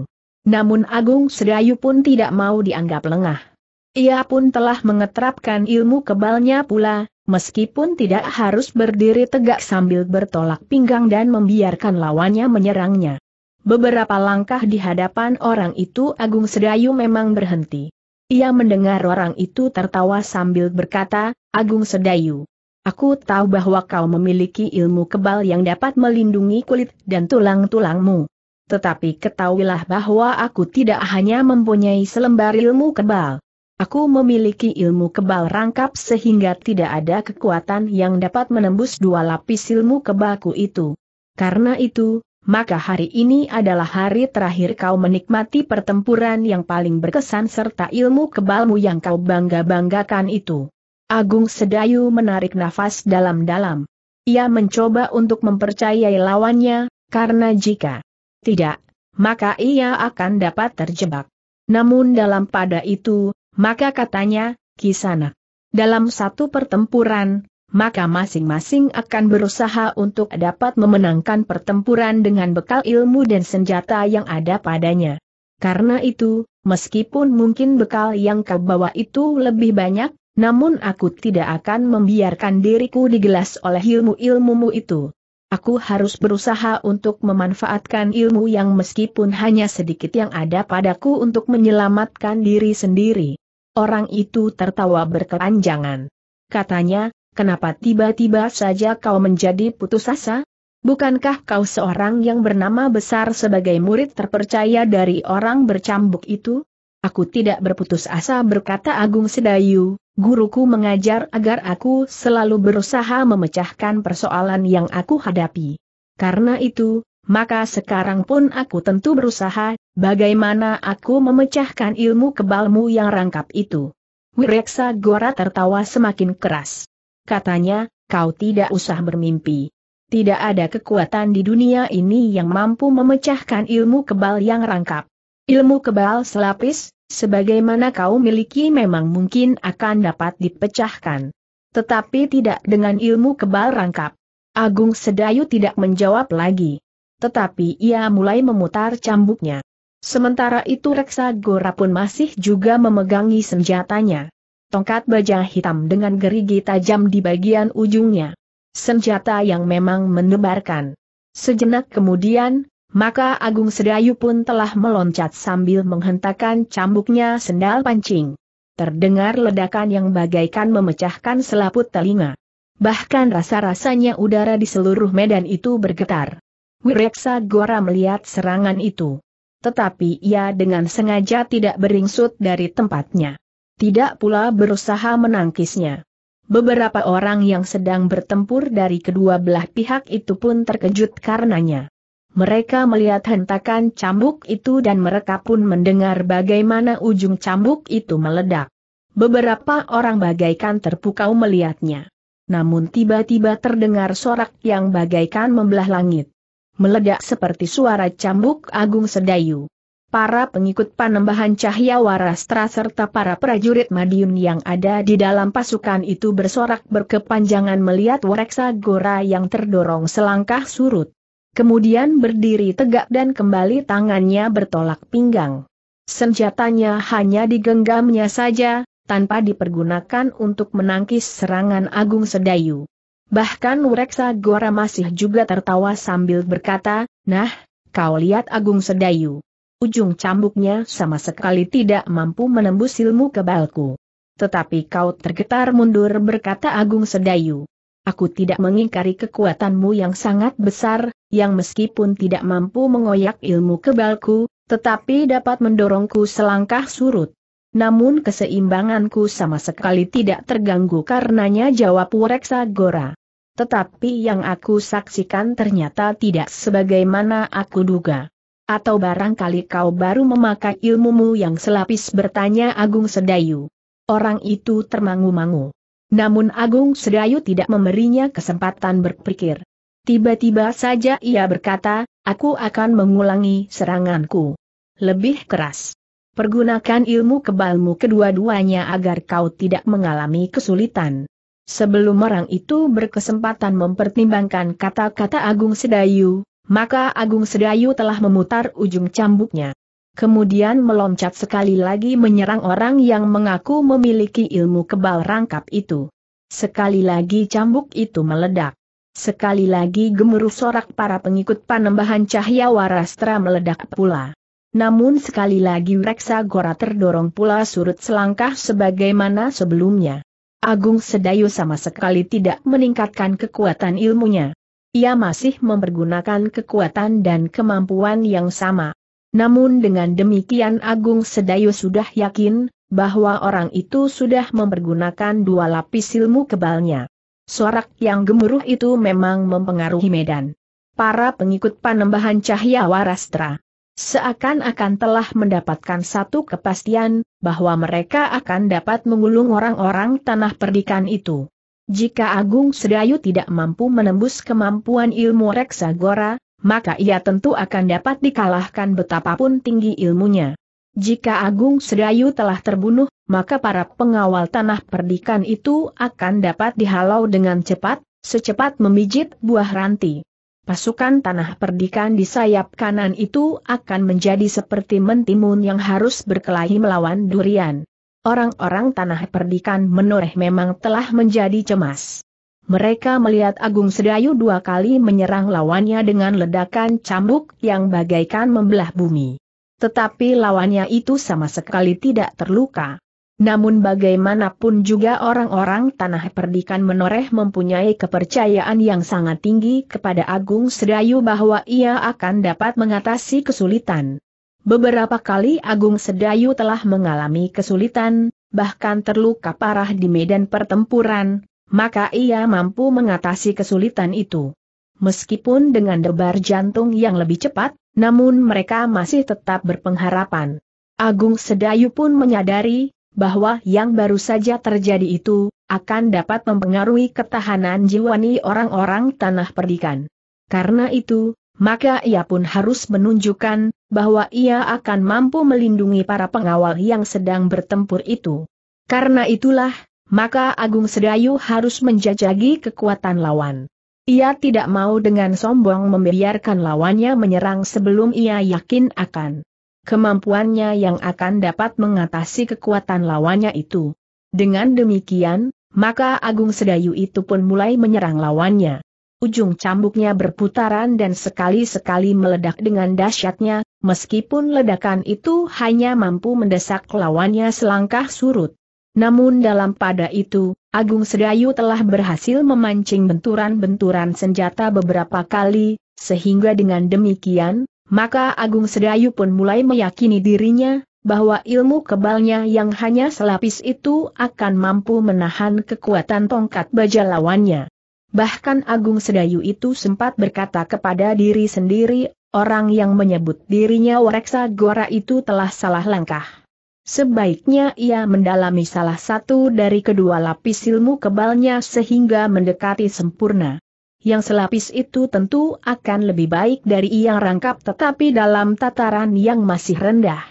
Namun Agung Sedayu pun tidak mau dianggap lengah. Ia pun telah mengeterapkan ilmu kebalnya pula, meskipun tidak harus berdiri tegak sambil bertolak pinggang dan membiarkan lawannya menyerangnya. Beberapa langkah di hadapan orang itu Agung Sedayu memang berhenti. Ia mendengar orang itu tertawa sambil berkata, Agung Sedayu, Aku tahu bahwa kau memiliki ilmu kebal yang dapat melindungi kulit dan tulang-tulangmu. Tetapi ketahuilah bahwa aku tidak hanya mempunyai selembar ilmu kebal. Aku memiliki ilmu kebal rangkap sehingga tidak ada kekuatan yang dapat menembus dua lapis ilmu kebalku itu. Karena itu, maka hari ini adalah hari terakhir kau menikmati pertempuran yang paling berkesan serta ilmu kebalmu yang kau bangga-banggakan itu. Agung Sedayu menarik nafas dalam-dalam. Ia mencoba untuk mempercayai lawannya, karena jika tidak, maka ia akan dapat terjebak. Namun dalam pada itu, maka katanya, kisana. dalam satu pertempuran, maka masing-masing akan berusaha untuk dapat memenangkan pertempuran dengan bekal ilmu dan senjata yang ada padanya. Karena itu, meskipun mungkin bekal yang kau bawa itu lebih banyak, namun aku tidak akan membiarkan diriku digelas oleh ilmu-ilmumu itu. Aku harus berusaha untuk memanfaatkan ilmu yang meskipun hanya sedikit yang ada padaku untuk menyelamatkan diri sendiri. Orang itu tertawa berkepanjangan. Katanya, kenapa tiba-tiba saja kau menjadi putus asa? Bukankah kau seorang yang bernama besar sebagai murid terpercaya dari orang bercambuk itu? Aku tidak berputus asa berkata Agung Sedayu, guruku mengajar agar aku selalu berusaha memecahkan persoalan yang aku hadapi. Karena itu, maka sekarang pun aku tentu berusaha, bagaimana aku memecahkan ilmu kebalmu yang rangkap itu. Wireksa Gora tertawa semakin keras. Katanya, kau tidak usah bermimpi. Tidak ada kekuatan di dunia ini yang mampu memecahkan ilmu kebal yang rangkap. Ilmu kebal selapis, sebagaimana kau miliki memang mungkin akan dapat dipecahkan. Tetapi tidak dengan ilmu kebal rangkap. Agung Sedayu tidak menjawab lagi. Tetapi ia mulai memutar cambuknya. Sementara itu Reksa Gora pun masih juga memegangi senjatanya. Tongkat baja hitam dengan gerigi tajam di bagian ujungnya. Senjata yang memang menebarkan. Sejenak kemudian, maka Agung Sedayu pun telah meloncat sambil menghentakkan cambuknya sendal pancing. Terdengar ledakan yang bagaikan memecahkan selaput telinga. Bahkan rasa-rasanya udara di seluruh medan itu bergetar. Wireksa Gora melihat serangan itu. Tetapi ia dengan sengaja tidak beringsut dari tempatnya. Tidak pula berusaha menangkisnya. Beberapa orang yang sedang bertempur dari kedua belah pihak itu pun terkejut karenanya. Mereka melihat hentakan cambuk itu dan mereka pun mendengar bagaimana ujung cambuk itu meledak. Beberapa orang bagaikan terpukau melihatnya. Namun tiba-tiba terdengar sorak yang bagaikan membelah langit. Meledak seperti suara cambuk agung sedayu. Para pengikut panembahan cahaya warastra serta para prajurit Madiun yang ada di dalam pasukan itu bersorak berkepanjangan melihat Wareksa Gora yang terdorong selangkah surut. Kemudian berdiri tegak dan kembali tangannya bertolak pinggang. Senjatanya hanya digenggamnya saja, tanpa dipergunakan untuk menangkis serangan Agung Sedayu. Bahkan Wreksa Gora masih juga tertawa sambil berkata, Nah, kau lihat Agung Sedayu. Ujung cambuknya sama sekali tidak mampu menembus ilmu kebalku. Tetapi kau tergetar mundur berkata Agung Sedayu. Aku tidak mengingkari kekuatanmu yang sangat besar, yang meskipun tidak mampu mengoyak ilmu kebalku, tetapi dapat mendorongku selangkah surut. Namun keseimbanganku sama sekali tidak terganggu karenanya jawab Wureksa Gora. Tetapi yang aku saksikan ternyata tidak sebagaimana aku duga. Atau barangkali kau baru memakai ilmumu yang selapis bertanya Agung Sedayu. Orang itu termangu-mangu. Namun Agung Sedayu tidak memberinya kesempatan berpikir. Tiba-tiba saja ia berkata, aku akan mengulangi seranganku. Lebih keras. Pergunakan ilmu kebalmu kedua-duanya agar kau tidak mengalami kesulitan. Sebelum orang itu berkesempatan mempertimbangkan kata-kata Agung Sedayu, maka Agung Sedayu telah memutar ujung cambuknya. Kemudian meloncat sekali lagi menyerang orang yang mengaku memiliki ilmu kebal rangkap itu. Sekali lagi cambuk itu meledak. Sekali lagi gemuruh sorak para pengikut panembahan cahaya warastra meledak pula. Namun sekali lagi Reksa Gora terdorong pula surut selangkah sebagaimana sebelumnya. Agung Sedayu sama sekali tidak meningkatkan kekuatan ilmunya. Ia masih mempergunakan kekuatan dan kemampuan yang sama. Namun dengan demikian Agung Sedayu sudah yakin, bahwa orang itu sudah mempergunakan dua lapis ilmu kebalnya. Suara yang gemuruh itu memang mempengaruhi medan. Para pengikut panembahan Cahya warastra seakan-akan telah mendapatkan satu kepastian, bahwa mereka akan dapat mengulung orang-orang tanah perdikan itu. Jika Agung Sedayu tidak mampu menembus kemampuan ilmu Reksagora, maka ia tentu akan dapat dikalahkan betapapun tinggi ilmunya. Jika Agung Sedayu telah terbunuh, maka para pengawal tanah perdikan itu akan dapat dihalau dengan cepat, secepat memijit buah ranti. Pasukan tanah perdikan di sayap kanan itu akan menjadi seperti mentimun yang harus berkelahi melawan durian. Orang-orang tanah perdikan menoreh memang telah menjadi cemas. Mereka melihat Agung Sedayu dua kali menyerang lawannya dengan ledakan cambuk yang bagaikan membelah bumi. Tetapi lawannya itu sama sekali tidak terluka. Namun bagaimanapun juga orang-orang tanah perdikan menoreh mempunyai kepercayaan yang sangat tinggi kepada Agung Sedayu bahwa ia akan dapat mengatasi kesulitan. Beberapa kali Agung Sedayu telah mengalami kesulitan, bahkan terluka parah di medan pertempuran, maka ia mampu mengatasi kesulitan itu. Meskipun dengan debar jantung yang lebih cepat, namun mereka masih tetap berpengharapan. Agung Sedayu pun menyadari bahwa yang baru saja terjadi itu, akan dapat mempengaruhi ketahanan jiwani orang-orang tanah perdikan. Karena itu, maka ia pun harus menunjukkan, bahwa ia akan mampu melindungi para pengawal yang sedang bertempur itu. Karena itulah, maka Agung Sedayu harus menjajagi kekuatan lawan. Ia tidak mau dengan sombong membiarkan lawannya menyerang sebelum ia yakin akan kemampuannya yang akan dapat mengatasi kekuatan lawannya itu. Dengan demikian, maka Agung Sedayu itu pun mulai menyerang lawannya. Ujung cambuknya berputaran dan sekali-sekali meledak dengan dahsyatnya, meskipun ledakan itu hanya mampu mendesak lawannya selangkah surut. Namun dalam pada itu, Agung Sedayu telah berhasil memancing benturan-benturan senjata beberapa kali, sehingga dengan demikian, maka Agung Sedayu pun mulai meyakini dirinya, bahwa ilmu kebalnya yang hanya selapis itu akan mampu menahan kekuatan tongkat baja lawannya. Bahkan Agung Sedayu itu sempat berkata kepada diri sendiri, orang yang menyebut dirinya Wareksa Gora itu telah salah langkah. Sebaiknya ia mendalami salah satu dari kedua lapis ilmu kebalnya sehingga mendekati sempurna yang selapis itu tentu akan lebih baik dari yang rangkap tetapi dalam tataran yang masih rendah.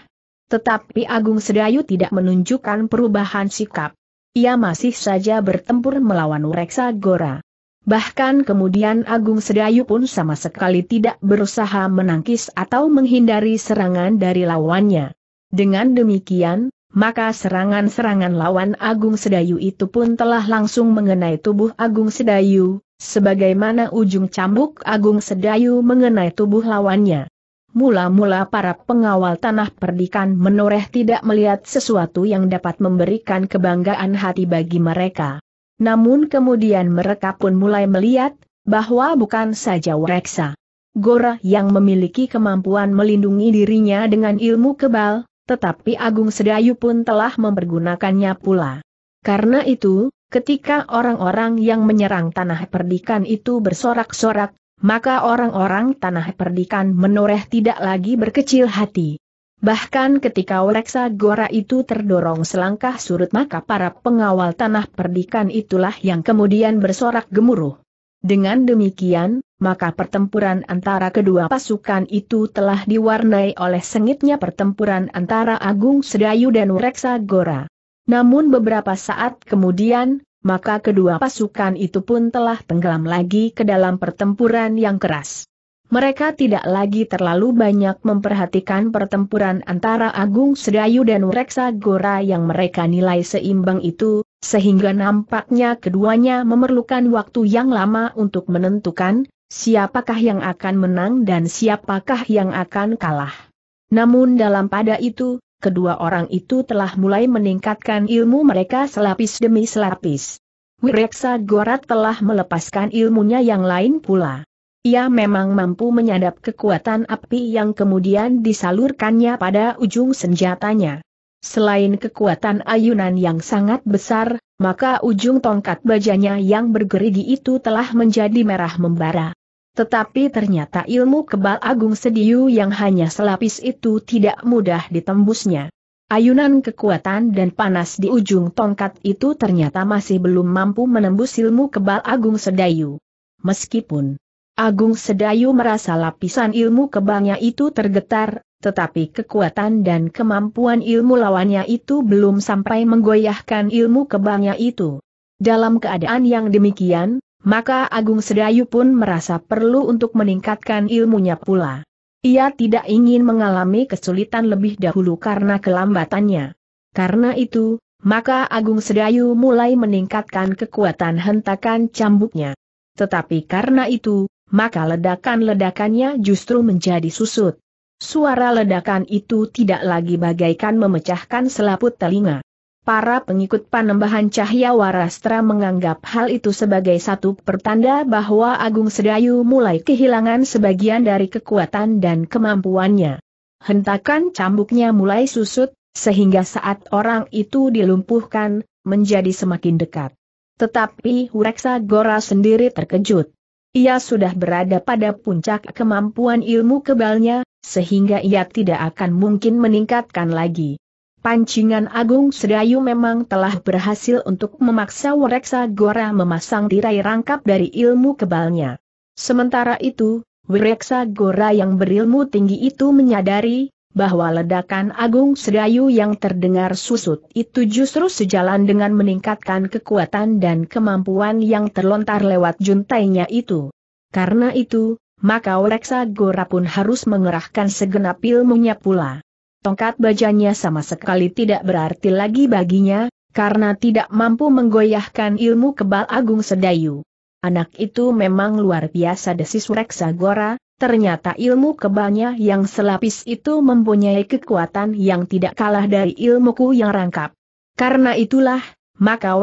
Tetapi Agung Sedayu tidak menunjukkan perubahan sikap. Ia masih saja bertempur melawan Reksa Gora. Bahkan kemudian Agung Sedayu pun sama sekali tidak berusaha menangkis atau menghindari serangan dari lawannya. Dengan demikian, maka serangan-serangan lawan Agung Sedayu itu pun telah langsung mengenai tubuh Agung Sedayu, sebagaimana ujung cambuk Agung Sedayu mengenai tubuh lawannya. Mula-mula para pengawal tanah perdikan menoreh tidak melihat sesuatu yang dapat memberikan kebanggaan hati bagi mereka. Namun kemudian mereka pun mulai melihat, bahwa bukan saja Wreksa. Gora yang memiliki kemampuan melindungi dirinya dengan ilmu kebal, tetapi Agung Sedayu pun telah mempergunakannya pula. Karena itu, Ketika orang-orang yang menyerang tanah perdikan itu bersorak-sorak, maka orang-orang tanah perdikan menoreh tidak lagi berkecil hati. Bahkan ketika Leksa Gora itu terdorong selangkah surut maka para pengawal tanah perdikan itulah yang kemudian bersorak gemuruh. Dengan demikian, maka pertempuran antara kedua pasukan itu telah diwarnai oleh sengitnya pertempuran antara Agung Sedayu dan Reksa Gora. Namun beberapa saat kemudian, maka kedua pasukan itu pun telah tenggelam lagi ke dalam pertempuran yang keras. Mereka tidak lagi terlalu banyak memperhatikan pertempuran antara Agung Sedayu dan Reksa Gora yang mereka nilai seimbang itu, sehingga nampaknya keduanya memerlukan waktu yang lama untuk menentukan siapakah yang akan menang dan siapakah yang akan kalah. Namun dalam pada itu, kedua orang itu telah mulai meningkatkan ilmu mereka selapis demi selapis. Wireksa Gorat telah melepaskan ilmunya yang lain pula. Ia memang mampu menyadap kekuatan api yang kemudian disalurkannya pada ujung senjatanya. Selain kekuatan ayunan yang sangat besar, maka ujung tongkat bajanya yang bergerigi itu telah menjadi merah membara. Tetapi ternyata ilmu kebal agung sediu yang hanya selapis itu tidak mudah ditembusnya. Ayunan kekuatan dan panas di ujung tongkat itu ternyata masih belum mampu menembus ilmu kebal agung sedayu. Meskipun Agung Sedayu merasa lapisan ilmu kebalnya itu tergetar, tetapi kekuatan dan kemampuan ilmu lawannya itu belum sampai menggoyahkan ilmu kebalnya itu. Dalam keadaan yang demikian, maka Agung Sedayu pun merasa perlu untuk meningkatkan ilmunya pula. Ia tidak ingin mengalami kesulitan lebih dahulu karena kelambatannya. Karena itu, maka Agung Sedayu mulai meningkatkan kekuatan hentakan cambuknya. Tetapi karena itu, maka ledakan-ledakannya justru menjadi susut. Suara ledakan itu tidak lagi bagaikan memecahkan selaput telinga. Para pengikut panembahan Cahya Warastra menganggap hal itu sebagai satu pertanda bahwa Agung Sedayu mulai kehilangan sebagian dari kekuatan dan kemampuannya. Hentakan cambuknya mulai susut, sehingga saat orang itu dilumpuhkan, menjadi semakin dekat. Tetapi Hureksa Gora sendiri terkejut. Ia sudah berada pada puncak kemampuan ilmu kebalnya, sehingga ia tidak akan mungkin meningkatkan lagi. Pancingan Agung Sedayu memang telah berhasil untuk memaksa Wereksa Gora memasang tirai rangkap dari ilmu kebalnya. Sementara itu, Wereksa Gora yang berilmu tinggi itu menyadari, bahwa ledakan Agung Sedayu yang terdengar susut itu justru sejalan dengan meningkatkan kekuatan dan kemampuan yang terlontar lewat juntainya itu. Karena itu, maka Wereksa Gora pun harus mengerahkan segenap ilmunya pula tongkat bajanya sama sekali tidak berarti lagi baginya, karena tidak mampu menggoyahkan ilmu kebal agung sedayu. Anak itu memang luar biasa desis Reksa Gora, ternyata ilmu kebalnya yang selapis itu mempunyai kekuatan yang tidak kalah dari ilmuku yang rangkap. Karena itulah, maka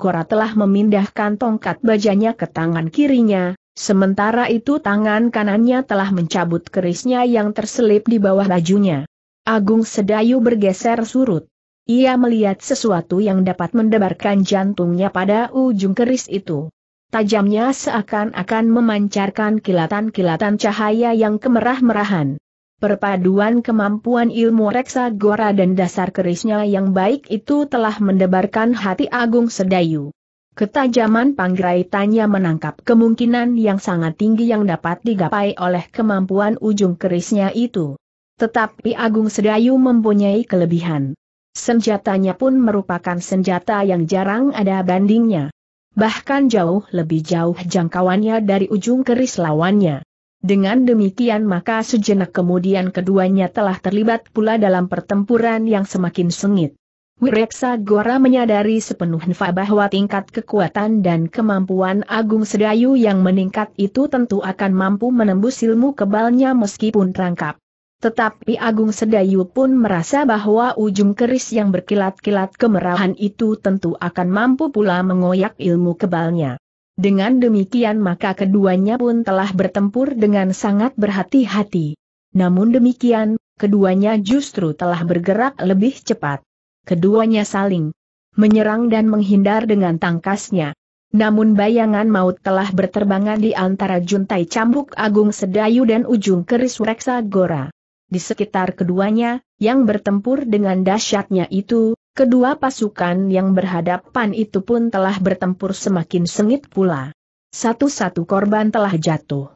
Gora telah memindahkan tongkat bajanya ke tangan kirinya, sementara itu tangan kanannya telah mencabut kerisnya yang terselip di bawah bajunya. Agung Sedayu bergeser surut. Ia melihat sesuatu yang dapat mendebarkan jantungnya pada ujung keris itu. Tajamnya seakan-akan memancarkan kilatan-kilatan cahaya yang kemerah-merahan. Perpaduan kemampuan ilmu reksa gora dan dasar kerisnya yang baik itu telah mendebarkan hati Agung Sedayu. Ketajaman panggraitannya menangkap kemungkinan yang sangat tinggi yang dapat digapai oleh kemampuan ujung kerisnya itu. Tetapi Agung Sedayu mempunyai kelebihan. Senjatanya pun merupakan senjata yang jarang ada bandingnya. Bahkan jauh lebih jauh jangkauannya dari ujung keris lawannya. Dengan demikian maka sejenak kemudian keduanya telah terlibat pula dalam pertempuran yang semakin sengit. Wireksa Gora menyadari sepenuhnya bahwa tingkat kekuatan dan kemampuan Agung Sedayu yang meningkat itu tentu akan mampu menembus ilmu kebalnya meskipun rangkap. Tetapi Agung Sedayu pun merasa bahwa ujung keris yang berkilat-kilat kemerahan itu tentu akan mampu pula mengoyak ilmu kebalnya. Dengan demikian maka keduanya pun telah bertempur dengan sangat berhati-hati. Namun demikian, keduanya justru telah bergerak lebih cepat. Keduanya saling menyerang dan menghindar dengan tangkasnya. Namun bayangan maut telah berterbangan di antara juntai cambuk agung sedayu dan ujung keris reksa gora. Di sekitar keduanya, yang bertempur dengan dahsyatnya itu, kedua pasukan yang berhadapan itu pun telah bertempur semakin sengit pula. Satu-satu korban telah jatuh.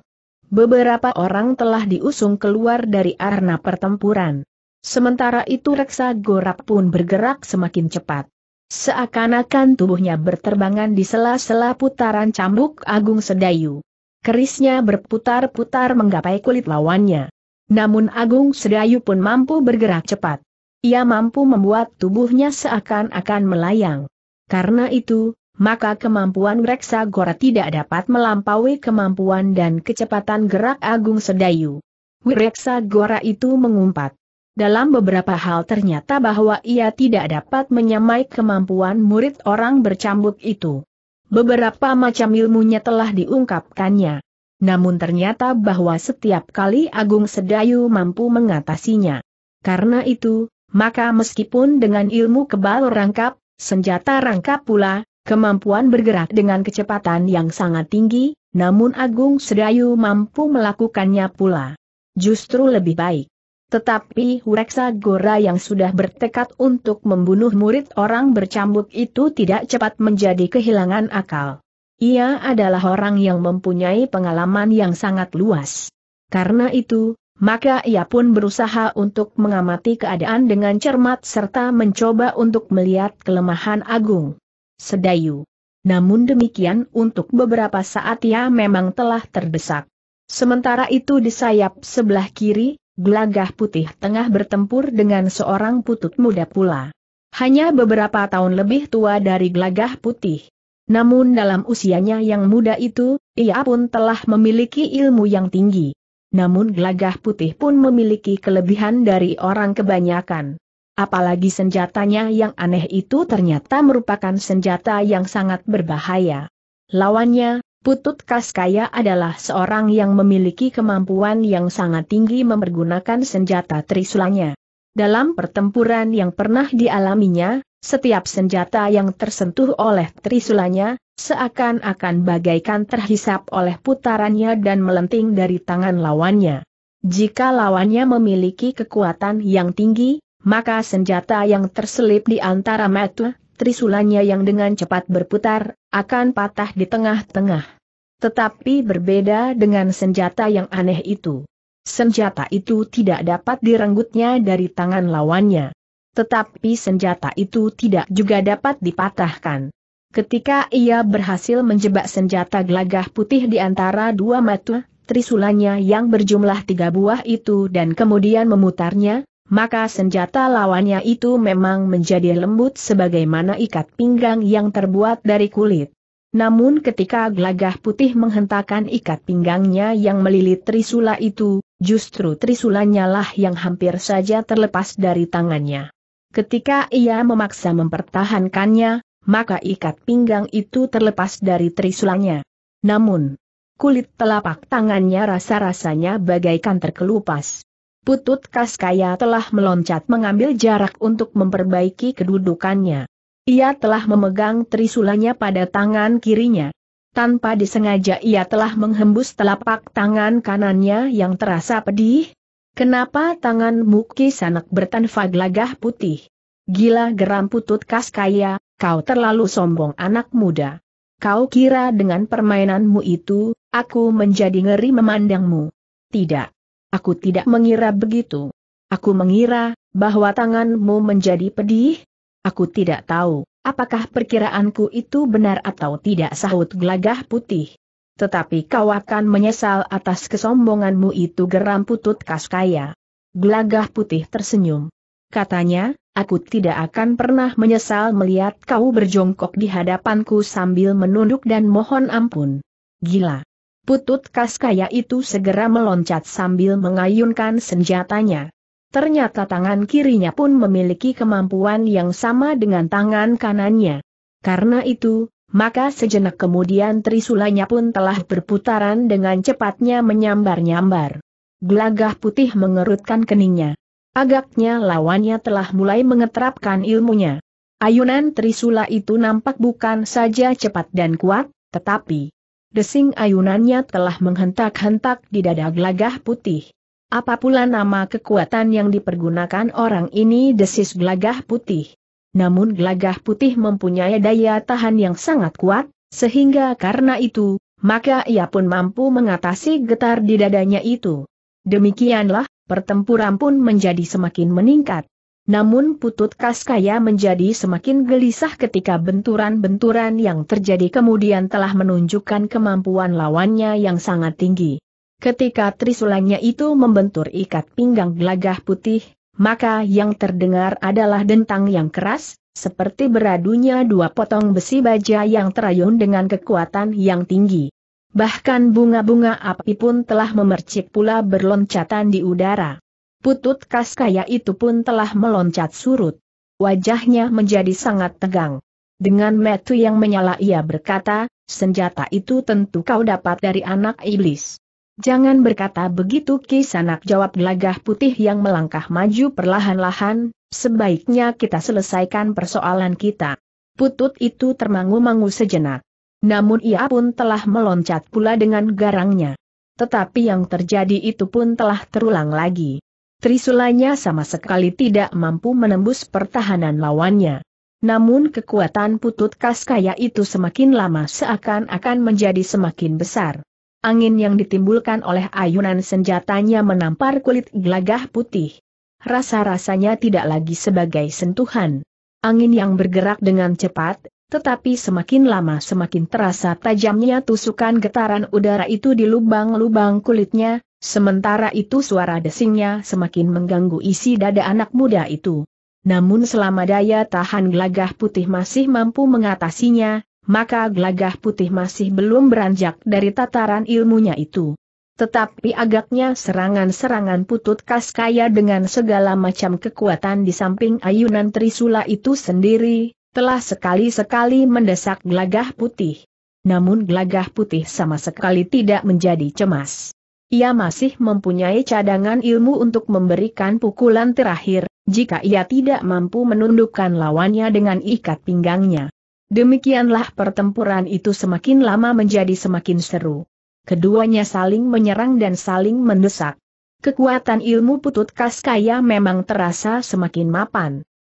Beberapa orang telah diusung keluar dari arena pertempuran. Sementara itu Reksa gorap pun bergerak semakin cepat. Seakan-akan tubuhnya berterbangan di sela-sela putaran cambuk Agung Sedayu. Kerisnya berputar-putar menggapai kulit lawannya. Namun Agung Sedayu pun mampu bergerak cepat. Ia mampu membuat tubuhnya seakan-akan melayang. Karena itu, maka kemampuan Reksa Gora tidak dapat melampaui kemampuan dan kecepatan gerak Agung Sedayu. Reksa Gora itu mengumpat. Dalam beberapa hal ternyata bahwa ia tidak dapat menyamai kemampuan murid orang bercambuk itu. Beberapa macam ilmunya telah diungkapkannya namun ternyata bahwa setiap kali Agung Sedayu mampu mengatasinya. Karena itu, maka meskipun dengan ilmu kebal rangkap, senjata rangkap pula, kemampuan bergerak dengan kecepatan yang sangat tinggi, namun Agung Sedayu mampu melakukannya pula. Justru lebih baik. Tetapi Hureksa Gora yang sudah bertekad untuk membunuh murid orang bercambuk itu tidak cepat menjadi kehilangan akal. Ia adalah orang yang mempunyai pengalaman yang sangat luas. Karena itu, maka ia pun berusaha untuk mengamati keadaan dengan cermat serta mencoba untuk melihat kelemahan Agung Sedayu. Namun demikian untuk beberapa saat ia memang telah terdesak. Sementara itu di sayap sebelah kiri, gelagah putih tengah bertempur dengan seorang putut muda pula. Hanya beberapa tahun lebih tua dari gelagah putih. Namun dalam usianya yang muda itu, ia pun telah memiliki ilmu yang tinggi. Namun gelagah putih pun memiliki kelebihan dari orang kebanyakan. Apalagi senjatanya yang aneh itu ternyata merupakan senjata yang sangat berbahaya. Lawannya, Putut Kaskaya adalah seorang yang memiliki kemampuan yang sangat tinggi mempergunakan senjata trisulanya. Dalam pertempuran yang pernah dialaminya, setiap senjata yang tersentuh oleh trisulanya, seakan-akan bagaikan terhisap oleh putarannya dan melenting dari tangan lawannya. Jika lawannya memiliki kekuatan yang tinggi, maka senjata yang terselip di antara mata trisulanya yang dengan cepat berputar, akan patah di tengah-tengah. Tetapi berbeda dengan senjata yang aneh itu. Senjata itu tidak dapat direnggutnya dari tangan lawannya. Tetapi senjata itu tidak juga dapat dipatahkan. Ketika ia berhasil menjebak senjata gelagah putih di antara dua mata, trisulanya yang berjumlah tiga buah itu dan kemudian memutarnya, maka senjata lawannya itu memang menjadi lembut sebagaimana ikat pinggang yang terbuat dari kulit. Namun ketika gelagah putih menghentakkan ikat pinggangnya yang melilit trisula itu, justru trisulanya lah yang hampir saja terlepas dari tangannya. Ketika ia memaksa mempertahankannya, maka ikat pinggang itu terlepas dari trisulanya. Namun, kulit telapak tangannya rasa-rasanya bagaikan terkelupas. Putut Kaskaya telah meloncat mengambil jarak untuk memperbaiki kedudukannya. Ia telah memegang trisulanya pada tangan kirinya. Tanpa disengaja ia telah menghembus telapak tangan kanannya yang terasa pedih, Kenapa tangan tanganmu sanak bertanfa gelagah putih? Gila geram putut kaya, kau terlalu sombong anak muda. Kau kira dengan permainanmu itu, aku menjadi ngeri memandangmu? Tidak. Aku tidak mengira begitu. Aku mengira, bahwa tanganmu menjadi pedih? Aku tidak tahu, apakah perkiraanku itu benar atau tidak sahut gelagah putih tetapi kau akan menyesal atas kesombonganmu itu geram putut Kaskaya. Gelagah putih tersenyum. Katanya, aku tidak akan pernah menyesal melihat kau berjongkok di hadapanku sambil menunduk dan mohon ampun. Gila. Putut Kaskaya itu segera meloncat sambil mengayunkan senjatanya. Ternyata tangan kirinya pun memiliki kemampuan yang sama dengan tangan kanannya. Karena itu, maka sejenak kemudian trisulanya pun telah berputaran dengan cepatnya menyambar-nyambar. Gelagah putih mengerutkan keningnya. Agaknya lawannya telah mulai mengetrapkan ilmunya. Ayunan trisula itu nampak bukan saja cepat dan kuat, tetapi desing ayunannya telah menghentak-hentak di dada gelagah putih. Apa pula nama kekuatan yang dipergunakan orang ini desis gelagah putih? namun gelagah putih mempunyai daya tahan yang sangat kuat, sehingga karena itu, maka ia pun mampu mengatasi getar di dadanya itu. Demikianlah, pertempuran pun menjadi semakin meningkat. Namun putut Kaskaya menjadi semakin gelisah ketika benturan-benturan yang terjadi kemudian telah menunjukkan kemampuan lawannya yang sangat tinggi. Ketika trisulanya itu membentur ikat pinggang gelagah putih, maka yang terdengar adalah dentang yang keras, seperti beradunya dua potong besi baja yang terayun dengan kekuatan yang tinggi. Bahkan bunga-bunga api pun telah memercik pula berloncatan di udara. Putut Kaskaya itu pun telah meloncat surut. Wajahnya menjadi sangat tegang. Dengan metu yang menyala ia berkata, senjata itu tentu kau dapat dari anak iblis. Jangan berkata begitu kisanak jawab gelagah putih yang melangkah maju perlahan-lahan, sebaiknya kita selesaikan persoalan kita. Putut itu termangu-mangu sejenak. Namun ia pun telah meloncat pula dengan garangnya. Tetapi yang terjadi itu pun telah terulang lagi. Trisulanya sama sekali tidak mampu menembus pertahanan lawannya. Namun kekuatan putut kaskaya itu semakin lama seakan-akan menjadi semakin besar. Angin yang ditimbulkan oleh ayunan senjatanya menampar kulit gelagah putih. Rasa-rasanya tidak lagi sebagai sentuhan. Angin yang bergerak dengan cepat, tetapi semakin lama semakin terasa tajamnya tusukan getaran udara itu di lubang-lubang kulitnya, sementara itu suara desingnya semakin mengganggu isi dada anak muda itu. Namun selama daya tahan gelagah putih masih mampu mengatasinya, maka gelagah putih masih belum beranjak dari tataran ilmunya itu. Tetapi agaknya serangan-serangan putut kaya dengan segala macam kekuatan di samping ayunan Trisula itu sendiri, telah sekali-sekali mendesak gelagah putih. Namun gelagah putih sama sekali tidak menjadi cemas. Ia masih mempunyai cadangan ilmu untuk memberikan pukulan terakhir, jika ia tidak mampu menundukkan lawannya dengan ikat pinggangnya. Demikianlah pertempuran itu semakin lama menjadi semakin seru. Keduanya saling menyerang dan saling mendesak. Kekuatan ilmu putut Kaskaya memang terasa semakin mapan.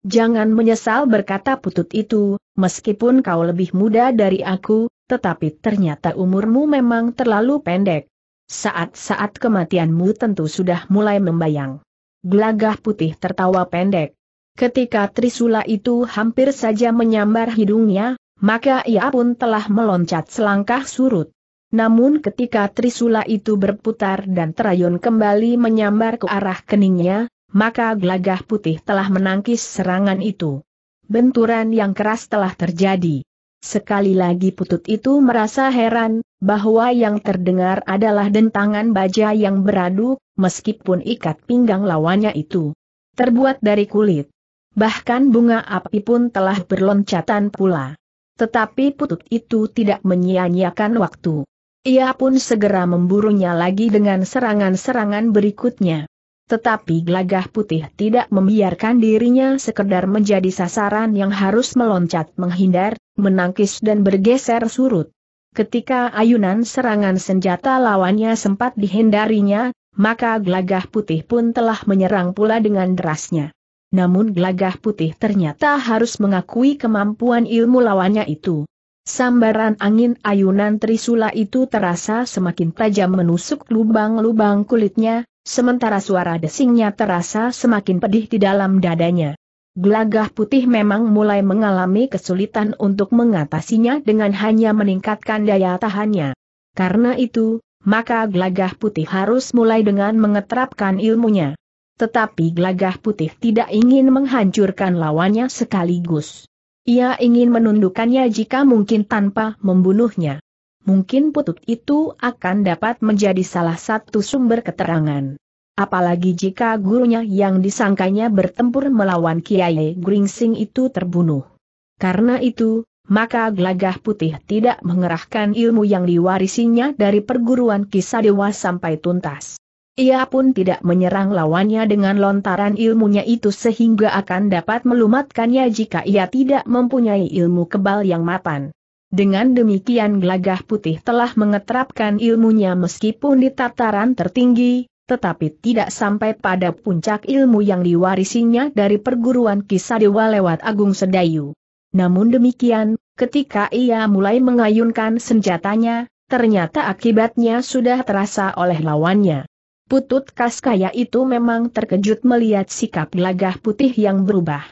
Jangan menyesal berkata putut itu, meskipun kau lebih muda dari aku, tetapi ternyata umurmu memang terlalu pendek. Saat-saat kematianmu tentu sudah mulai membayang. Gelagah putih tertawa pendek. Ketika Trisula itu hampir saja menyambar hidungnya, maka ia pun telah meloncat selangkah surut. Namun ketika Trisula itu berputar dan terayun kembali menyambar ke arah keningnya, maka gelagah putih telah menangkis serangan itu. Benturan yang keras telah terjadi. Sekali lagi putut itu merasa heran, bahwa yang terdengar adalah dentangan baja yang beradu, meskipun ikat pinggang lawannya itu terbuat dari kulit. Bahkan bunga api pun telah berloncatan pula. Tetapi putut itu tidak menyia-nyiakan waktu. Ia pun segera memburunya lagi dengan serangan-serangan berikutnya. Tetapi gelagah putih tidak membiarkan dirinya sekedar menjadi sasaran yang harus meloncat menghindar, menangkis dan bergeser surut. Ketika ayunan serangan senjata lawannya sempat dihindarinya, maka gelagah putih pun telah menyerang pula dengan derasnya namun glagah putih ternyata harus mengakui kemampuan ilmu lawannya itu. Sambaran angin ayunan Trisula itu terasa semakin tajam menusuk lubang-lubang kulitnya, sementara suara desingnya terasa semakin pedih di dalam dadanya. Glagah putih memang mulai mengalami kesulitan untuk mengatasinya dengan hanya meningkatkan daya tahannya. Karena itu, maka glagah putih harus mulai dengan mengetrapkan ilmunya. Tetapi Glagah putih tidak ingin menghancurkan lawannya sekaligus. Ia ingin menundukkannya jika mungkin tanpa membunuhnya. Mungkin putut itu akan dapat menjadi salah satu sumber keterangan. Apalagi jika gurunya yang disangkanya bertempur melawan Kiai Gringsing itu terbunuh. Karena itu, maka Glagah putih tidak mengerahkan ilmu yang diwarisinya dari perguruan kisah Kisadewa sampai tuntas. Ia pun tidak menyerang lawannya dengan lontaran ilmunya itu sehingga akan dapat melumatkannya jika ia tidak mempunyai ilmu kebal yang mapan. Dengan demikian Gelagah Putih telah mengetrapkan ilmunya meskipun di tataran tertinggi, tetapi tidak sampai pada puncak ilmu yang diwarisinya dari perguruan kisah dewa lewat Agung Sedayu. Namun demikian, ketika ia mulai mengayunkan senjatanya, ternyata akibatnya sudah terasa oleh lawannya. Putut Kaskaya itu memang terkejut melihat sikap gelagah putih yang berubah.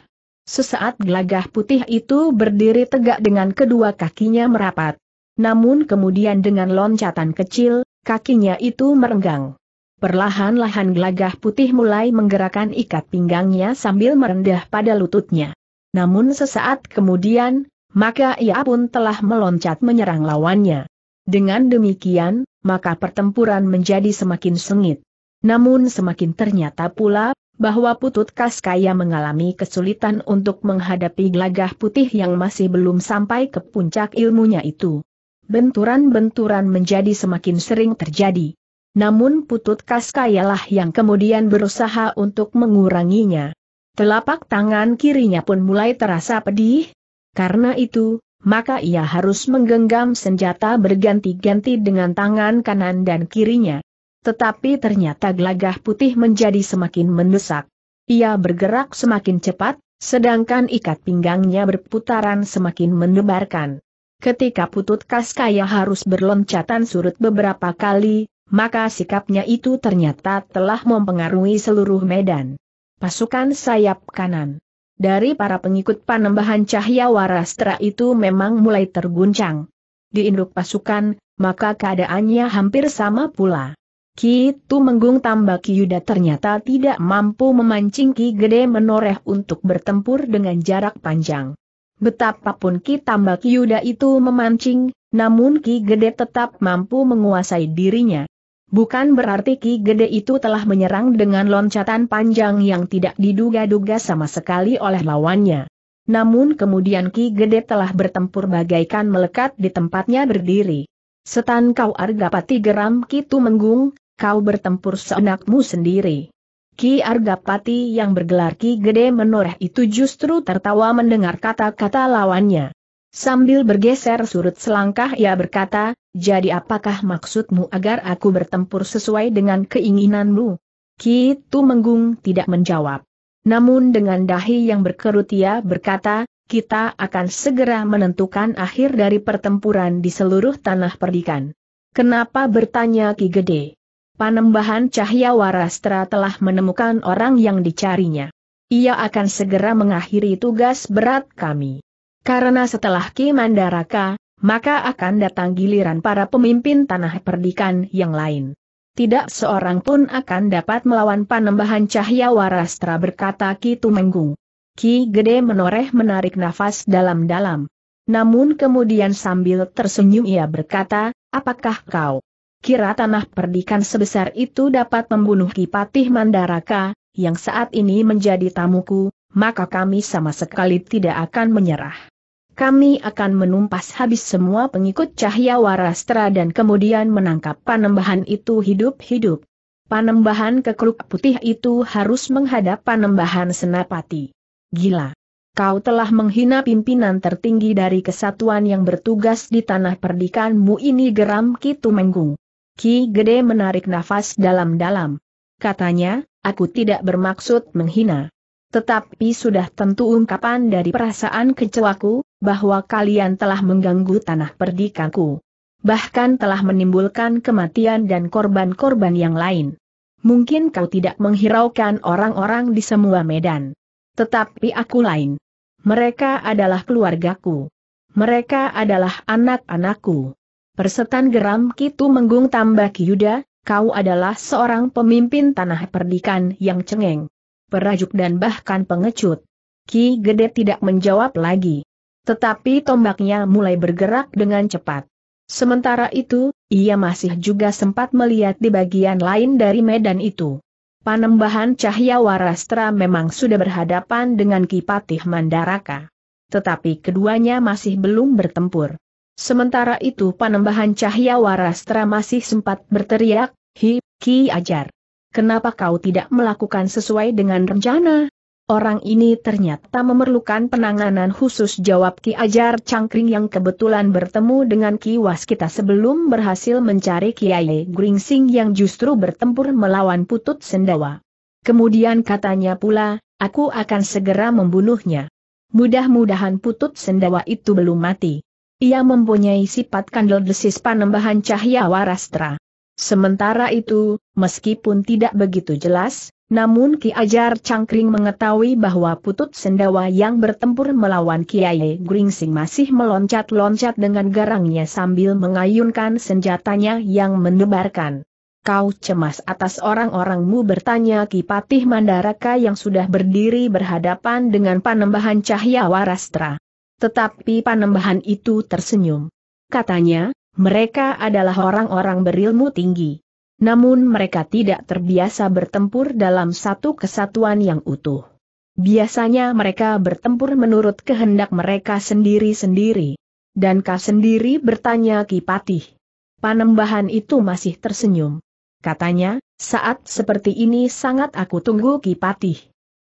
Sesaat gelagah putih itu berdiri tegak dengan kedua kakinya merapat. Namun kemudian dengan loncatan kecil, kakinya itu merenggang. Perlahan-lahan gelagah putih mulai menggerakkan ikat pinggangnya sambil merendah pada lututnya. Namun sesaat kemudian, maka ia pun telah meloncat menyerang lawannya. Dengan demikian, maka pertempuran menjadi semakin sengit. Namun semakin ternyata pula, bahwa Putut Kaskaya mengalami kesulitan untuk menghadapi gelagah putih yang masih belum sampai ke puncak ilmunya itu. Benturan-benturan menjadi semakin sering terjadi. Namun Putut Kaskayalah yang kemudian berusaha untuk menguranginya. Telapak tangan kirinya pun mulai terasa pedih. Karena itu, maka ia harus menggenggam senjata berganti-ganti dengan tangan kanan dan kirinya. Tetapi ternyata gelagah putih menjadi semakin mendesak. Ia bergerak semakin cepat, sedangkan ikat pinggangnya berputaran semakin menebarkan. Ketika putut Kaskaya harus berloncatan surut beberapa kali, maka sikapnya itu ternyata telah mempengaruhi seluruh medan. Pasukan sayap kanan dari para pengikut panembahan cahaya warastra itu memang mulai terguncang. Di induk pasukan, maka keadaannya hampir sama pula. Ki Menggung Tambak Yuda ternyata tidak mampu memancing Ki Gede Menoreh untuk bertempur dengan jarak panjang. Betapapun Ki Tambak Yuda itu memancing, namun Ki Gede tetap mampu menguasai dirinya. Bukan berarti Ki Gede itu telah menyerang dengan loncatan panjang yang tidak diduga-duga sama sekali oleh lawannya. Namun kemudian Ki Gede telah bertempur bagaikan melekat di tempatnya berdiri. Setan kau Argapati geram Kitu Menggung, kau bertempur seenakmu sendiri. Ki Argapati yang bergelar Ki Gede menoreh itu justru tertawa mendengar kata-kata lawannya. Sambil bergeser surut selangkah ia berkata, jadi apakah maksudmu agar aku bertempur sesuai dengan keinginanmu? Kitu Menggung tidak menjawab. Namun dengan dahi yang berkerut ia berkata, kita akan segera menentukan akhir dari pertempuran di seluruh tanah perdikan. Kenapa bertanya Ki Gede? Panembahan Cahya Warastra telah menemukan orang yang dicarinya. Ia akan segera mengakhiri tugas berat kami. Karena setelah Ki Mandaraka, maka akan datang giliran para pemimpin tanah perdikan yang lain. Tidak seorang pun akan dapat melawan panembahan cahya warastra berkata Ki Tumenggung. Ki Gede menoreh menarik nafas dalam-dalam. Namun kemudian sambil tersenyum ia berkata, apakah kau kira tanah perdikan sebesar itu dapat membunuh Ki Patih Mandaraka, yang saat ini menjadi tamuku, maka kami sama sekali tidak akan menyerah. Kami akan menumpas habis semua pengikut Cahya warastra dan kemudian menangkap panembahan itu hidup-hidup. Panembahan kekruk putih itu harus menghadap panembahan senapati. Gila! Kau telah menghina pimpinan tertinggi dari kesatuan yang bertugas di tanah perdikanmu ini geram Kitu Menggung. Ki Gede menarik nafas dalam-dalam. Katanya, aku tidak bermaksud menghina. Tetapi sudah tentu ungkapan dari perasaan kecewaku, bahwa kalian telah mengganggu tanah perdikanku. Bahkan telah menimbulkan kematian dan korban-korban yang lain. Mungkin kau tidak menghiraukan orang-orang di semua medan. Tetapi aku lain. Mereka adalah keluargaku. Mereka adalah anak-anakku. Persetan geram Kitu menggung tambah Yuda, kau adalah seorang pemimpin tanah perdikan yang cengeng. Perajuk dan bahkan pengecut. Ki Gede tidak menjawab lagi. Tetapi tombaknya mulai bergerak dengan cepat. Sementara itu, ia masih juga sempat melihat di bagian lain dari medan itu. Panembahan Cahya warastra memang sudah berhadapan dengan Kipatih Mandaraka. Tetapi keduanya masih belum bertempur. Sementara itu panembahan Cahya warastra masih sempat berteriak, Hi, Ki Ajar. Kenapa kau tidak melakukan sesuai dengan rencana? Orang ini ternyata memerlukan penanganan khusus jawab Ki Ajar Cangkring yang kebetulan bertemu dengan Ki Waskita sebelum berhasil mencari Kiai Gringsing yang justru bertempur melawan Putut Sendawa. Kemudian katanya pula, aku akan segera membunuhnya. Mudah-mudahan Putut Sendawa itu belum mati. Ia mempunyai sifat kandel desis panembahan cahaya warastra. Sementara itu, meskipun tidak begitu jelas, namun Ki Ajar Cangkring mengetahui bahwa putut sendawa yang bertempur melawan Kiai Gringsing masih meloncat-loncat dengan garangnya sambil mengayunkan senjatanya yang mendebarkan. Kau cemas atas orang-orangmu bertanya Ki Patih Mandaraka yang sudah berdiri berhadapan dengan panembahan cahaya warastra. Tetapi panembahan itu tersenyum. Katanya, mereka adalah orang-orang berilmu tinggi. Namun mereka tidak terbiasa bertempur dalam satu kesatuan yang utuh. Biasanya mereka bertempur menurut kehendak mereka sendiri-sendiri. Dan kau sendiri bertanya Ki Patih. Panembahan itu masih tersenyum. Katanya, saat seperti ini sangat aku tunggu Ki Patih.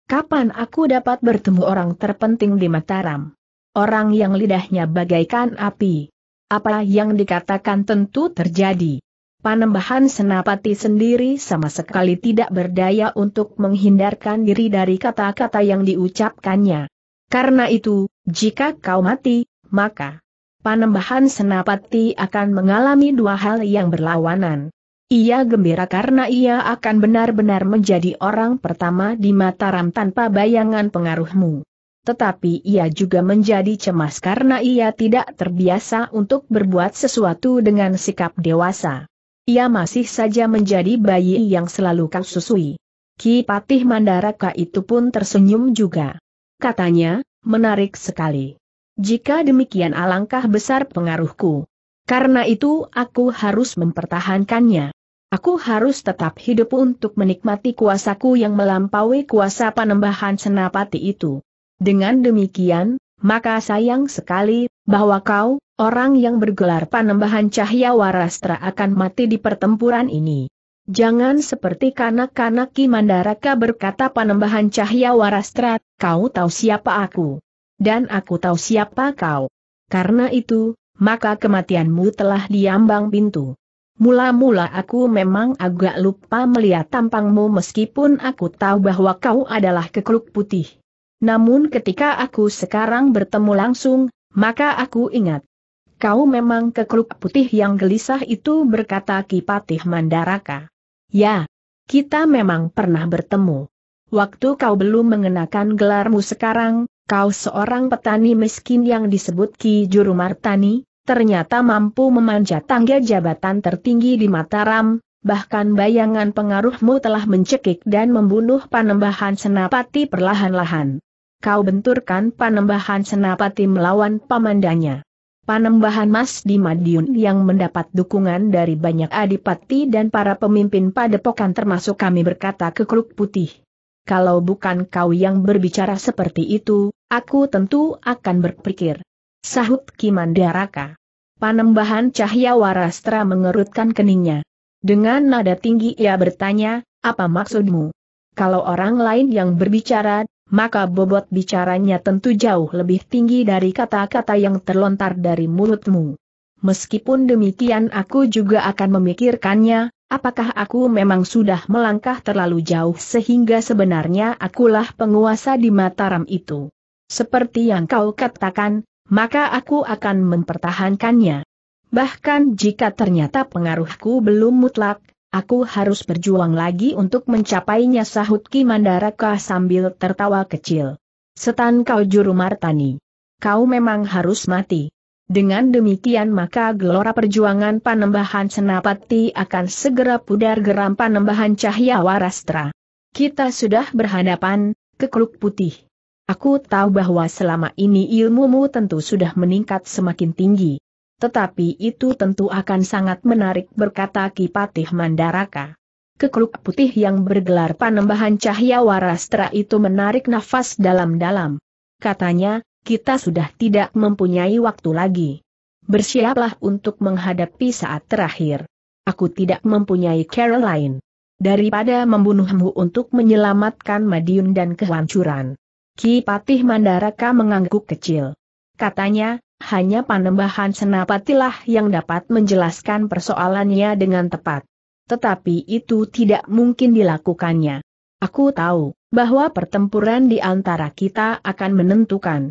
Kapan aku dapat bertemu orang terpenting di Mataram? Orang yang lidahnya bagaikan api, apa yang dikatakan tentu terjadi. Panembahan Senapati sendiri sama sekali tidak berdaya untuk menghindarkan diri dari kata-kata yang diucapkannya. Karena itu, jika kau mati, maka Panembahan Senapati akan mengalami dua hal yang berlawanan. Ia gembira karena ia akan benar-benar menjadi orang pertama di Mataram tanpa bayangan pengaruhmu tetapi ia juga menjadi cemas karena ia tidak terbiasa untuk berbuat sesuatu dengan sikap dewasa. Ia masih saja menjadi bayi yang selalu kau susui. Ki Patih Mandaraka itu pun tersenyum juga. Katanya, menarik sekali. Jika demikian alangkah besar pengaruhku. Karena itu aku harus mempertahankannya. Aku harus tetap hidup untuk menikmati kuasaku yang melampaui kuasa panembahan senapati itu. Dengan demikian, maka sayang sekali, bahwa kau, orang yang bergelar panembahan cahaya warastra akan mati di pertempuran ini. Jangan seperti kanak-kanak Ki Mandaraka berkata panembahan cahaya warastra, kau tahu siapa aku. Dan aku tahu siapa kau. Karena itu, maka kematianmu telah diambang pintu. Mula-mula aku memang agak lupa melihat tampangmu meskipun aku tahu bahwa kau adalah kekeluk putih namun ketika aku sekarang bertemu langsung, maka aku ingat. Kau memang kekruk putih yang gelisah itu berkata Kipatih Mandaraka. Ya, kita memang pernah bertemu. Waktu kau belum mengenakan gelarmu sekarang, kau seorang petani miskin yang disebut Ki Juru Martani, ternyata mampu memanjat tangga jabatan tertinggi di Mataram, bahkan bayangan pengaruhmu telah mencekik dan membunuh panembahan senapati perlahan-lahan kau benturkan panembahan senapati melawan pamandanya. Panembahan Mas di Madiun yang mendapat dukungan dari banyak adipati dan para pemimpin padepokan termasuk kami berkata ke Kruk Putih. Kalau bukan kau yang berbicara seperti itu, aku tentu akan berpikir. Sahut Kimandaraka. Panembahan Cahya Warastra mengerutkan keningnya. Dengan nada tinggi ia bertanya, apa maksudmu? Kalau orang lain yang berbicara, maka bobot bicaranya tentu jauh lebih tinggi dari kata-kata yang terlontar dari mulutmu. Meskipun demikian aku juga akan memikirkannya, apakah aku memang sudah melangkah terlalu jauh sehingga sebenarnya akulah penguasa di Mataram itu. Seperti yang kau katakan, maka aku akan mempertahankannya. Bahkan jika ternyata pengaruhku belum mutlak, Aku harus berjuang lagi untuk mencapainya sahut Ki Mandaraka sambil tertawa kecil. Setan kau juru martani. Kau memang harus mati. Dengan demikian maka gelora perjuangan panembahan senapati akan segera pudar geram panembahan cahaya warastra. Kita sudah berhadapan, kekluk putih. Aku tahu bahwa selama ini ilmumu tentu sudah meningkat semakin tinggi. Tetapi itu tentu akan sangat menarik berkata Kipatih Mandaraka. Kekruk putih yang bergelar panembahan cahaya warastra itu menarik nafas dalam-dalam. Katanya, kita sudah tidak mempunyai waktu lagi. Bersiaplah untuk menghadapi saat terakhir. Aku tidak mempunyai cara lain. Daripada membunuhmu untuk menyelamatkan Madiun dan kehancuran. Ki Patih Mandaraka mengangguk kecil. Katanya, hanya panembahan senapatilah yang dapat menjelaskan persoalannya dengan tepat. Tetapi itu tidak mungkin dilakukannya. Aku tahu bahwa pertempuran di antara kita akan menentukan.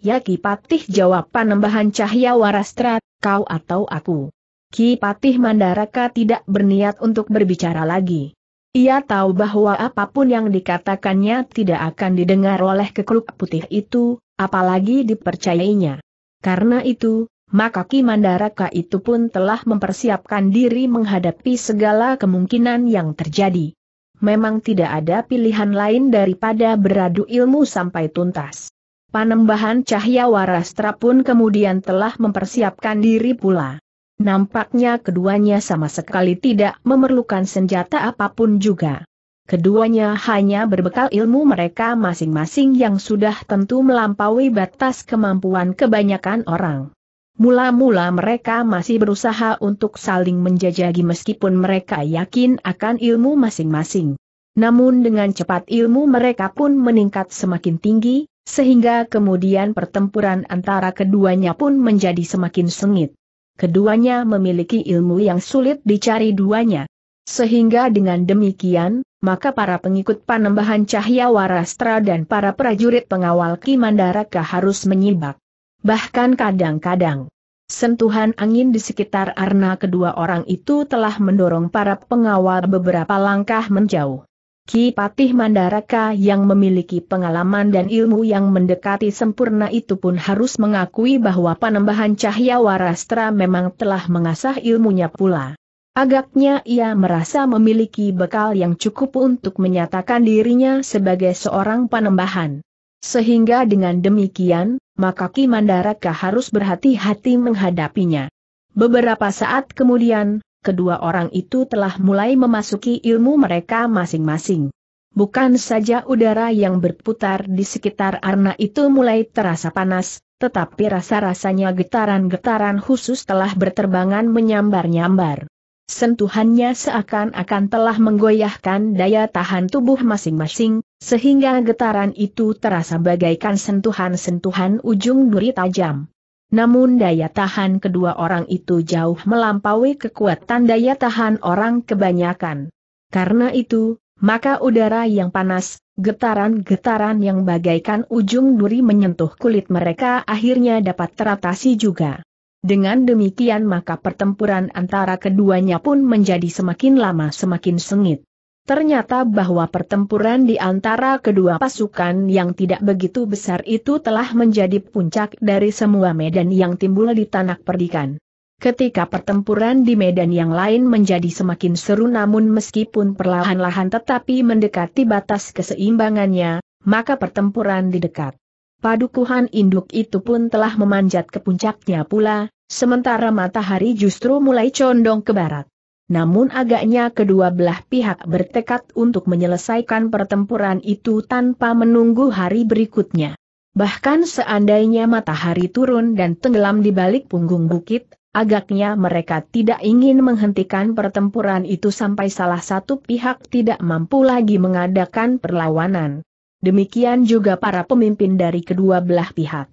Ya Ki Patih jawab panembahan Cahya Warastra, kau atau aku. Ki Patih Mandaraka tidak berniat untuk berbicara lagi. Ia tahu bahwa apapun yang dikatakannya tidak akan didengar oleh kekruk putih itu, apalagi dipercayainya. Karena itu, maka Ki Mandaraka itu pun telah mempersiapkan diri menghadapi segala kemungkinan yang terjadi. Memang tidak ada pilihan lain daripada beradu ilmu sampai tuntas. Panembahan Cahya Warastra pun kemudian telah mempersiapkan diri pula. Nampaknya keduanya sama sekali tidak memerlukan senjata apapun juga. Keduanya hanya berbekal ilmu mereka masing-masing yang sudah tentu melampaui batas kemampuan kebanyakan orang. Mula-mula mereka masih berusaha untuk saling menjajagi meskipun mereka yakin akan ilmu masing-masing. Namun dengan cepat ilmu mereka pun meningkat semakin tinggi, sehingga kemudian pertempuran antara keduanya pun menjadi semakin sengit. Keduanya memiliki ilmu yang sulit dicari duanya. Sehingga dengan demikian, maka para pengikut panembahan Cahya Warastra dan para prajurit pengawal Kimandaraka harus menyibak. Bahkan kadang-kadang, sentuhan angin di sekitar arna kedua orang itu telah mendorong para pengawal beberapa langkah menjauh. Ki Patih Mandaraka yang memiliki pengalaman dan ilmu yang mendekati sempurna itu pun harus mengakui bahwa panembahan Cahya Warastra memang telah mengasah ilmunya pula. Agaknya ia merasa memiliki bekal yang cukup untuk menyatakan dirinya sebagai seorang panembahan. Sehingga dengan demikian, maka Ki Mandaraka harus berhati-hati menghadapinya. Beberapa saat kemudian, kedua orang itu telah mulai memasuki ilmu mereka masing-masing. Bukan saja udara yang berputar di sekitar Arna itu mulai terasa panas, tetapi rasa-rasanya getaran-getaran khusus telah berterbangan menyambar-nyambar sentuhannya seakan-akan telah menggoyahkan daya tahan tubuh masing-masing, sehingga getaran itu terasa bagaikan sentuhan-sentuhan ujung duri tajam. Namun daya tahan kedua orang itu jauh melampaui kekuatan daya tahan orang kebanyakan. Karena itu, maka udara yang panas, getaran-getaran yang bagaikan ujung duri menyentuh kulit mereka akhirnya dapat teratasi juga. Dengan demikian maka pertempuran antara keduanya pun menjadi semakin lama semakin sengit. Ternyata bahwa pertempuran di antara kedua pasukan yang tidak begitu besar itu telah menjadi puncak dari semua medan yang timbul di tanah perdikan. Ketika pertempuran di medan yang lain menjadi semakin seru namun meskipun perlahan-lahan tetapi mendekati batas keseimbangannya, maka pertempuran di dekat padukuhan induk itu pun telah memanjat ke puncaknya pula, sementara matahari justru mulai condong ke barat. Namun agaknya kedua belah pihak bertekad untuk menyelesaikan pertempuran itu tanpa menunggu hari berikutnya. Bahkan seandainya matahari turun dan tenggelam di balik punggung bukit, agaknya mereka tidak ingin menghentikan pertempuran itu sampai salah satu pihak tidak mampu lagi mengadakan perlawanan demikian juga para pemimpin dari kedua belah pihak.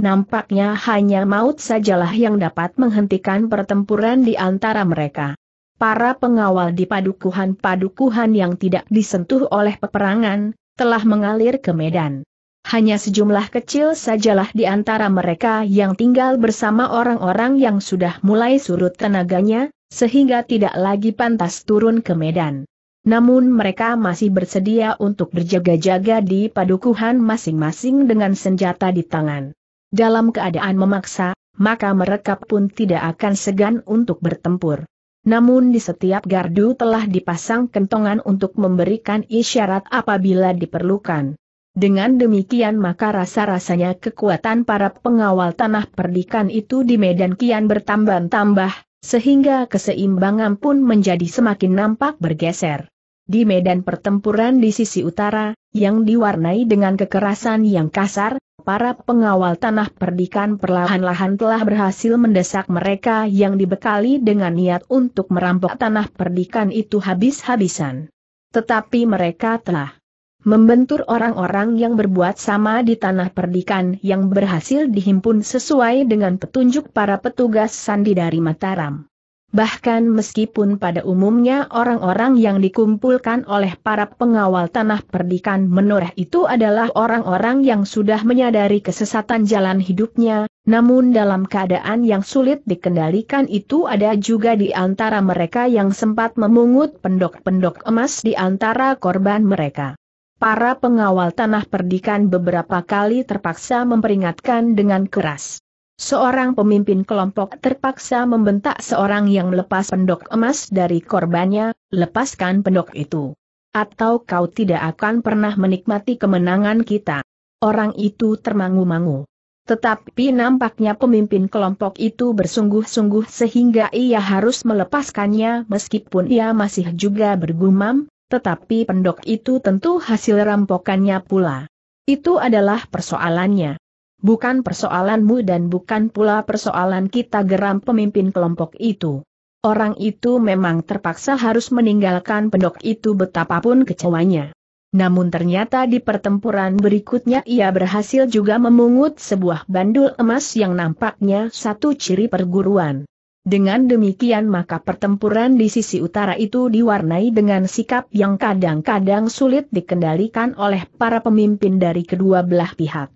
Nampaknya hanya maut sajalah yang dapat menghentikan pertempuran di antara mereka. Para pengawal di padukuhan-padukuhan yang tidak disentuh oleh peperangan, telah mengalir ke medan. Hanya sejumlah kecil sajalah di antara mereka yang tinggal bersama orang-orang yang sudah mulai surut tenaganya, sehingga tidak lagi pantas turun ke medan. Namun mereka masih bersedia untuk berjaga-jaga di padukuhan masing-masing dengan senjata di tangan. Dalam keadaan memaksa, maka mereka pun tidak akan segan untuk bertempur. Namun di setiap gardu telah dipasang kentongan untuk memberikan isyarat apabila diperlukan. Dengan demikian maka rasa-rasanya kekuatan para pengawal tanah perdikan itu di medan kian bertambah-tambah, sehingga keseimbangan pun menjadi semakin nampak bergeser. Di medan pertempuran di sisi utara, yang diwarnai dengan kekerasan yang kasar, para pengawal tanah perdikan perlahan-lahan telah berhasil mendesak mereka yang dibekali dengan niat untuk merampok tanah perdikan itu habis-habisan. Tetapi mereka telah membentur orang-orang yang berbuat sama di tanah perdikan yang berhasil dihimpun sesuai dengan petunjuk para petugas sandi dari Mataram. Bahkan meskipun pada umumnya orang-orang yang dikumpulkan oleh para pengawal tanah perdikan menoreh itu adalah orang-orang yang sudah menyadari kesesatan jalan hidupnya, namun dalam keadaan yang sulit dikendalikan itu ada juga di antara mereka yang sempat memungut pendok-pendok emas di antara korban mereka para pengawal tanah perdikan beberapa kali terpaksa memperingatkan dengan keras. Seorang pemimpin kelompok terpaksa membentak seorang yang lepas pendok emas dari korbannya, lepaskan pendok itu. Atau kau tidak akan pernah menikmati kemenangan kita. Orang itu termangu-mangu. Tetapi nampaknya pemimpin kelompok itu bersungguh-sungguh sehingga ia harus melepaskannya meskipun ia masih juga bergumam, tetapi pendok itu tentu hasil rampokannya pula. Itu adalah persoalannya. Bukan persoalanmu dan bukan pula persoalan kita geram pemimpin kelompok itu. Orang itu memang terpaksa harus meninggalkan pendok itu betapapun kecewanya. Namun ternyata di pertempuran berikutnya ia berhasil juga memungut sebuah bandul emas yang nampaknya satu ciri perguruan. Dengan demikian maka pertempuran di sisi utara itu diwarnai dengan sikap yang kadang-kadang sulit dikendalikan oleh para pemimpin dari kedua belah pihak.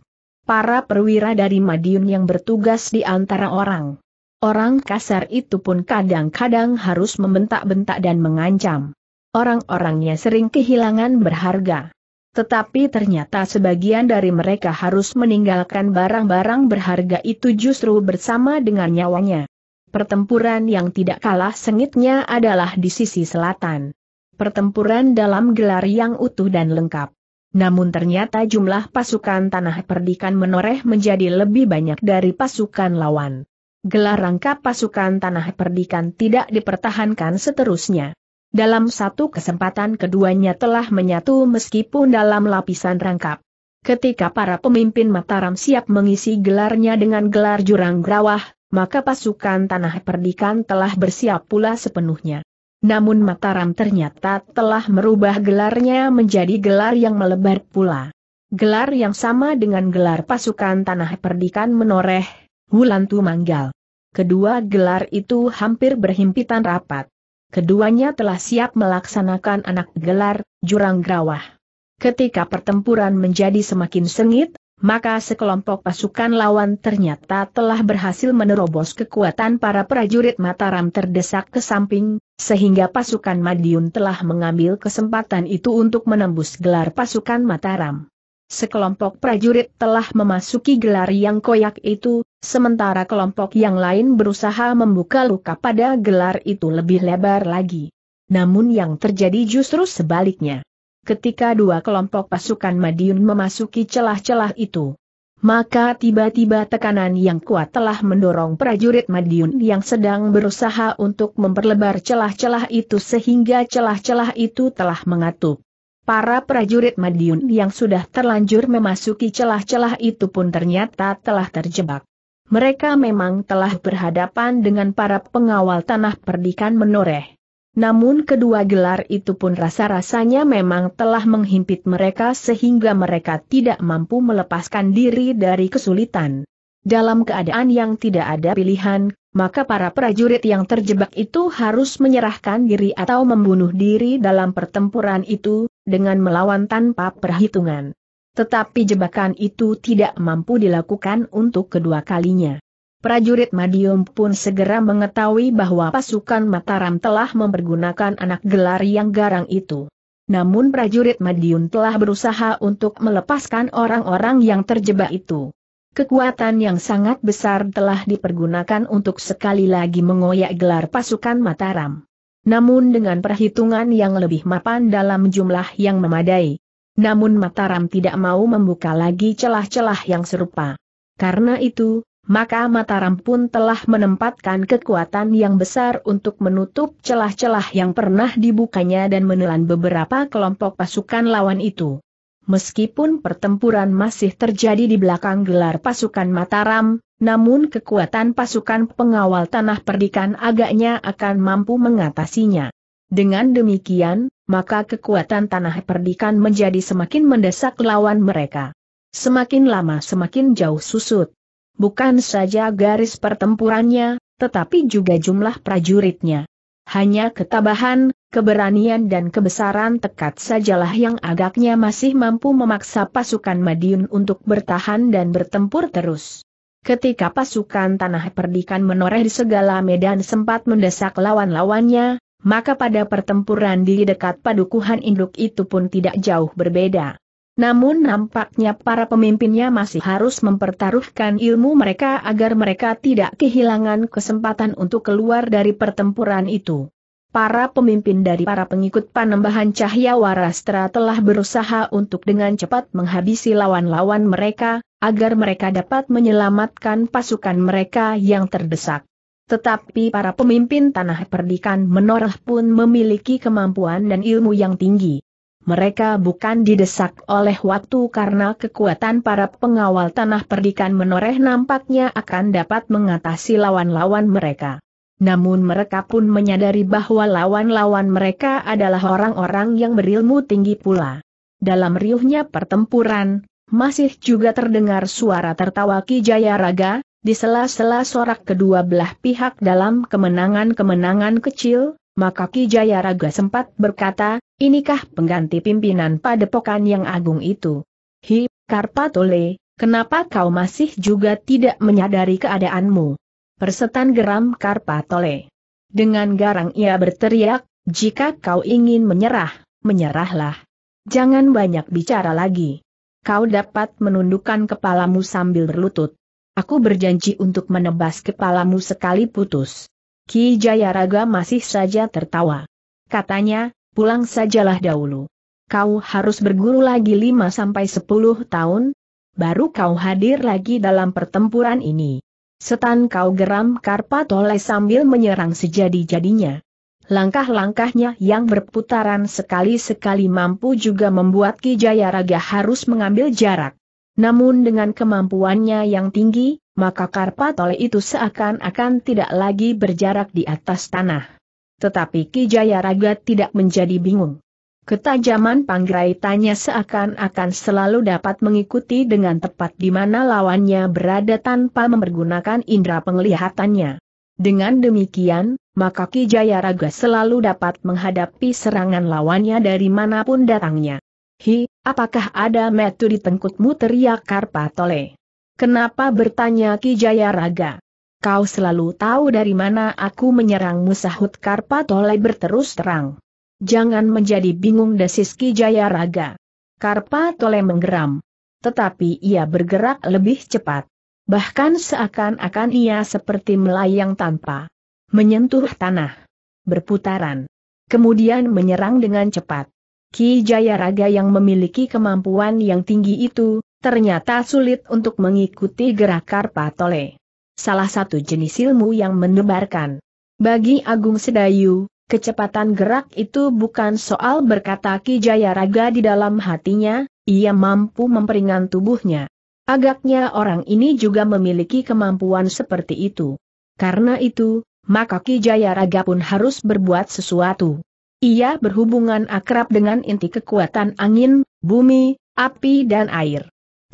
Para perwira dari Madiun yang bertugas di antara orang. Orang kasar itu pun kadang-kadang harus membentak-bentak dan mengancam. Orang-orangnya sering kehilangan berharga. Tetapi ternyata sebagian dari mereka harus meninggalkan barang-barang berharga itu justru bersama dengan nyawanya. Pertempuran yang tidak kalah sengitnya adalah di sisi selatan. Pertempuran dalam gelar yang utuh dan lengkap. Namun ternyata jumlah pasukan tanah perdikan menoreh menjadi lebih banyak dari pasukan lawan. Gelar rangka pasukan tanah perdikan tidak dipertahankan seterusnya. Dalam satu kesempatan keduanya telah menyatu meskipun dalam lapisan rangkap. Ketika para pemimpin Mataram siap mengisi gelarnya dengan gelar jurang grawah, maka pasukan tanah perdikan telah bersiap pula sepenuhnya. Namun Mataram ternyata telah merubah gelarnya menjadi gelar yang melebar pula. Gelar yang sama dengan gelar pasukan tanah perdikan menoreh, Wulantu Manggal. Kedua gelar itu hampir berhimpitan rapat. Keduanya telah siap melaksanakan anak gelar, Jurang Grawah. Ketika pertempuran menjadi semakin sengit, maka sekelompok pasukan lawan ternyata telah berhasil menerobos kekuatan para prajurit Mataram terdesak ke samping, sehingga pasukan Madiun telah mengambil kesempatan itu untuk menembus gelar pasukan Mataram. Sekelompok prajurit telah memasuki gelar yang koyak itu, sementara kelompok yang lain berusaha membuka luka pada gelar itu lebih lebar lagi. Namun yang terjadi justru sebaliknya ketika dua kelompok pasukan Madiun memasuki celah-celah itu. Maka tiba-tiba tekanan yang kuat telah mendorong prajurit Madiun yang sedang berusaha untuk memperlebar celah-celah itu sehingga celah-celah itu telah mengatup. Para prajurit Madiun yang sudah terlanjur memasuki celah-celah itu pun ternyata telah terjebak. Mereka memang telah berhadapan dengan para pengawal tanah perdikan menoreh. Namun kedua gelar itu pun rasa-rasanya memang telah menghimpit mereka sehingga mereka tidak mampu melepaskan diri dari kesulitan. Dalam keadaan yang tidak ada pilihan, maka para prajurit yang terjebak itu harus menyerahkan diri atau membunuh diri dalam pertempuran itu, dengan melawan tanpa perhitungan. Tetapi jebakan itu tidak mampu dilakukan untuk kedua kalinya. Prajurit Madium pun segera mengetahui bahwa pasukan Mataram telah mempergunakan anak gelar yang garang itu. Namun prajurit Madiun telah berusaha untuk melepaskan orang-orang yang terjebak itu. Kekuatan yang sangat besar telah dipergunakan untuk sekali lagi mengoyak gelar pasukan Mataram. Namun dengan perhitungan yang lebih mapan dalam jumlah yang memadai. Namun Mataram tidak mau membuka lagi celah-celah yang serupa. Karena itu, maka Mataram pun telah menempatkan kekuatan yang besar untuk menutup celah-celah yang pernah dibukanya dan menelan beberapa kelompok pasukan lawan itu. Meskipun pertempuran masih terjadi di belakang gelar pasukan Mataram, namun kekuatan pasukan pengawal tanah perdikan agaknya akan mampu mengatasinya. Dengan demikian, maka kekuatan tanah perdikan menjadi semakin mendesak lawan mereka. Semakin lama semakin jauh susut. Bukan saja garis pertempurannya, tetapi juga jumlah prajuritnya. Hanya ketabahan, keberanian dan kebesaran tekad sajalah yang agaknya masih mampu memaksa pasukan Madiun untuk bertahan dan bertempur terus. Ketika pasukan Tanah Perdikan menoreh di segala medan sempat mendesak lawan-lawannya, maka pada pertempuran di dekat padukuhan induk itu pun tidak jauh berbeda. Namun nampaknya para pemimpinnya masih harus mempertaruhkan ilmu mereka agar mereka tidak kehilangan kesempatan untuk keluar dari pertempuran itu. Para pemimpin dari para pengikut panembahan Cahya Warastra telah berusaha untuk dengan cepat menghabisi lawan-lawan mereka, agar mereka dapat menyelamatkan pasukan mereka yang terdesak. Tetapi para pemimpin tanah perdikan Menorah pun memiliki kemampuan dan ilmu yang tinggi mereka bukan didesak oleh waktu karena kekuatan para pengawal tanah perdikan menoreh nampaknya akan dapat mengatasi lawan-lawan mereka. Namun mereka pun menyadari bahwa lawan-lawan mereka adalah orang-orang yang berilmu tinggi pula. Dalam riuhnya pertempuran, masih juga terdengar suara tertawa Ki Raga di sela-sela sorak kedua belah pihak dalam kemenangan-kemenangan kecil, maka Ki Jayaraga sempat berkata, inikah pengganti pimpinan padepokan yang agung itu? Hi, Karpatole, kenapa kau masih juga tidak menyadari keadaanmu? Persetan geram Karpatole. Dengan garang ia berteriak, jika kau ingin menyerah, menyerahlah. Jangan banyak bicara lagi. Kau dapat menundukkan kepalamu sambil berlutut. Aku berjanji untuk menebas kepalamu sekali putus. Ki Jayaraga masih saja tertawa. Katanya, pulang sajalah dahulu. Kau harus berguru lagi 5-10 tahun, baru kau hadir lagi dalam pertempuran ini. Setan kau geram Karpatole sambil menyerang sejadi-jadinya. Langkah-langkahnya yang berputaran sekali-sekali mampu juga membuat Ki Jayaraga harus mengambil jarak. Namun dengan kemampuannya yang tinggi, maka Karpatole itu seakan-akan tidak lagi berjarak di atas tanah. Tetapi Ki Jayaraga tidak menjadi bingung. Ketajaman tanya seakan-akan selalu dapat mengikuti dengan tepat di mana lawannya berada tanpa mempergunakan indera penglihatannya. Dengan demikian, maka Ki Jayaraga selalu dapat menghadapi serangan lawannya dari manapun datangnya. Hi, apakah ada metu di tengkutmu teriak Karpatole? Kenapa bertanya Ki Jayaraga? Kau selalu tahu dari mana aku menyerangmu sahut Karpatole berterus terang. Jangan menjadi bingung desis Ki Jayaraga. Karpatole menggeram. Tetapi ia bergerak lebih cepat. Bahkan seakan-akan ia seperti melayang tanpa menyentuh tanah. Berputaran. Kemudian menyerang dengan cepat. Ki Jayaraga yang memiliki kemampuan yang tinggi itu, ternyata sulit untuk mengikuti gerak Karpatole. Salah satu jenis ilmu yang menebarkan. Bagi Agung Sedayu, kecepatan gerak itu bukan soal berkata Kijaya Raga di dalam hatinya, ia mampu memperingan tubuhnya. Agaknya orang ini juga memiliki kemampuan seperti itu. Karena itu, maka Kijaya Raga pun harus berbuat sesuatu. Ia berhubungan akrab dengan inti kekuatan angin, bumi, api dan air.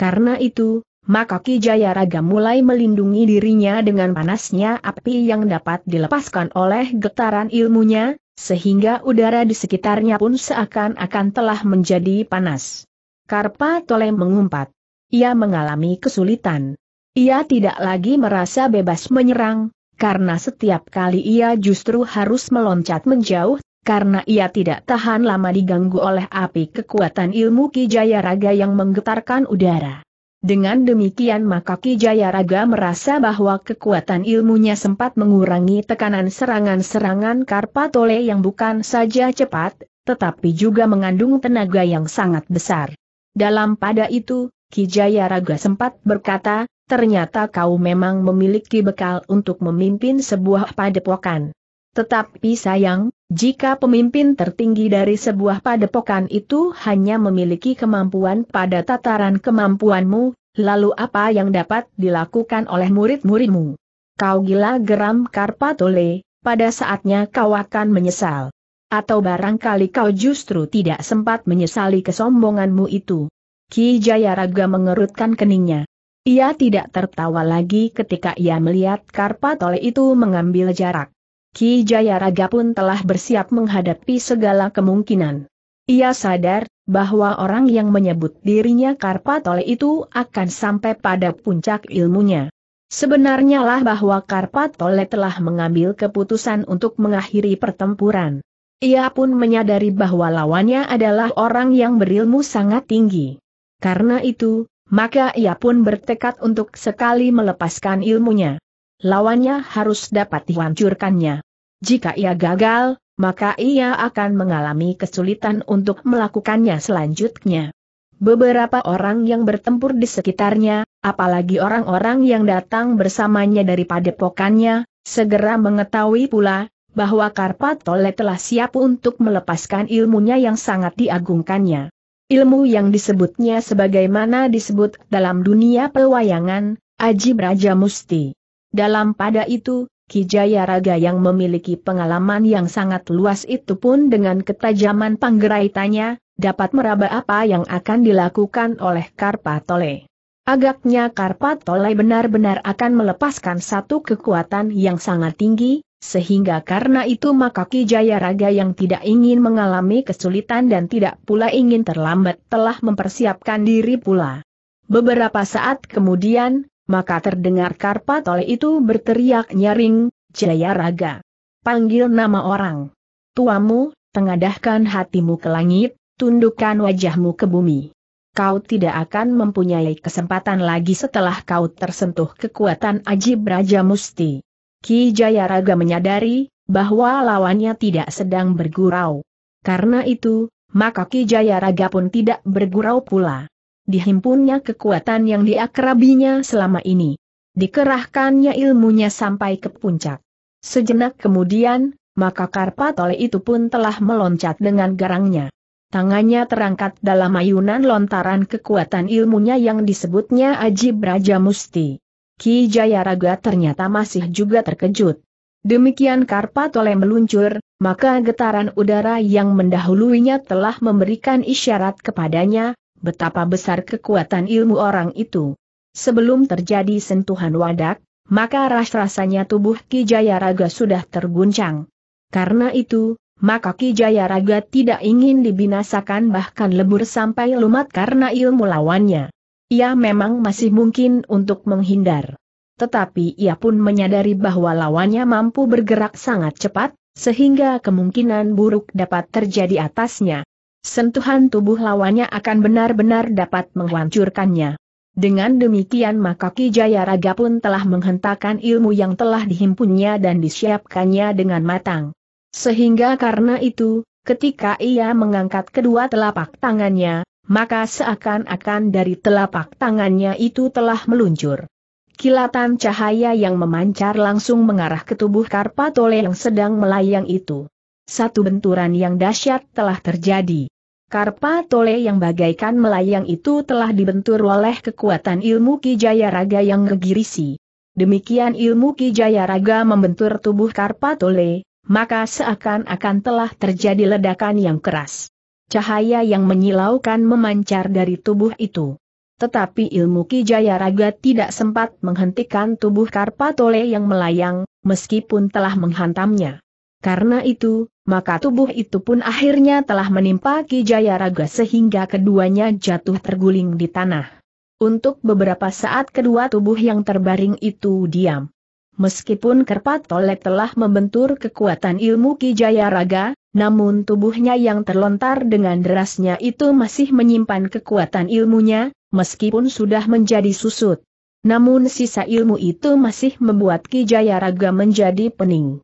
Karena itu, maka Ki Jayaraga mulai melindungi dirinya dengan panasnya api yang dapat dilepaskan oleh getaran ilmunya, sehingga udara di sekitarnya pun seakan-akan telah menjadi panas. Karpa Tole mengumpat. Ia mengalami kesulitan. Ia tidak lagi merasa bebas menyerang, karena setiap kali ia justru harus meloncat menjauh karena ia tidak tahan lama diganggu oleh api kekuatan ilmu Kijaya Raga yang menggetarkan udara. Dengan demikian maka Kijaya Raga merasa bahwa kekuatan ilmunya sempat mengurangi tekanan serangan-serangan Karpatole yang bukan saja cepat, tetapi juga mengandung tenaga yang sangat besar. Dalam pada itu, Kijaya Raga sempat berkata, ternyata kau memang memiliki bekal untuk memimpin sebuah padepokan. Tetapi sayang, jika pemimpin tertinggi dari sebuah padepokan itu hanya memiliki kemampuan pada tataran kemampuanmu, lalu apa yang dapat dilakukan oleh murid-muridmu? Kau gila geram Karpatole, pada saatnya kau akan menyesal. Atau barangkali kau justru tidak sempat menyesali kesombonganmu itu. Ki Jayaraga mengerutkan keningnya. Ia tidak tertawa lagi ketika ia melihat Karpatole itu mengambil jarak. Ki Jayaraga pun telah bersiap menghadapi segala kemungkinan. Ia sadar, bahwa orang yang menyebut dirinya Karpatole itu akan sampai pada puncak ilmunya. Sebenarnya lah bahwa Karpatole telah mengambil keputusan untuk mengakhiri pertempuran. Ia pun menyadari bahwa lawannya adalah orang yang berilmu sangat tinggi. Karena itu, maka ia pun bertekad untuk sekali melepaskan ilmunya lawannya harus dapat dihancurkannya. Jika ia gagal, maka ia akan mengalami kesulitan untuk melakukannya selanjutnya. Beberapa orang yang bertempur di sekitarnya, apalagi orang-orang yang datang bersamanya dari padepokannya, segera mengetahui pula bahwa Karpatole telah siap untuk melepaskan ilmunya yang sangat diagungkannya. Ilmu yang disebutnya sebagaimana disebut dalam dunia pewayangan, Aji Braja Musti. Dalam pada itu, Kijaya Raga yang memiliki pengalaman yang sangat luas itu pun dengan ketajaman panggeraitannya, dapat meraba apa yang akan dilakukan oleh Karpatole. Agaknya Karpatole benar-benar akan melepaskan satu kekuatan yang sangat tinggi, sehingga karena itu maka Ki Raga yang tidak ingin mengalami kesulitan dan tidak pula ingin terlambat telah mempersiapkan diri pula. Beberapa saat kemudian, maka terdengar Karpatole itu berteriak nyaring, Jaya Raga. Panggil nama orang. Tuamu, tengadahkan hatimu ke langit, tundukkan wajahmu ke bumi. Kau tidak akan mempunyai kesempatan lagi setelah kau tersentuh kekuatan ajib Raja Musti. Ki Jayaraga menyadari, bahwa lawannya tidak sedang bergurau. Karena itu, maka Ki Jayaraga pun tidak bergurau pula dihimpunnya kekuatan yang diakrabinya selama ini. Dikerahkannya ilmunya sampai ke puncak. Sejenak kemudian, maka Karpatole itu pun telah meloncat dengan garangnya. Tangannya terangkat dalam ayunan lontaran kekuatan ilmunya yang disebutnya aji Raja Musti. Ki Jayaraga ternyata masih juga terkejut. Demikian Karpatole meluncur, maka getaran udara yang mendahuluinya telah memberikan isyarat kepadanya, betapa besar kekuatan ilmu orang itu. Sebelum terjadi sentuhan wadak, maka ras-rasanya tubuh Ki Jayaraga sudah terguncang. Karena itu, maka Ki Jayaraga tidak ingin dibinasakan bahkan lebur sampai lumat karena ilmu lawannya. Ia memang masih mungkin untuk menghindar. Tetapi ia pun menyadari bahwa lawannya mampu bergerak sangat cepat, sehingga kemungkinan buruk dapat terjadi atasnya sentuhan tubuh lawannya akan benar-benar dapat menghancurkannya. Dengan demikian maka Ki Jayaraga pun telah menghentakkan ilmu yang telah dihimpunnya dan disiapkannya dengan matang. Sehingga karena itu, ketika ia mengangkat kedua telapak tangannya, maka seakan-akan dari telapak tangannya itu telah meluncur. Kilatan cahaya yang memancar langsung mengarah ke tubuh Karpatole yang sedang melayang itu satu benturan yang dahsyat telah terjadi. Karpa Tole yang bagaikan melayang itu telah dibentur oleh kekuatan ilmu Kijaya Raga yang ngegirisi. Demikian ilmu Kijaya Raga membentur tubuh Karpa Tole, maka seakan-akan telah terjadi ledakan yang keras. Cahaya yang menyilaukan memancar dari tubuh itu. Tetapi ilmu Kijaya Raga tidak sempat menghentikan tubuh Karpa Tole yang melayang, meskipun telah menghantamnya. Karena itu, maka tubuh itu pun akhirnya telah menimpa Ki Jayaraga sehingga keduanya jatuh terguling di tanah. Untuk beberapa saat kedua tubuh yang terbaring itu diam. Meskipun Kerpat Tolek telah membentur kekuatan ilmu Ki Jayaraga, namun tubuhnya yang terlontar dengan derasnya itu masih menyimpan kekuatan ilmunya, meskipun sudah menjadi susut. Namun sisa ilmu itu masih membuat Ki Jayaraga menjadi pening.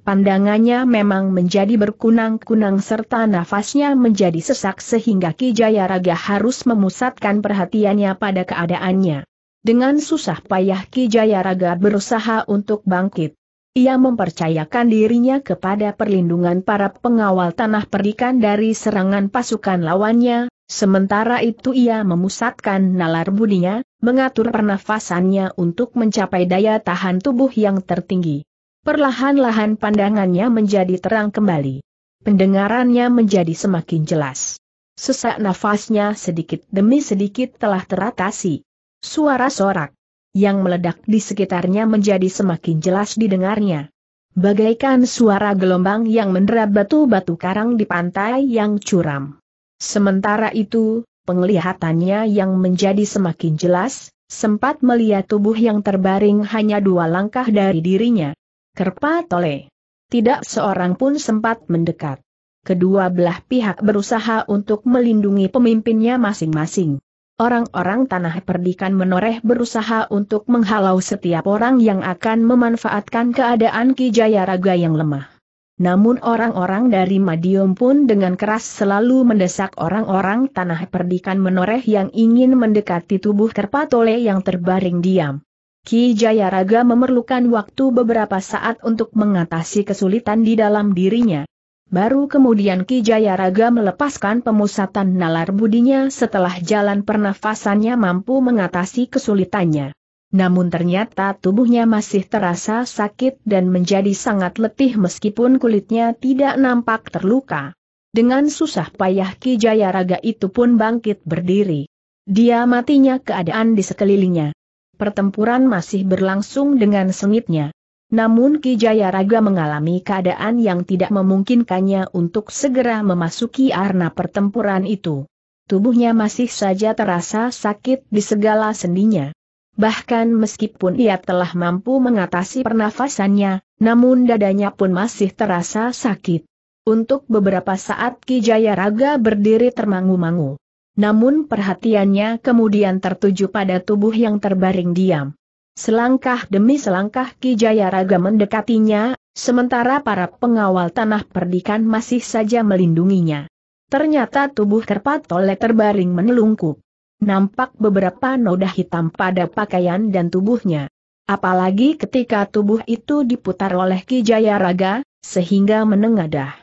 Pandangannya memang menjadi berkunang-kunang serta nafasnya menjadi sesak sehingga Ki Jayaraga harus memusatkan perhatiannya pada keadaannya. Dengan susah payah Ki Jayaraga berusaha untuk bangkit. Ia mempercayakan dirinya kepada perlindungan para pengawal tanah perdikan dari serangan pasukan lawannya, sementara itu ia memusatkan nalar budinya, mengatur pernafasannya untuk mencapai daya tahan tubuh yang tertinggi. Perlahan-lahan pandangannya menjadi terang kembali. Pendengarannya menjadi semakin jelas. Sesak nafasnya sedikit demi sedikit telah teratasi. Suara sorak yang meledak di sekitarnya menjadi semakin jelas didengarnya. Bagaikan suara gelombang yang mendera batu-batu karang di pantai yang curam. Sementara itu, penglihatannya yang menjadi semakin jelas, sempat melihat tubuh yang terbaring hanya dua langkah dari dirinya. Kerpa Tole. Tidak seorang pun sempat mendekat. Kedua belah pihak berusaha untuk melindungi pemimpinnya masing-masing. Orang-orang tanah perdikan menoreh berusaha untuk menghalau setiap orang yang akan memanfaatkan keadaan Ki Jayaraga yang lemah. Namun orang-orang dari Madiun pun dengan keras selalu mendesak orang-orang tanah perdikan menoreh yang ingin mendekati tubuh Kerpatole yang terbaring diam. Ki Jayaraga memerlukan waktu beberapa saat untuk mengatasi kesulitan di dalam dirinya. Baru kemudian Ki Jayaraga melepaskan pemusatan nalar budinya setelah jalan pernafasannya mampu mengatasi kesulitannya. Namun ternyata tubuhnya masih terasa sakit dan menjadi sangat letih meskipun kulitnya tidak nampak terluka. Dengan susah payah Ki Jayaraga itu pun bangkit berdiri. Dia matinya keadaan di sekelilingnya pertempuran masih berlangsung dengan sengitnya. Namun Ki Jayaraga mengalami keadaan yang tidak memungkinkannya untuk segera memasuki arena pertempuran itu. Tubuhnya masih saja terasa sakit di segala sendinya. Bahkan meskipun ia telah mampu mengatasi pernafasannya, namun dadanya pun masih terasa sakit. Untuk beberapa saat Ki Jayaraga berdiri termangu-mangu. Namun perhatiannya kemudian tertuju pada tubuh yang terbaring diam. Selangkah demi selangkah Ki Jayaraga mendekatinya, sementara para pengawal tanah perdikan masih saja melindunginya. Ternyata tubuh Kerpat oleh terbaring menelungkup. Nampak beberapa noda hitam pada pakaian dan tubuhnya. Apalagi ketika tubuh itu diputar oleh Ki Jayaraga, sehingga menengadah.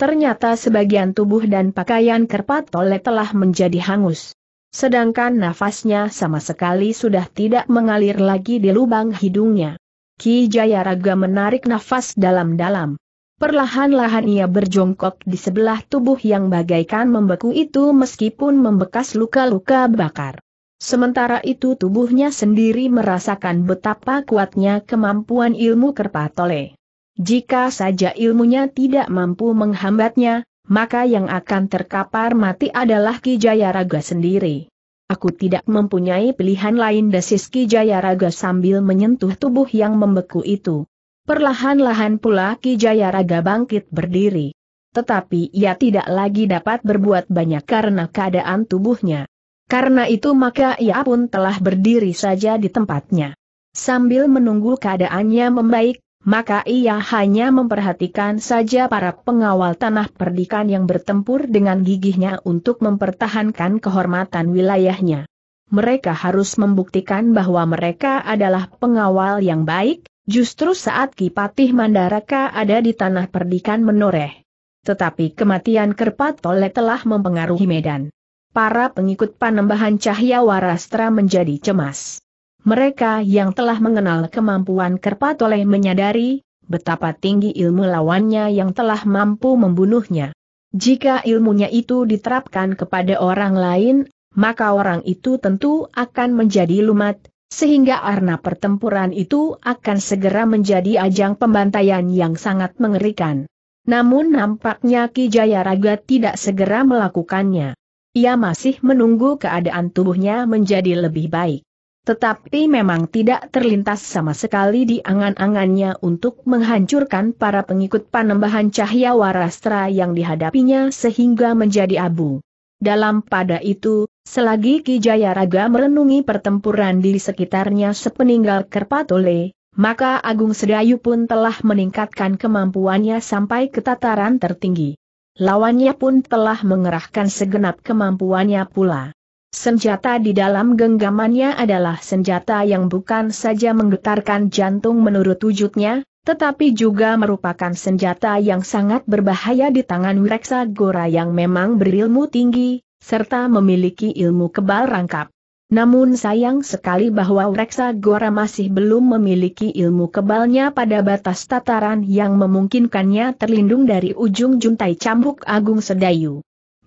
Ternyata sebagian tubuh dan pakaian kerpat tole telah menjadi hangus. Sedangkan nafasnya sama sekali sudah tidak mengalir lagi di lubang hidungnya. Ki Jayaraga menarik nafas dalam-dalam. Perlahan-lahan ia berjongkok di sebelah tubuh yang bagaikan membeku itu meskipun membekas luka-luka bakar. Sementara itu tubuhnya sendiri merasakan betapa kuatnya kemampuan ilmu Kerpatole. Jika saja ilmunya tidak mampu menghambatnya, maka yang akan terkapar mati adalah Ki Jayaraga sendiri. Aku tidak mempunyai pilihan lain desis Ki Jayaraga sambil menyentuh tubuh yang membeku itu. Perlahan-lahan pula Ki Jayaraga bangkit berdiri. Tetapi ia tidak lagi dapat berbuat banyak karena keadaan tubuhnya. Karena itu maka ia pun telah berdiri saja di tempatnya. Sambil menunggu keadaannya membaik, maka ia hanya memperhatikan saja para pengawal tanah perdikan yang bertempur dengan gigihnya untuk mempertahankan kehormatan wilayahnya. Mereka harus membuktikan bahwa mereka adalah pengawal yang baik, justru saat Kipatih Mandaraka ada di tanah perdikan menoreh. Tetapi kematian Kerpat Tole telah mempengaruhi Medan. Para pengikut panembahan Cahya Warastra menjadi cemas. Mereka yang telah mengenal kemampuan Kerpatole menyadari betapa tinggi ilmu lawannya yang telah mampu membunuhnya. Jika ilmunya itu diterapkan kepada orang lain, maka orang itu tentu akan menjadi lumat, sehingga arna pertempuran itu akan segera menjadi ajang pembantaian yang sangat mengerikan. Namun nampaknya Ki Jayaraga tidak segera melakukannya. Ia masih menunggu keadaan tubuhnya menjadi lebih baik. Tetapi memang tidak terlintas sama sekali di angan-angannya untuk menghancurkan para pengikut panembahan cahaya warastra yang dihadapinya sehingga menjadi abu. Dalam pada itu, selagi Ki Jayaraga merenungi pertempuran di sekitarnya sepeninggal Kerpatole, maka Agung Sedayu pun telah meningkatkan kemampuannya sampai ke tataran tertinggi. Lawannya pun telah mengerahkan segenap kemampuannya pula. Senjata di dalam genggamannya adalah senjata yang bukan saja menggetarkan jantung menurut wujudnya, tetapi juga merupakan senjata yang sangat berbahaya di tangan Wireksa Gora yang memang berilmu tinggi, serta memiliki ilmu kebal rangkap. Namun sayang sekali bahwa Wireksa Gora masih belum memiliki ilmu kebalnya pada batas tataran yang memungkinkannya terlindung dari ujung juntai cambuk Agung Sedayu.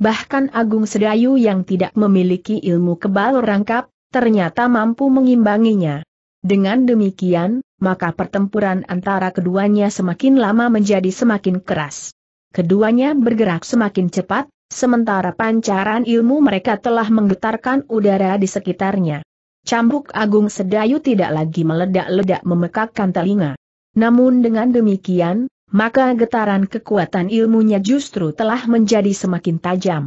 Bahkan Agung Sedayu yang tidak memiliki ilmu kebal rangkap, ternyata mampu mengimbanginya. Dengan demikian, maka pertempuran antara keduanya semakin lama menjadi semakin keras. Keduanya bergerak semakin cepat, sementara pancaran ilmu mereka telah menggetarkan udara di sekitarnya. Cambuk Agung Sedayu tidak lagi meledak-ledak memekakkan telinga. Namun dengan demikian, maka getaran kekuatan ilmunya justru telah menjadi semakin tajam.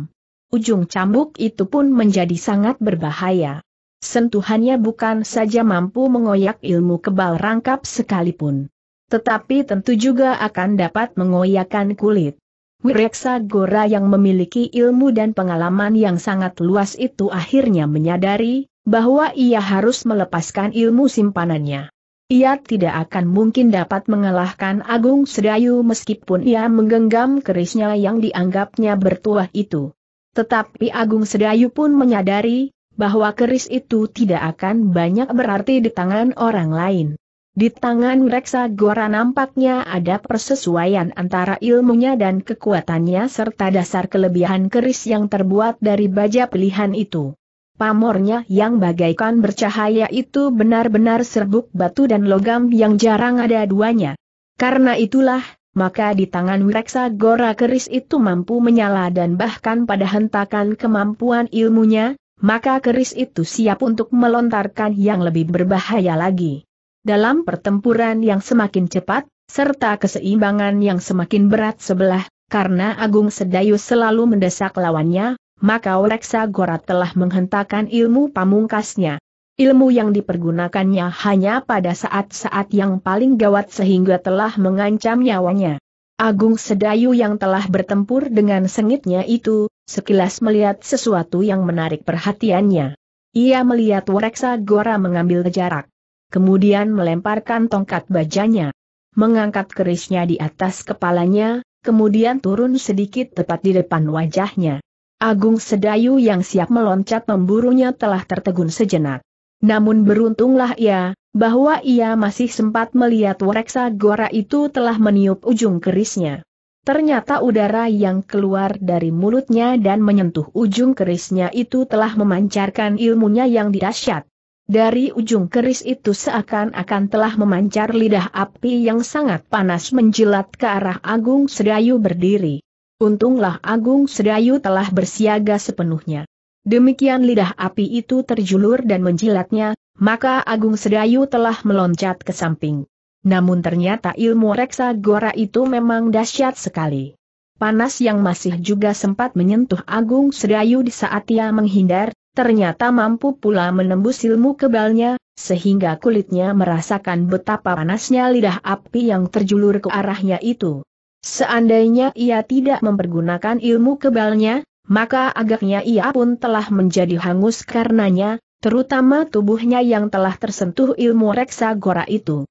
Ujung cambuk itu pun menjadi sangat berbahaya. Sentuhannya bukan saja mampu mengoyak ilmu kebal rangkap sekalipun. Tetapi tentu juga akan dapat mengoyakkan kulit. Wireksa Gora yang memiliki ilmu dan pengalaman yang sangat luas itu akhirnya menyadari bahwa ia harus melepaskan ilmu simpanannya. Ia tidak akan mungkin dapat mengalahkan Agung Sedayu meskipun ia menggenggam kerisnya yang dianggapnya bertuah itu. Tetapi Agung Sedayu pun menyadari, bahwa keris itu tidak akan banyak berarti di tangan orang lain. Di tangan Reksa Gora nampaknya ada persesuaian antara ilmunya dan kekuatannya serta dasar kelebihan keris yang terbuat dari baja pilihan itu. Pamornya yang bagaikan bercahaya itu benar-benar serbuk batu dan logam yang jarang ada duanya. Karena itulah, maka di tangan Wireksa Gora keris itu mampu menyala dan bahkan pada hentakan kemampuan ilmunya, maka keris itu siap untuk melontarkan yang lebih berbahaya lagi. Dalam pertempuran yang semakin cepat, serta keseimbangan yang semakin berat sebelah, karena Agung Sedayu selalu mendesak lawannya, maka Oleksa Gorat telah menghentakkan ilmu pamungkasnya. Ilmu yang dipergunakannya hanya pada saat-saat yang paling gawat sehingga telah mengancam nyawanya. Agung Sedayu yang telah bertempur dengan sengitnya itu, sekilas melihat sesuatu yang menarik perhatiannya. Ia melihat Woreksa Gora mengambil jarak. Kemudian melemparkan tongkat bajanya. Mengangkat kerisnya di atas kepalanya, kemudian turun sedikit tepat di depan wajahnya. Agung Sedayu yang siap meloncat memburunya telah tertegun sejenak. Namun beruntunglah ia, bahwa ia masih sempat melihat wareksa gora itu telah meniup ujung kerisnya. Ternyata udara yang keluar dari mulutnya dan menyentuh ujung kerisnya itu telah memancarkan ilmunya yang dahsyat. Dari ujung keris itu seakan-akan telah memancar lidah api yang sangat panas menjilat ke arah Agung Sedayu berdiri. Untunglah Agung Sedayu telah bersiaga sepenuhnya. Demikian lidah api itu terjulur dan menjilatnya, maka Agung Sedayu telah meloncat ke samping. Namun ternyata ilmu reksa gora itu memang dahsyat sekali. Panas yang masih juga sempat menyentuh Agung Sedayu di saat ia menghindar, ternyata mampu pula menembus ilmu kebalnya, sehingga kulitnya merasakan betapa panasnya lidah api yang terjulur ke arahnya itu. Seandainya ia tidak mempergunakan ilmu kebalnya, maka agaknya ia pun telah menjadi hangus karenanya, terutama tubuhnya yang telah tersentuh ilmu Reksa Gora itu.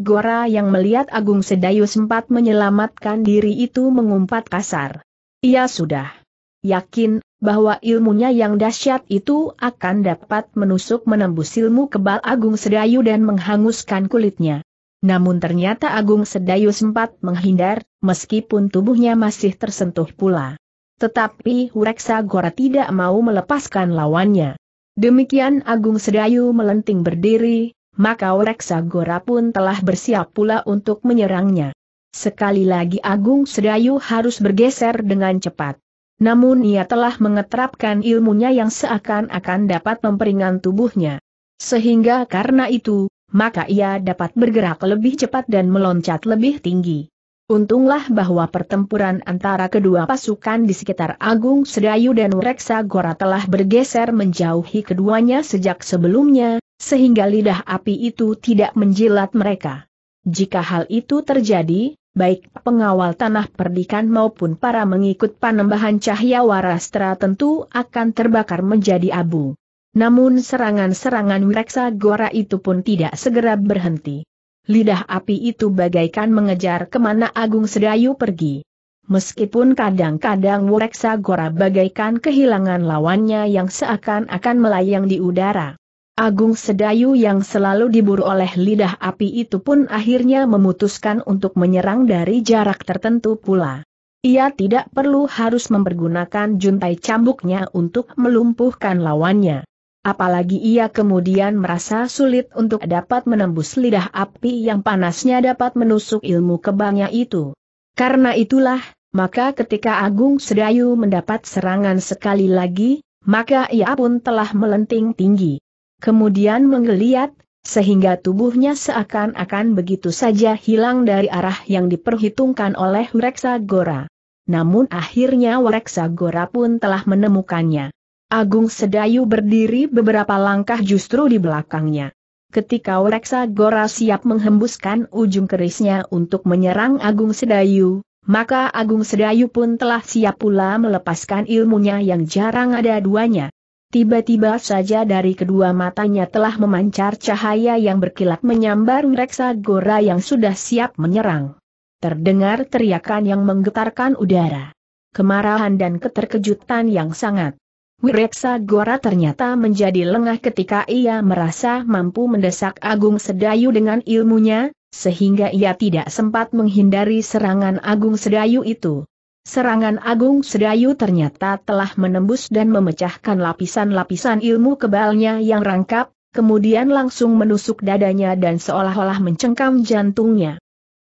Gora yang melihat Agung Sedayu sempat menyelamatkan diri itu mengumpat kasar. Ia sudah yakin bahwa ilmunya yang dahsyat itu akan dapat menusuk menembus ilmu kebal Agung Sedayu dan menghanguskan kulitnya. Namun ternyata Agung Sedayu sempat menghindar, meskipun tubuhnya masih tersentuh pula. Tetapi Hureksa Gora tidak mau melepaskan lawannya. Demikian Agung Sedayu melenting berdiri, maka Hureksa Gora pun telah bersiap pula untuk menyerangnya. Sekali lagi Agung Sedayu harus bergeser dengan cepat. Namun ia telah mengetrapkan ilmunya yang seakan-akan dapat memperingan tubuhnya. Sehingga karena itu, maka ia dapat bergerak lebih cepat dan meloncat lebih tinggi. Untunglah bahwa pertempuran antara kedua pasukan di sekitar Agung Sedayu dan Reksa Gora telah bergeser menjauhi keduanya sejak sebelumnya, sehingga lidah api itu tidak menjilat mereka. Jika hal itu terjadi, baik pengawal tanah perdikan maupun para mengikut panembahan cahaya warastra tentu akan terbakar menjadi abu. Namun serangan-serangan Wireksa Gora itu pun tidak segera berhenti. Lidah api itu bagaikan mengejar kemana Agung Sedayu pergi. Meskipun kadang-kadang Wireksa Gora bagaikan kehilangan lawannya yang seakan-akan melayang di udara. Agung Sedayu yang selalu diburu oleh lidah api itu pun akhirnya memutuskan untuk menyerang dari jarak tertentu pula. Ia tidak perlu harus mempergunakan juntai cambuknya untuk melumpuhkan lawannya apalagi ia kemudian merasa sulit untuk dapat menembus lidah api yang panasnya dapat menusuk ilmu kebangnya itu. Karena itulah, maka ketika Agung Sedayu mendapat serangan sekali lagi, maka ia pun telah melenting tinggi. Kemudian menggeliat, sehingga tubuhnya seakan-akan begitu saja hilang dari arah yang diperhitungkan oleh Reksa Gora. Namun akhirnya Reksa Gora pun telah menemukannya. Agung Sedayu berdiri beberapa langkah justru di belakangnya. Ketika Reksa Gora siap menghembuskan ujung kerisnya untuk menyerang Agung Sedayu, maka Agung Sedayu pun telah siap pula melepaskan ilmunya yang jarang ada duanya. Tiba-tiba saja dari kedua matanya telah memancar cahaya yang berkilat menyambar Reksa Gora yang sudah siap menyerang. Terdengar teriakan yang menggetarkan udara. Kemarahan dan keterkejutan yang sangat. Wireksa Gora ternyata menjadi lengah ketika ia merasa mampu mendesak Agung Sedayu dengan ilmunya, sehingga ia tidak sempat menghindari serangan Agung Sedayu itu. Serangan Agung Sedayu ternyata telah menembus dan memecahkan lapisan-lapisan ilmu kebalnya yang rangkap, kemudian langsung menusuk dadanya dan seolah-olah mencengkam jantungnya.